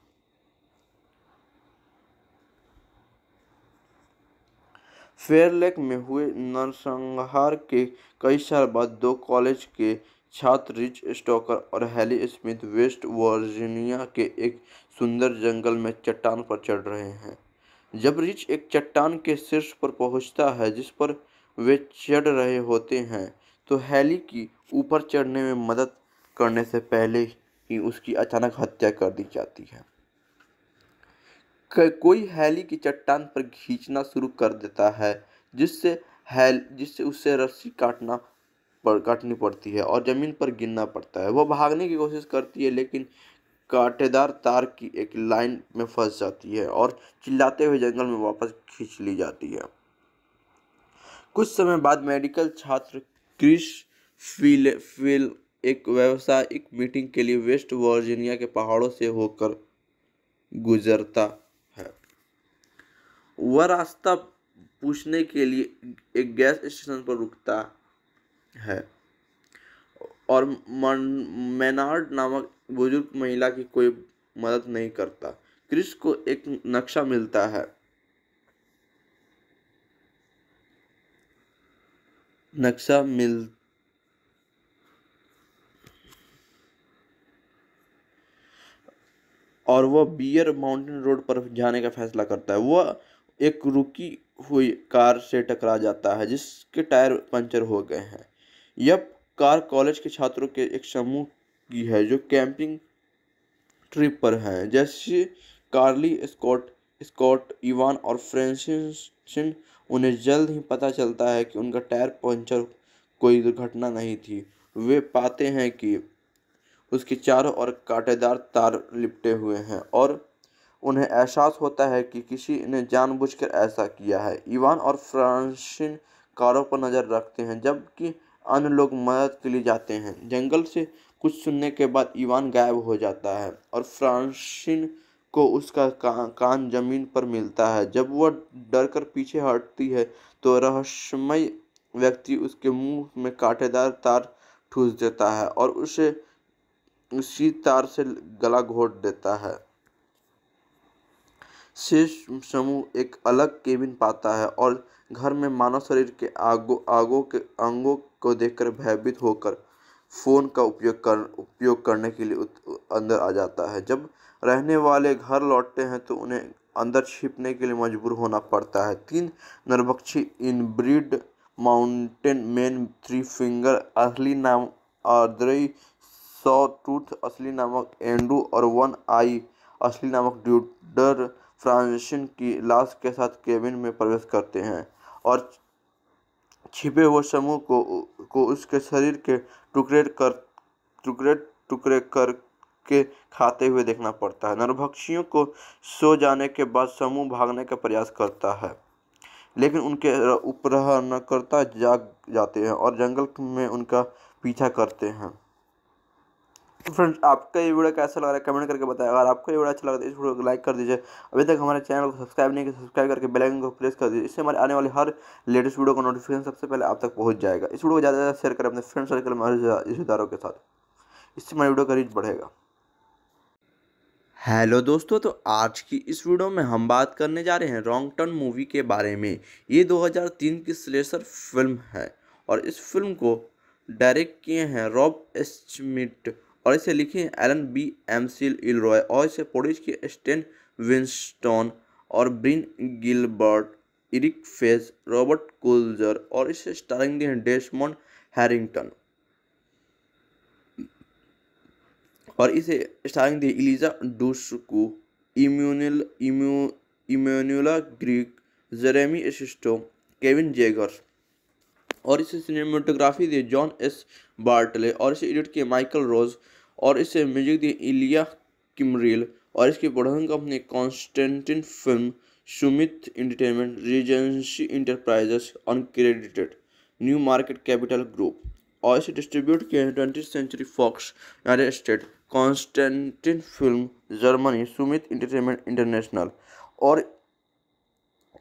फेयरलेक में हुए नरसंहार के कई साल बाद दो कॉलेज के छात्र रिच स्टॉकर और हैली स्मिथ वेस्ट वर्जीनिया के एक सुंदर जंगल में चट्टान पर चढ़ रहे हैं जब रिच एक चट्टान के शीर्ष पर पहुंचता है जिस पर वे चढ़ रहे होते हैं तो हैली की ऊपर चढ़ने में मदद करने से पहले ही उसकी अचानक हत्या कर दी जाती है कोई हैली की चट्टान पर खींचना शुरू कर देता है जिससे हैल जिससे उससे रस्सी काटना पर काटनी पड़ती है और ज़मीन पर गिरना पड़ता है वह भागने की कोशिश करती है लेकिन कांटेदार तार की एक लाइन में फंस जाती है और चिल्लाते हुए जंगल में वापस खींच ली जाती है कुछ समय बाद मेडिकल छात्र क्रिश फील फील एक व्यवसायिक मीटिंग के लिए वेस्ट वर्जीनिया के पहाड़ों से होकर गुजरता है वह रास्ता पूछने के लिए एक गैस स्टेशन पर रुकता है और मैनार्ड नामक बुजुर्ग महिला की कोई मदद नहीं करता क्रिस को एक नक्शा मिलता है नक्शा मिल और वह बियर माउंटेन रोड पर जाने का फैसला करता है वह एक रुकी हुई कार से टकरा जाता है जिसके टायर पंचर हो गए हैं यह कार कॉलेज के छात्रों के एक समूह की है जो कैंपिंग ट्रिप पर हैं जैसे कार्ली स्कॉट स्कॉट इवान और फ्रेंसिसन उन्हें जल्द ही पता चलता है कि उनका टायर पंचर कोई दुर्घटना नहीं थी वे पाते हैं कि उसके चारों ओर कांटेदार तार लिपटे हुए हैं और उन्हें एहसास होता है कि किसी ने जानबूझकर ऐसा किया है इवान और फ्रांसिन कारों पर नज़र रखते हैं जबकि अन्य लोग मदद के लिए जाते हैं जंगल से कुछ सुनने के बाद इवान गायब हो जाता है और फ्रांसिन को उसका कान जमीन पर मिलता है जब वह डर कर पीछे हटती है तो रहस्यमय व्यक्ति उसके मुंह में कांटेदार तार ठूस देता है और उसे उसी तार से गला घोट देता है शेष समूह एक अलग केबिन पाता है और घर में मानव शरीर के आगो आगो के अंगों को देखकर भयभीत होकर फ़ोन का उपयोग कर उपयोग करने के लिए अंदर आ जाता है जब रहने वाले घर लौटते हैं तो उन्हें अंदर छिपने के लिए मजबूर होना पड़ता है तीन नरभक्षी inbred mountain man three finger असली नाम आर्द्रई सौ टूथ असली नामक एंडू और वन आई असली नामक ड्यूडर फ्रांसिन की लाश के साथ केबिन में प्रवेश करते हैं और छिपे हुए समूह को को उसके शरीर के टुकड़े कर टुकड़े टुकड़े करके खाते हुए देखना पड़ता है नरभक्षियों को सो जाने के बाद समूह भागने का प्रयास करता है लेकिन उनके उपहरणकर्ता जाग जाते हैं और जंगल में उनका पीछा करते हैं तो फ्रेंड्स आपका ये वीडियो कैसा लग रहा है कमेंट करके बताएं अगर आपको ये वीडियो अच्छा लगा तो इस वीडियो को लाइक कर दीजिए अभी तक हमारे चैनल को सब्सक्राइब नहीं किया सब्सक्राइब करके बेल आइकन को प्रेस कर दीजिए इससे हमारे आने वाले हर लेटेस्ट वीडियो का नोटिफिकेशन सबसे पहले आप तक पहुंच जाएगा इस वीडियो को ज़्यादा से ज़्यादा शेयर करें अपने फ्रेंड सर्कल में रिश्तेदारों के साथ इससे हमारे वीडियो का रीच बढ़ेगा हेलो दोस्तों तो आज की इस वीडियो में हम बात करने जा रहे हैं रॉन्ग टर्न मूवी के बारे में ये 2003 की स्लेसर फिल्म है और इस फिल्म को डायरेक्ट किए हैं रॉब एस्मिट और इसे लिखे है एलन बी एम इलरॉय और इसे प्रोड्यूस किए स्टेन विंस्टोन और Brian Gilbert Erik Feig Robert Kulzer और इसे स्टारिंग दिए है डेसमोंड हैरिंगटन और इसे स्टारिंग दिए Eliza Dushku इम्यूनिल इम्यू Emmanuelle Chriqui Jeremy Sisto Kevin Zegers और इसे सिनेमाटोग्राफी दी जॉन एस बार्टले और इसे एडिट किया माइकल रोज और इसे म्यूजिक दिए इलिया किमरील और इसकी production company Constantin film Summit Entertainment Regency Enterprises uncredited new market Capital Group और इसे डिस्ट्रीब्यूट किए है twenty century Fox United State Constantin film Germany Summit Entertainment international और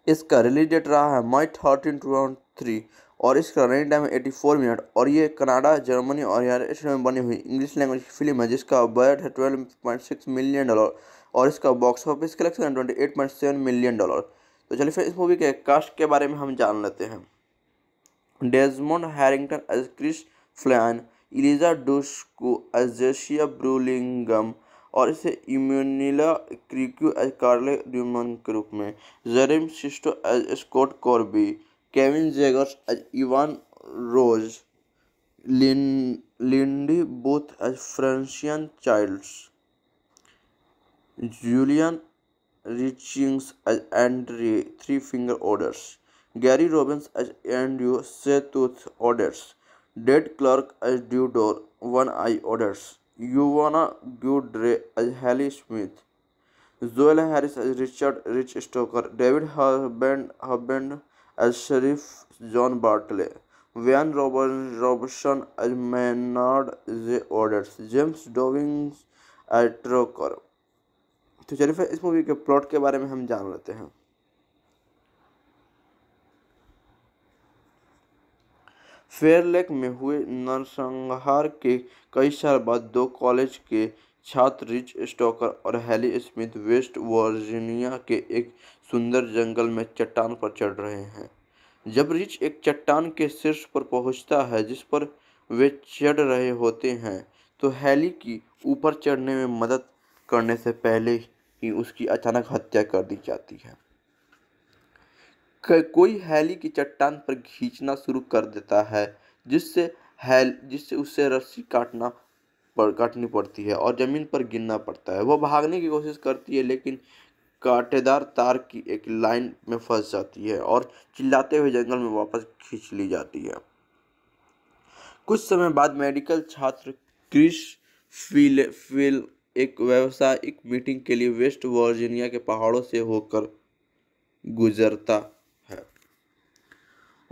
इसका रिलीज डेट रहा है मई थर्टीन टू थ्री और इसका रनिंग टाइम है एटी फोर मिनट और ये कनाडा जर्मनी और यूनाइटेड स्टेट में बनी हुई इंग्लिश लैंग्वेज फिल्म है जिसका बजट है twelve point six million dollar और इसका बॉक्स ऑफिस कलेक्शन है twenty eight point seven million dollar तो चलिए फिर इस मूवी के कास्ट के बारे में हम जान लेते हैं Desmond Harrington as Chris Flynn Eliza Dushku as Jessie Burlingame और इसे इम्यूनिला क्रिक्यू एज कार्ले ड्यूमन के रूप में Jeremy Sisto as Scott Corby Kevin Jaggers as Ivan Rose, Lin, Lindy Booth as Francian Childs, Julian Richings as Andre Three Finger Orders, Gary Robbins as Andrew Setooth Orders, Dead Clark as Dudor One Eye Orders, Yuvana Gudre as Smith, Zoel Harris as Richard Rich Stoker, David Harbend Harbend sheriff John Bartley. Van Robert, Robertson as Maynard J. Orders. James Dowings as Trocker. तो चलिए इस movie के plot के बारे में हम जान लेते हैं फेयरलेक में हुए नरसंहार के कई साल बाद दो कॉलेज के छात्र रिच स्टॉकर और हैली स्मिथ वेस्ट वर्जीनिया के एक सुंदर जंगल में चट्टान पर चढ़ रहे हैं जब रिच एक चट्टान के शीर्ष पर पहुंचता है जिस पर वे चढ़ रहे होते हैं तो हैली की ऊपर चढ़ने में मदद करने से पहले ही उसकी अचानक हत्या कर दी जाती है कोई हैली की चट्टान पर खींचना शुरू कर देता है जिससे हैल जिससे उससे रस्सी काटना पर काटनी पड़ती है और ज़मीन पर गिरना पड़ता है वह भागने की कोशिश करती है लेकिन कांटेदार तार की एक लाइन में फंस जाती है और चिल्लाते हुए जंगल में वापस खींच ली जाती है कुछ समय बाद मेडिकल छात्र क्रिश फील फील एक व्यावसायिक मीटिंग के लिए वेस्ट वर्जीनिया के पहाड़ों से होकर गुजरता है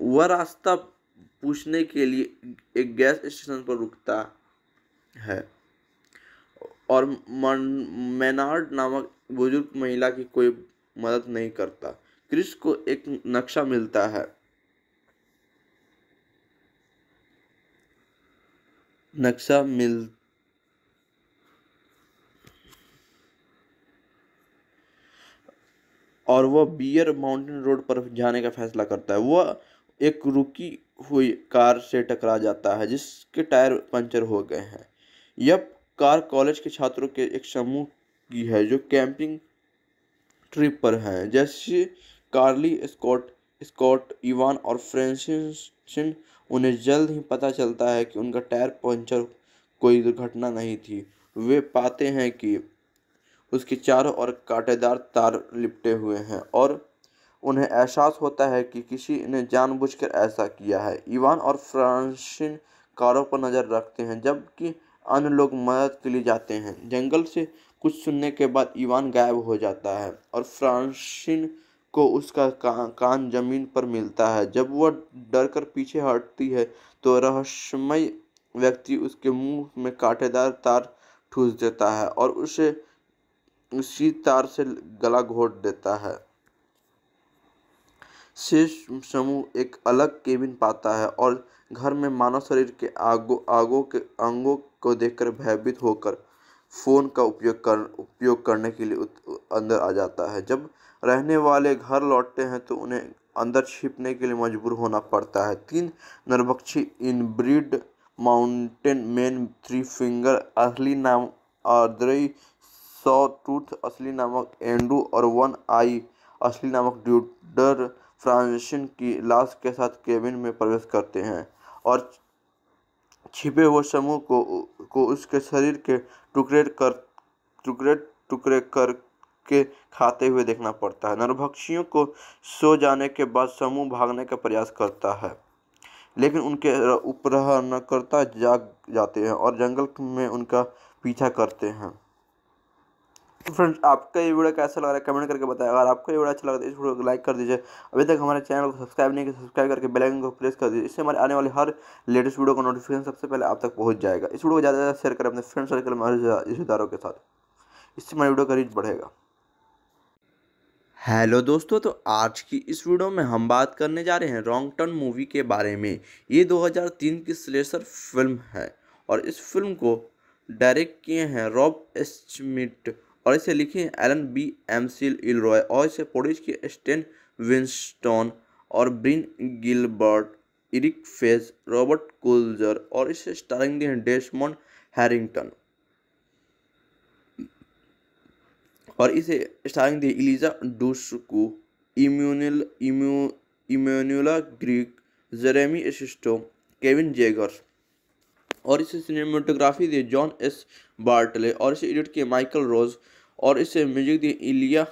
वह रास्ता पूछने के लिए एक गैस स्टेशन पर रुकता है और मैनार्ड नामक बुजुर्ग महिला की कोई मदद नहीं करता क्रिस को एक नक्शा मिलता है नक्शा मिल और वह बियर माउंटेन रोड पर जाने का फैसला करता है वह एक रुकी हुई कार से टकरा जाता है जिसके टायर पंचर हो गए हैं यह कार कॉलेज के छात्रों के एक समूह की है जो कैंपिंग ट्रिप पर है जैसे कार्ली स्कॉट स्कॉट इवान और फ्रांसिसन उन्हें जल्द ही पता चलता है कि उनका टायर पंचर कोई दुर्घटना नहीं थी वे पाते हैं कि उसके चारों ओर कांटेदार तार लिपटे हुए हैं और उन्हें एहसास होता है कि किसी ने जानबूझकर ऐसा किया है इवान और फ्रांसिन कारों पर नज़र रखते हैं जबकि अन्य लोग मदद के लिए जाते हैं जंगल से कुछ सुनने के बाद ईवान गायब हो जाता है और फ्रांसिन को उसका का, कान जमीन पर मिलता है जब वह डर कर पीछे हटती है तो रहस्यमय व्यक्ति उसके मुंह में कांटेदार तार ठूस देता है और उसे उसी तार से गला घोट देता है शेष समूह एक अलग केबिन पाता है और घर में मानव शरीर के आगो आगों के अंगों को देखकर भयभीत होकर फ़ोन का उपयोग कर उपयोग करने के लिए अंदर आ जाता है जब रहने वाले घर लौटते हैं तो उन्हें अंदर छिपने के लिए मजबूर होना पड़ता है तीन नरभक्षी inbred mountain man three finger असली नाम आर्द्रई सौ टूथ असली नामक एंडू और वन आई असली नामक ड्यूडर फ्रांसिन की लाश के साथ केबिन में प्रवेश करते हैं और छिपे हुए समूह को को उसके शरीर के टुकड़े कर टुकड़े टुकड़े कर के खाते हुए देखना पड़ता है नरभक्षियों को सो जाने के बाद समूह भागने का प्रयास करता है लेकिन उनके उपरहनकर्ता जाग जाते हैं और जंगल में उनका पीछा करते हैं तो फ्रेंड्स आपका ये वीडियो कैसा लग रहा है कमेंट करके बताएं अगर आपको ये वीडियो अच्छा लगा तो इस वीडियो को लाइक कर दीजिए अभी तक हमारे चैनल को सब्सक्राइब नहीं किया सब्सक्राइब करके बेल आइकन को प्रेस कर दीजिए इससे हमारे आने वाले हर लेटेस्ट वीडियो का नोटिफिकेशन सबसे पहले आप तक पहुँच जाएगा इस वीडियो को ज़्यादा से ज़्यादा शेयर करें अपने फ्रेंड सर्कल में रिश्तेदारों के साथ इससे हमारे वीडियो का रीच बढ़ेगा हेलो दोस्तों तो आज की इस वीडियो में हम बात करने जा रहे हैं रॉन्ग टर्न मूवी के बारे में ये 2003 की स्लेसर फिल्म है और इस फिल्म को डायरेक्ट किए हैं रॉब एस्मिट और इसे लिखी हैं एलन बी एमसिल इलरॉय और इसे प्रोड्यूस किए स्टेन विंस्टोन और Brian Gilbert Erik Feig Robert Kulzer और इसे स्टारिंग दी हैं डेसमोन हैरिंगटन और इसे स्टारिंग दी Eliza Dushku इम्यूनिल इम्यू Emmanuelle Chriqui Jeremy Sisto Kevin Zegers और इसे सिनेमाटोग्राफी दिए जॉन एस बार्टले और इसे एडिट किए माइकल रोज और इसे म्यूजिक दिए इलिया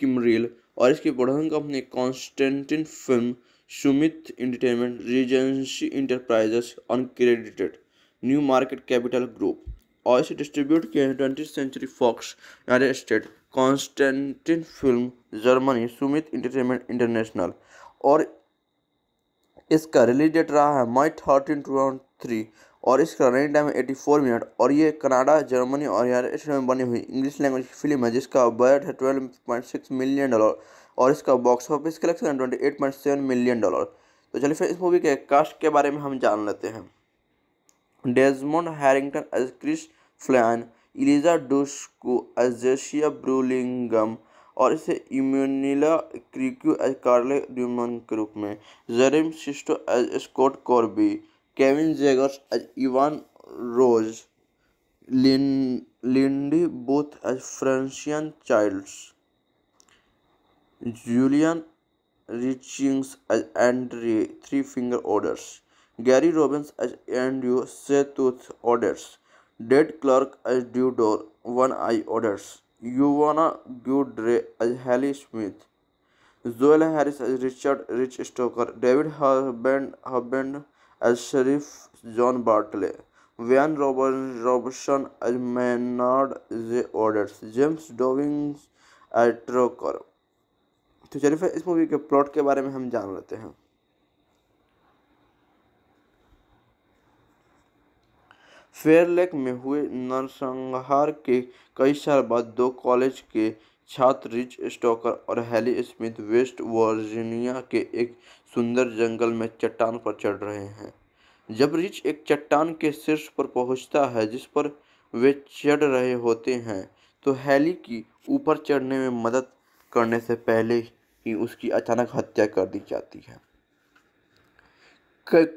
किमरील और इसके production company Constantin film Summit Entertainment Regency Enterprises uncredited new market Capital Group और इसे डिस्ट्रीब्यूट किए हैं twenty century Fox United State Constantin film Germany Summit Entertainment international और इसका रिलीज डेट रहा है मई थर्टीन टू थाउजेंड थ्री और इसका running time eighty four minute और ये कनाडा जर्मनी और यूनाइटेड स्टेट में बनी हुई इंग्लिश लैंग्वेज की फिल्म है जिसका बजट है twelve point six million dollar और इसका बॉक्स ऑफिस कलेक्शन है twenty eight point seven million dollar तो चलिए फिर इस मूवी के कास्ट के बारे में हम जान लेते हैं Desmond Harrington as Chris Flynn Eliza Dushku as Jessie Burlingame और इसे इम्यूनिला क्रिक्यू एज कार्ले ड्यूमन के रूप में Jeremy Sisto as Scott Corby Kevin Zegers, as Ivan Rose, Lin, Lindy Booth as Francian Childs, Julian Richings as Andre Three Finger Orders, Gary Robbins as Andrew Setooth Orders, Dead Clark as One Eye Orders, Yuvana Gudre as Hallie Smith, Zoella Harris as Richard Rich Stoker, David Harbend, Harbend as John Bartley Van Van Robert, Maynard जे orders James डोविंग्स एट्रोकर तो चलिए इस movie के plot के बारे में हम जान लेते हैं फेयरलेक में हुए नरसंहार के कई साल बाद दो कॉलेज के छात्र रिच स्टॉकर और हैली स्मिथ वेस्ट वर्जीनिया के एक सुंदर जंगल में चट्टान पर चढ़ रहे हैं जब रिच एक चट्टान के शीर्ष पर पहुंचता है जिस पर वे चढ़ रहे होते हैं तो हैली की ऊपर चढ़ने में मदद करने से पहले ही उसकी अचानक हत्या कर दी जाती है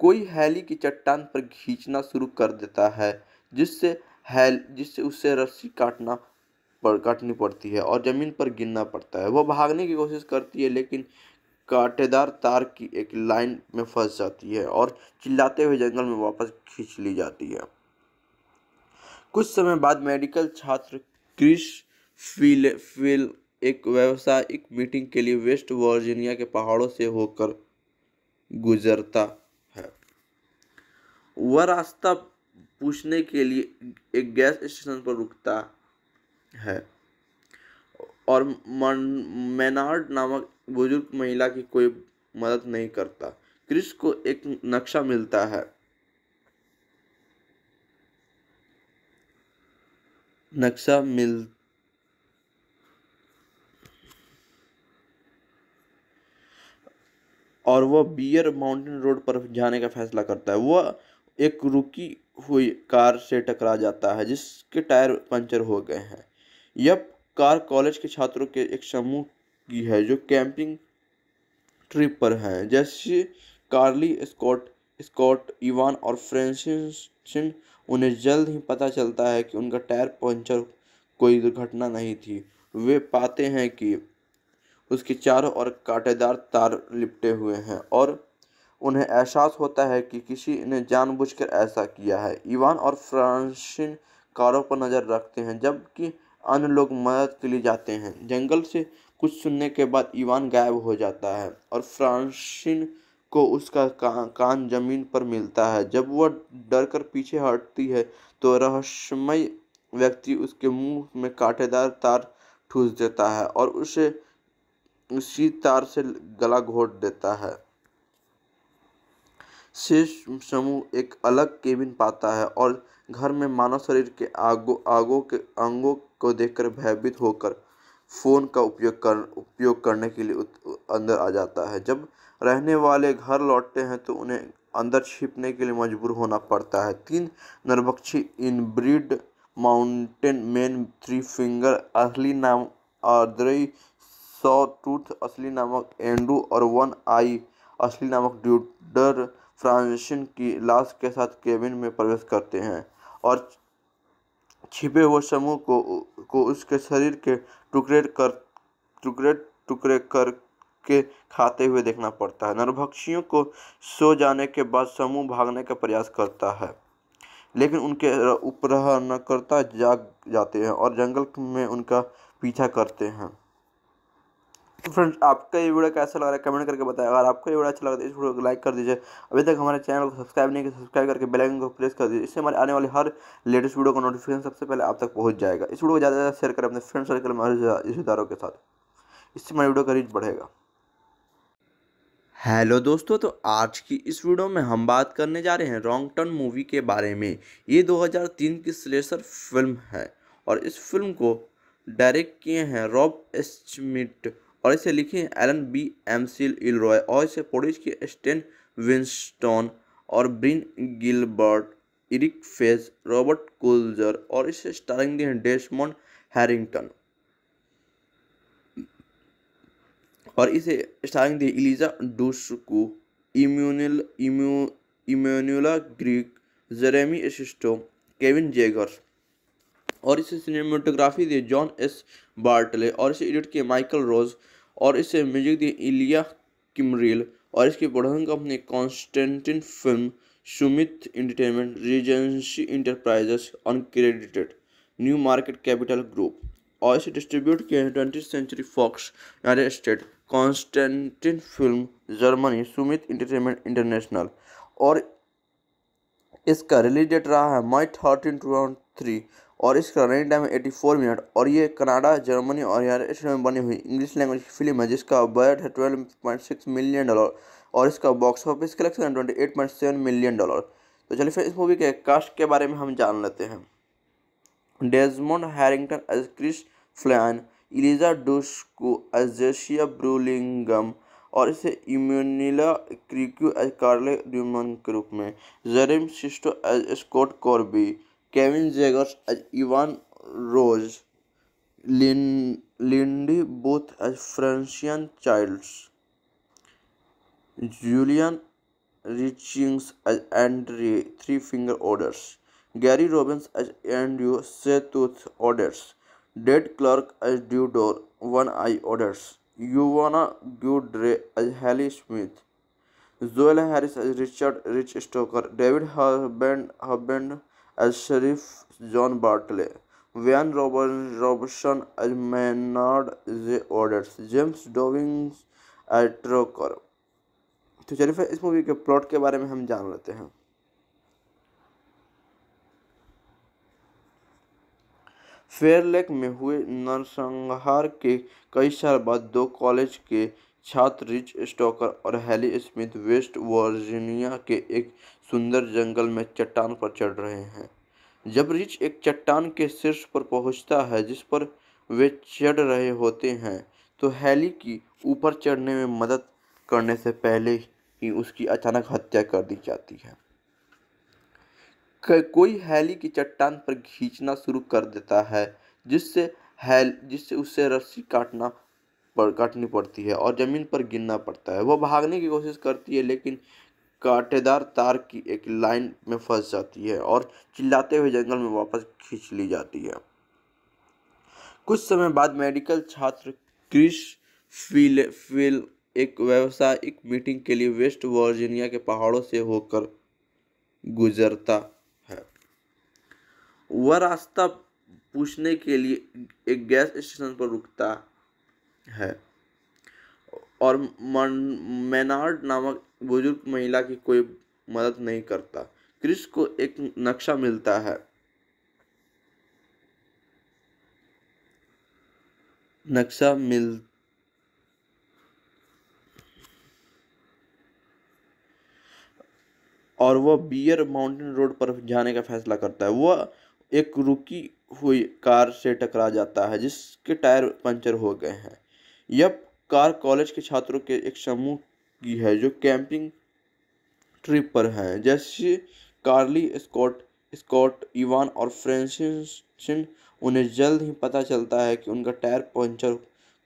कोई हैली की चट्टान पर खींचना शुरू कर देता है जिससे हैल जिससे उससे रस्सी काटना पर काटनी पड़ती है और ज़मीन पर गिरना पड़ता है वह भागने की कोशिश करती है लेकिन कांटेदार तार की एक लाइन में फंस जाती है और चिल्लाते हुए जंगल में वापस खींच ली जाती है कुछ समय बाद मेडिकल छात्र क्रिश फील फील एक व्यावसायिक मीटिंग के लिए वेस्ट वर्जीनिया के पहाड़ों से होकर गुजरता है वह रास्ता पूछने के लिए एक गैस स्टेशन पर रुकता है और मैनार्ड नामक बुजुर्ग महिला की कोई मदद नहीं करता क्रिस को एक नक्शा मिलता है नक्शा मिल और वह बियर माउंटेन रोड पर जाने का फैसला करता है वह एक रुकी हुई कार से टकरा जाता है जिसके टायर पंचर हो गए हैं यह कार कॉलेज के छात्रों के एक समूह की है जो कैंपिंग ट्रिप पर हैं जैसे कार्ली स्कॉट स्कॉट इवान और फ्रेंसिन उन्हें जल्द ही पता चलता है कि उनका टायर पंचर कोई दुर्घटना नहीं थी वे पाते हैं कि उसके चारों ओर कांटेदार तार लिपटे हुए हैं और उन्हें एहसास होता है कि किसी ने जानबूझकर ऐसा किया है इवान और फ्रांसिन कारों पर नज़र रखते हैं जबकि अन्य लोग मदद के लिए जाते हैं जंगल से कुछ सुनने के बाद ईवान गायब हो जाता है और फ्रांसिन को उसका का, कान जमीन पर मिलता है जब वह डर कर पीछे हटती है तो रहस्यमय व्यक्ति उसके मुंह में कांटेदार तार ठूस देता है और उसे उसी तार से गला घोट देता है शेष समूह एक अलग केबिन पाता है और घर में मानव शरीर के आगो आगो के अंगों को देखकर भयभीत होकर फ़ोन का उपयोग कर उपयोग करने के लिए अंदर आ जाता है जब रहने वाले घर लौटते हैं तो उन्हें अंदर छिपने के लिए मजबूर होना पड़ता है तीन नरभक्षी inbred mountain man three finger असली नाम आर्द्रई सौ टूथ असली नामक एंडू और वन आई असली नामक ड्यूडर फ्रांसिन की लाश के साथ केबिन में प्रवेश करते हैं और छिपे हुए समूह को को उसके शरीर के टुकड़े कर टुकड़े टुकड़े कर के खाते हुए देखना पड़ता है नरभक्षियों को सो जाने के बाद समूह भागने का प्रयास करता है लेकिन उनके उपहरणकर्ता जाग जाते हैं और जंगल में उनका पीछा करते हैं तो फ्रेंड्स आपका ये वीडियो कैसा लग रहा है कमेंट करके बताएं अगर आपको ये वीडियो अच्छा लगा तो इस वीडियो को लाइक कर दीजिए अभी तक हमारे चैनल को सब्सक्राइब नहीं किया सब्सक्राइब करके बेल आइकन को प्रेस कर दीजिए इससे हमारे आने वाले हर लेटेस्ट वीडियो का नोटिफिकेशन सबसे पहले आप तक पहुँच जाएगा इस वीडियो को ज़्यादा से ज़्यादा शेयर करें अपने फ्रेंड सर्कल में रिश्तेदारों के साथ इससे हमारे वीडियो का रीच बढ़ेगा हेलो दोस्तों तो आज की इस वीडियो में हम बात करने जा रहे हैं रॉन्ग टर्न मूवी के बारे में ये 2003 की स्लेसर फिल्म है और इस फिल्म को डायरेक्ट किए हैं रॉब एस्मिट और इसे लिखे हैं एलन बी एमसिल इलरॉय और इसे पोडिश के स्टेन विंस्टोन और Brian Gilbert Erik Feig Robert Kulzer और इसे स्टारिंग दिए हैं डेसमोंड हैरिंगटन और इसे स्टारिंग दिए Eliza Dushku इम्यूनिल इम्यू Emmanuelle Chriqui Jeremy Sisto Kevin जेगर और इसे सिनेमेटोग्राफी दिए जॉन एस बार्टले और इसे एडिट किए माइकल रोज और इसे म्यूजिक दिए इलिया किमरियल और इसकी production company Constantin film Summit Entertainment Regency Enterprises uncredited new market Capital Group और इसे डिस्ट्रीब्यूट किए है twenty century Fox United State Constantin film Germany Summit Entertainment international और इसका रिलीज डेट रहा है मई थर्टीन टू थाउजेंड थ्री और इसका रनिंग टाइम है एटी फोर मिनट और ये कनाडा जर्मनी और यूनाइटेड स्टेट में बनी हुई इंग्लिश लैंग्वेज की फिल्म है जिसका बजट है twelve point six million dollar और इसका बॉक्स ऑफिस कलेक्शन है twenty eight point seven million dollar तो चलिए फिर इस मूवी के कास्ट के बारे में हम जान लेते हैं Desmond Harrington as Chris Flynn Eliza Dushku as Jessie Burlingame और इसे इम्यूनिला क्रिक्यू एज कार्ले ड्यूमन के रूप में Jeremy Sisto as Scott Corby Kevin Zegers, as Ivan Rose, Lin, Lindy Booth as Francian Childs, Julian Richings as Andre Three Finger Orders, Gary Robbins as Andrew Setuth Orders, Dead Clark as Dewdor One Eye Orders, Yuvana Gudre as Hallie Smith, Zoella Harris as Richard Rich Stoker, David Harbend Harbend शरीफ John Bartley van Robertson as Maynard जे orders James डोविंग्स एट्रोकर तो चलिए फिर इस movie के plot के बारे में हम जान लेते हैं फेयर लेक में हुए नरसंहार के कई साल बाद दो कॉलेज के छात्र रिच स्टॉकर और हैली स्मिथ वेस्ट वर्जीनिया के एक सुंदर जंगल में चट्टान पर चढ़ रहे हैं जब रिच एक चट्टान के शीर्ष पर पहुंचता है जिस पर वे चढ़ रहे होते हैं तो हैली की ऊपर चढ़ने में मदद करने से पहले ही उसकी अचानक हत्या कर दी जाती है कोई हैली की चट्टान पर खींचना शुरू कर देता है जिससे हैल जिससे उसे रस्सी काटना पर काटनी पड़ती है और ज़मीन पर गिरना पड़ता है वह भागने की कोशिश करती है लेकिन कांटेदार तार की एक लाइन में फंस जाती है और चिल्लाते हुए जंगल में वापस खींच ली जाती है कुछ समय बाद मेडिकल छात्र क्रिश फील फील एक व्यावसायिक मीटिंग के लिए वेस्ट वर्जीनिया के पहाड़ों से होकर गुजरता है वह रास्ता पूछने के लिए एक गैस स्टेशन पर रुकता है और मैनार्ड नामक बुजुर्ग महिला की कोई मदद नहीं करता क्रिस को एक नक्शा मिलता है नक्शा मिल और वह बियर माउंटेन रोड पर जाने का फैसला करता है वह एक रुकी हुई कार से टकरा जाता है जिसके टायर पंचर हो गए हैं यह कार कॉलेज के छात्रों के एक समूह की है जो कैंपिंग ट्रिप पर है जैसे कार्ली स्कॉट स्कॉट इवान और फ्रेंसिसन उन्हें जल्द ही पता चलता है कि उनका टायर पंचर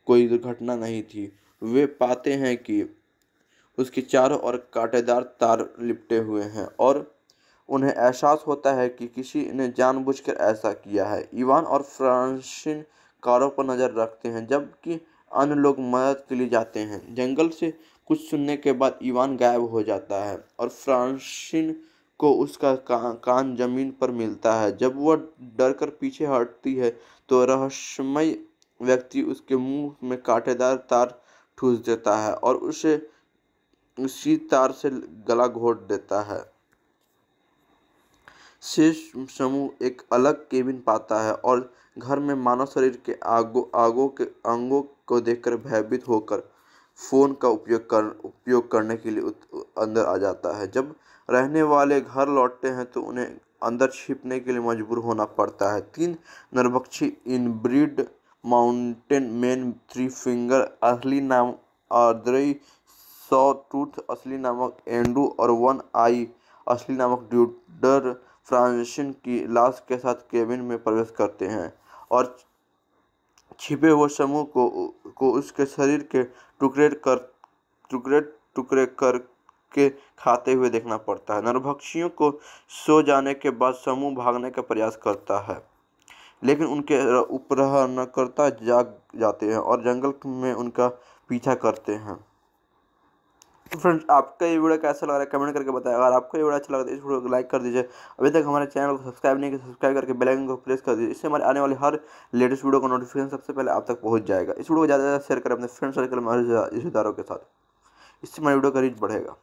कोई दुर्घटना नहीं थी वे पाते हैं कि उसके चारों ओर कांटेदार तार लिपटे हुए हैं और उन्हें एहसास होता है कि किसी ने जानबूझकर ऐसा किया है इवान और फ्रांसिन कारों पर नज़र रखते हैं जबकि अन्य लोग मदद के लिए जाते हैं जंगल से कुछ सुनने के बाद ईवान गायब हो जाता है और फ्रांसिन को उसका का, कान जमीन पर मिलता है जब वह डर कर पीछे हटती है तो रहस्यमय व्यक्ति उसके मुंह में कांटेदार तार ठूस देता है और उसे उसी तार से गला घोट देता है शेष समूह एक अलग केबिन पाता है और घर में मानव शरीर के आगो आगो के अंगों को देखकर भयभीत होकर फ़ोन का उपयोग कर उपयोग करने के लिए अंदर आ जाता है जब रहने वाले घर लौटते हैं तो उन्हें अंदर छिपने के लिए मजबूर होना पड़ता है तीन नरभक्षी inbred mountain man three finger असली नाम आर्द्रई सौ टूथ असली नामक एंडू और वन आई असली नामक ड्यूडर फ्रांसिन की लाश के साथ केबिन में प्रवेश करते हैं और छिपे हुए समूह को को उसके शरीर के टुकड़े कर टुकड़े टुकड़े कर के खाते हुए देखना पड़ता है नरभक्षियों को सो जाने के बाद समूह भागने का प्रयास करता है लेकिन उनके उपहरणकर्ता जाग जाते हैं और जंगल में उनका पीछा करते हैं तो फ्रेंड्स आपका ये वीडियो कैसा लग रहा है कमेंट करके बताएं अगर आपको ये वीडियो अच्छा लगा तो इस वीडियो को लाइक कर दीजिए अभी तक हमारे चैनल को सब्सक्राइब नहीं किया सब्सक्राइब करके बेल आइकन को प्रेस कर दीजिए इससे हमारे आने वाले हर लेटेस्ट वीडियो का नोटिफिकेशन सबसे पहले आप तक पहुँच जाएगा इस वीडियो को ज़्यादा से ज़्यादा शेयर करें अपने फ्रेंड सर्कल में रिश्तेदारों के साथ इससे हमारे वीडियो का रीच बढ़ेगा